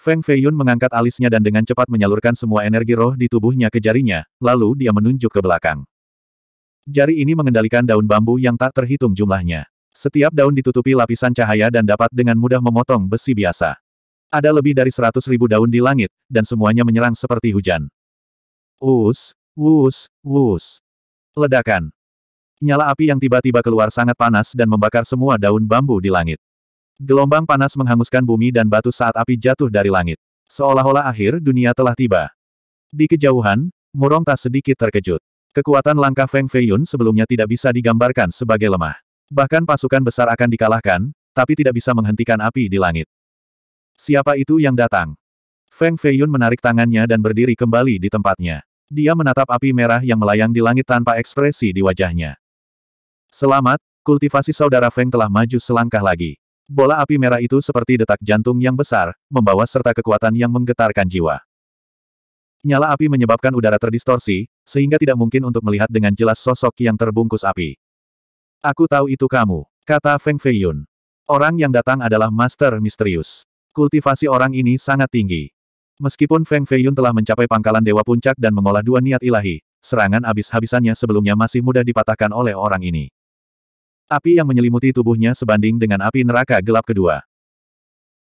Feng Feiyun mengangkat alisnya dan dengan cepat menyalurkan semua energi roh di tubuhnya ke jarinya, lalu dia menunjuk ke belakang. Jari ini mengendalikan daun bambu yang tak terhitung jumlahnya. Setiap daun ditutupi lapisan cahaya dan dapat dengan mudah memotong besi biasa. Ada lebih dari seratus ribu daun di langit, dan semuanya menyerang seperti hujan. Wus, wus, wus. Ledakan. Nyala api yang tiba-tiba keluar sangat panas dan membakar semua daun bambu di langit. Gelombang panas menghanguskan bumi dan batu saat api jatuh dari langit. Seolah-olah akhir dunia telah tiba. Di kejauhan, Murong tak sedikit terkejut. Kekuatan langkah Feng Feiyun sebelumnya tidak bisa digambarkan sebagai lemah. Bahkan pasukan besar akan dikalahkan, tapi tidak bisa menghentikan api di langit. Siapa itu yang datang? Feng Feiyun menarik tangannya dan berdiri kembali di tempatnya. Dia menatap api merah yang melayang di langit tanpa ekspresi di wajahnya. Selamat, kultivasi saudara Feng telah maju selangkah lagi. Bola api merah itu seperti detak jantung yang besar, membawa serta kekuatan yang menggetarkan jiwa. Nyala api menyebabkan udara terdistorsi, sehingga tidak mungkin untuk melihat dengan jelas sosok yang terbungkus api. Aku tahu itu kamu, kata Feng Feiyun. Orang yang datang adalah Master Misterius. Kultivasi orang ini sangat tinggi. Meskipun Feng Feiyun telah mencapai pangkalan Dewa Puncak dan mengolah dua niat ilahi, serangan abis-habisannya sebelumnya masih mudah dipatahkan oleh orang ini. Api yang menyelimuti tubuhnya sebanding dengan api neraka gelap kedua.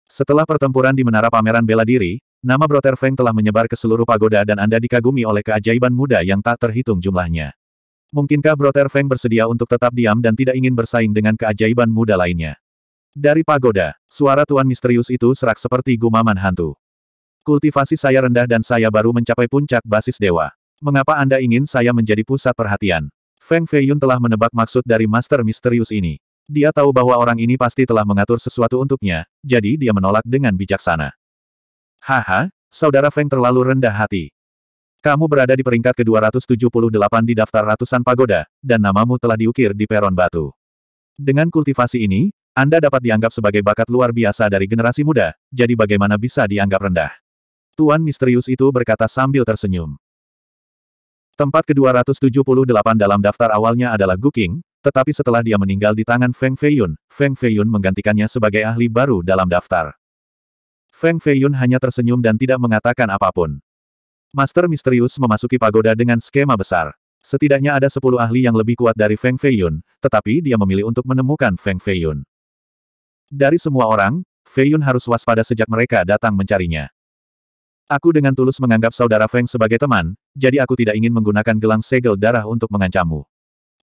Setelah pertempuran di Menara Pameran Bela Diri, nama Brother Feng telah menyebar ke seluruh pagoda dan Anda dikagumi oleh keajaiban muda yang tak terhitung jumlahnya. Mungkinkah Brother Feng bersedia untuk tetap diam dan tidak ingin bersaing dengan keajaiban muda lainnya? Dari pagoda, suara Tuan Misterius itu serak seperti gumaman hantu. Kultivasi saya rendah dan saya baru mencapai puncak basis dewa. Mengapa Anda ingin saya menjadi pusat perhatian? Feng Feiyun telah menebak maksud dari master misterius ini. Dia tahu bahwa orang ini pasti telah mengatur sesuatu untuknya, jadi dia menolak dengan bijaksana. Haha, saudara Feng terlalu rendah hati. Kamu berada di peringkat ke-278 di daftar ratusan pagoda, dan namamu telah diukir di peron batu. Dengan kultivasi ini, Anda dapat dianggap sebagai bakat luar biasa dari generasi muda, jadi bagaimana bisa dianggap rendah? Tuan misterius itu berkata sambil tersenyum. Tempat ke-278 dalam daftar awalnya adalah Guking, tetapi setelah dia meninggal di tangan Feng Feiyun, Feng Feiyun menggantikannya sebagai ahli baru dalam daftar. Feng Feiyun hanya tersenyum dan tidak mengatakan apapun. Master Misterius memasuki pagoda dengan skema besar. Setidaknya ada sepuluh ahli yang lebih kuat dari Feng Feiyun, tetapi dia memilih untuk menemukan Feng Feiyun. Dari semua orang, Feiyun harus waspada sejak mereka datang mencarinya. Aku dengan tulus menganggap saudara Feng sebagai teman, jadi aku tidak ingin menggunakan gelang segel darah untuk mengancammu.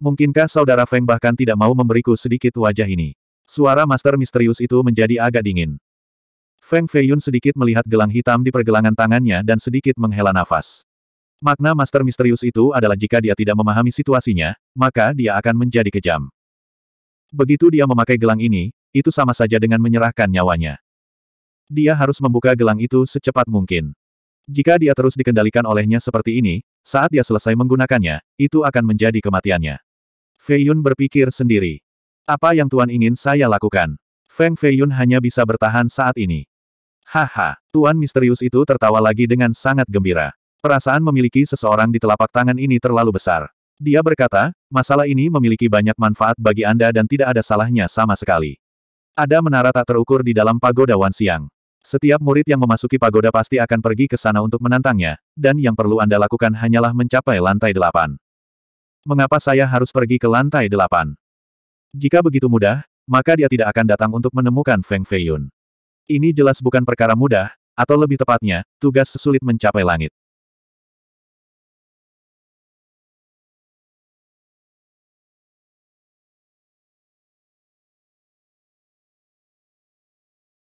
Mungkinkah saudara Feng bahkan tidak mau memberiku sedikit wajah ini? Suara master misterius itu menjadi agak dingin. Feng Feiyun sedikit melihat gelang hitam di pergelangan tangannya dan sedikit menghela nafas. Makna master misterius itu adalah jika dia tidak memahami situasinya, maka dia akan menjadi kejam. Begitu dia memakai gelang ini, itu sama saja dengan menyerahkan nyawanya dia harus membuka gelang itu secepat mungkin. Jika dia terus dikendalikan olehnya seperti ini, saat dia selesai menggunakannya, itu akan menjadi kematiannya. Fei Yun berpikir sendiri. Apa yang Tuan ingin saya lakukan? Feng Fei Yun hanya bisa bertahan saat ini. Haha, Tuan misterius itu tertawa lagi dengan sangat gembira. Perasaan memiliki seseorang di telapak tangan ini terlalu besar. Dia berkata, masalah ini memiliki banyak manfaat bagi Anda dan tidak ada salahnya sama sekali. Ada menara tak terukur di dalam pagoda Wan Siang. Setiap murid yang memasuki pagoda pasti akan pergi ke sana untuk menantangnya, dan yang perlu Anda lakukan hanyalah mencapai lantai delapan. Mengapa saya harus pergi ke lantai delapan? Jika begitu mudah, maka dia tidak akan datang untuk menemukan Feng Feiyun. Ini jelas bukan perkara mudah, atau lebih tepatnya, tugas sesulit mencapai langit.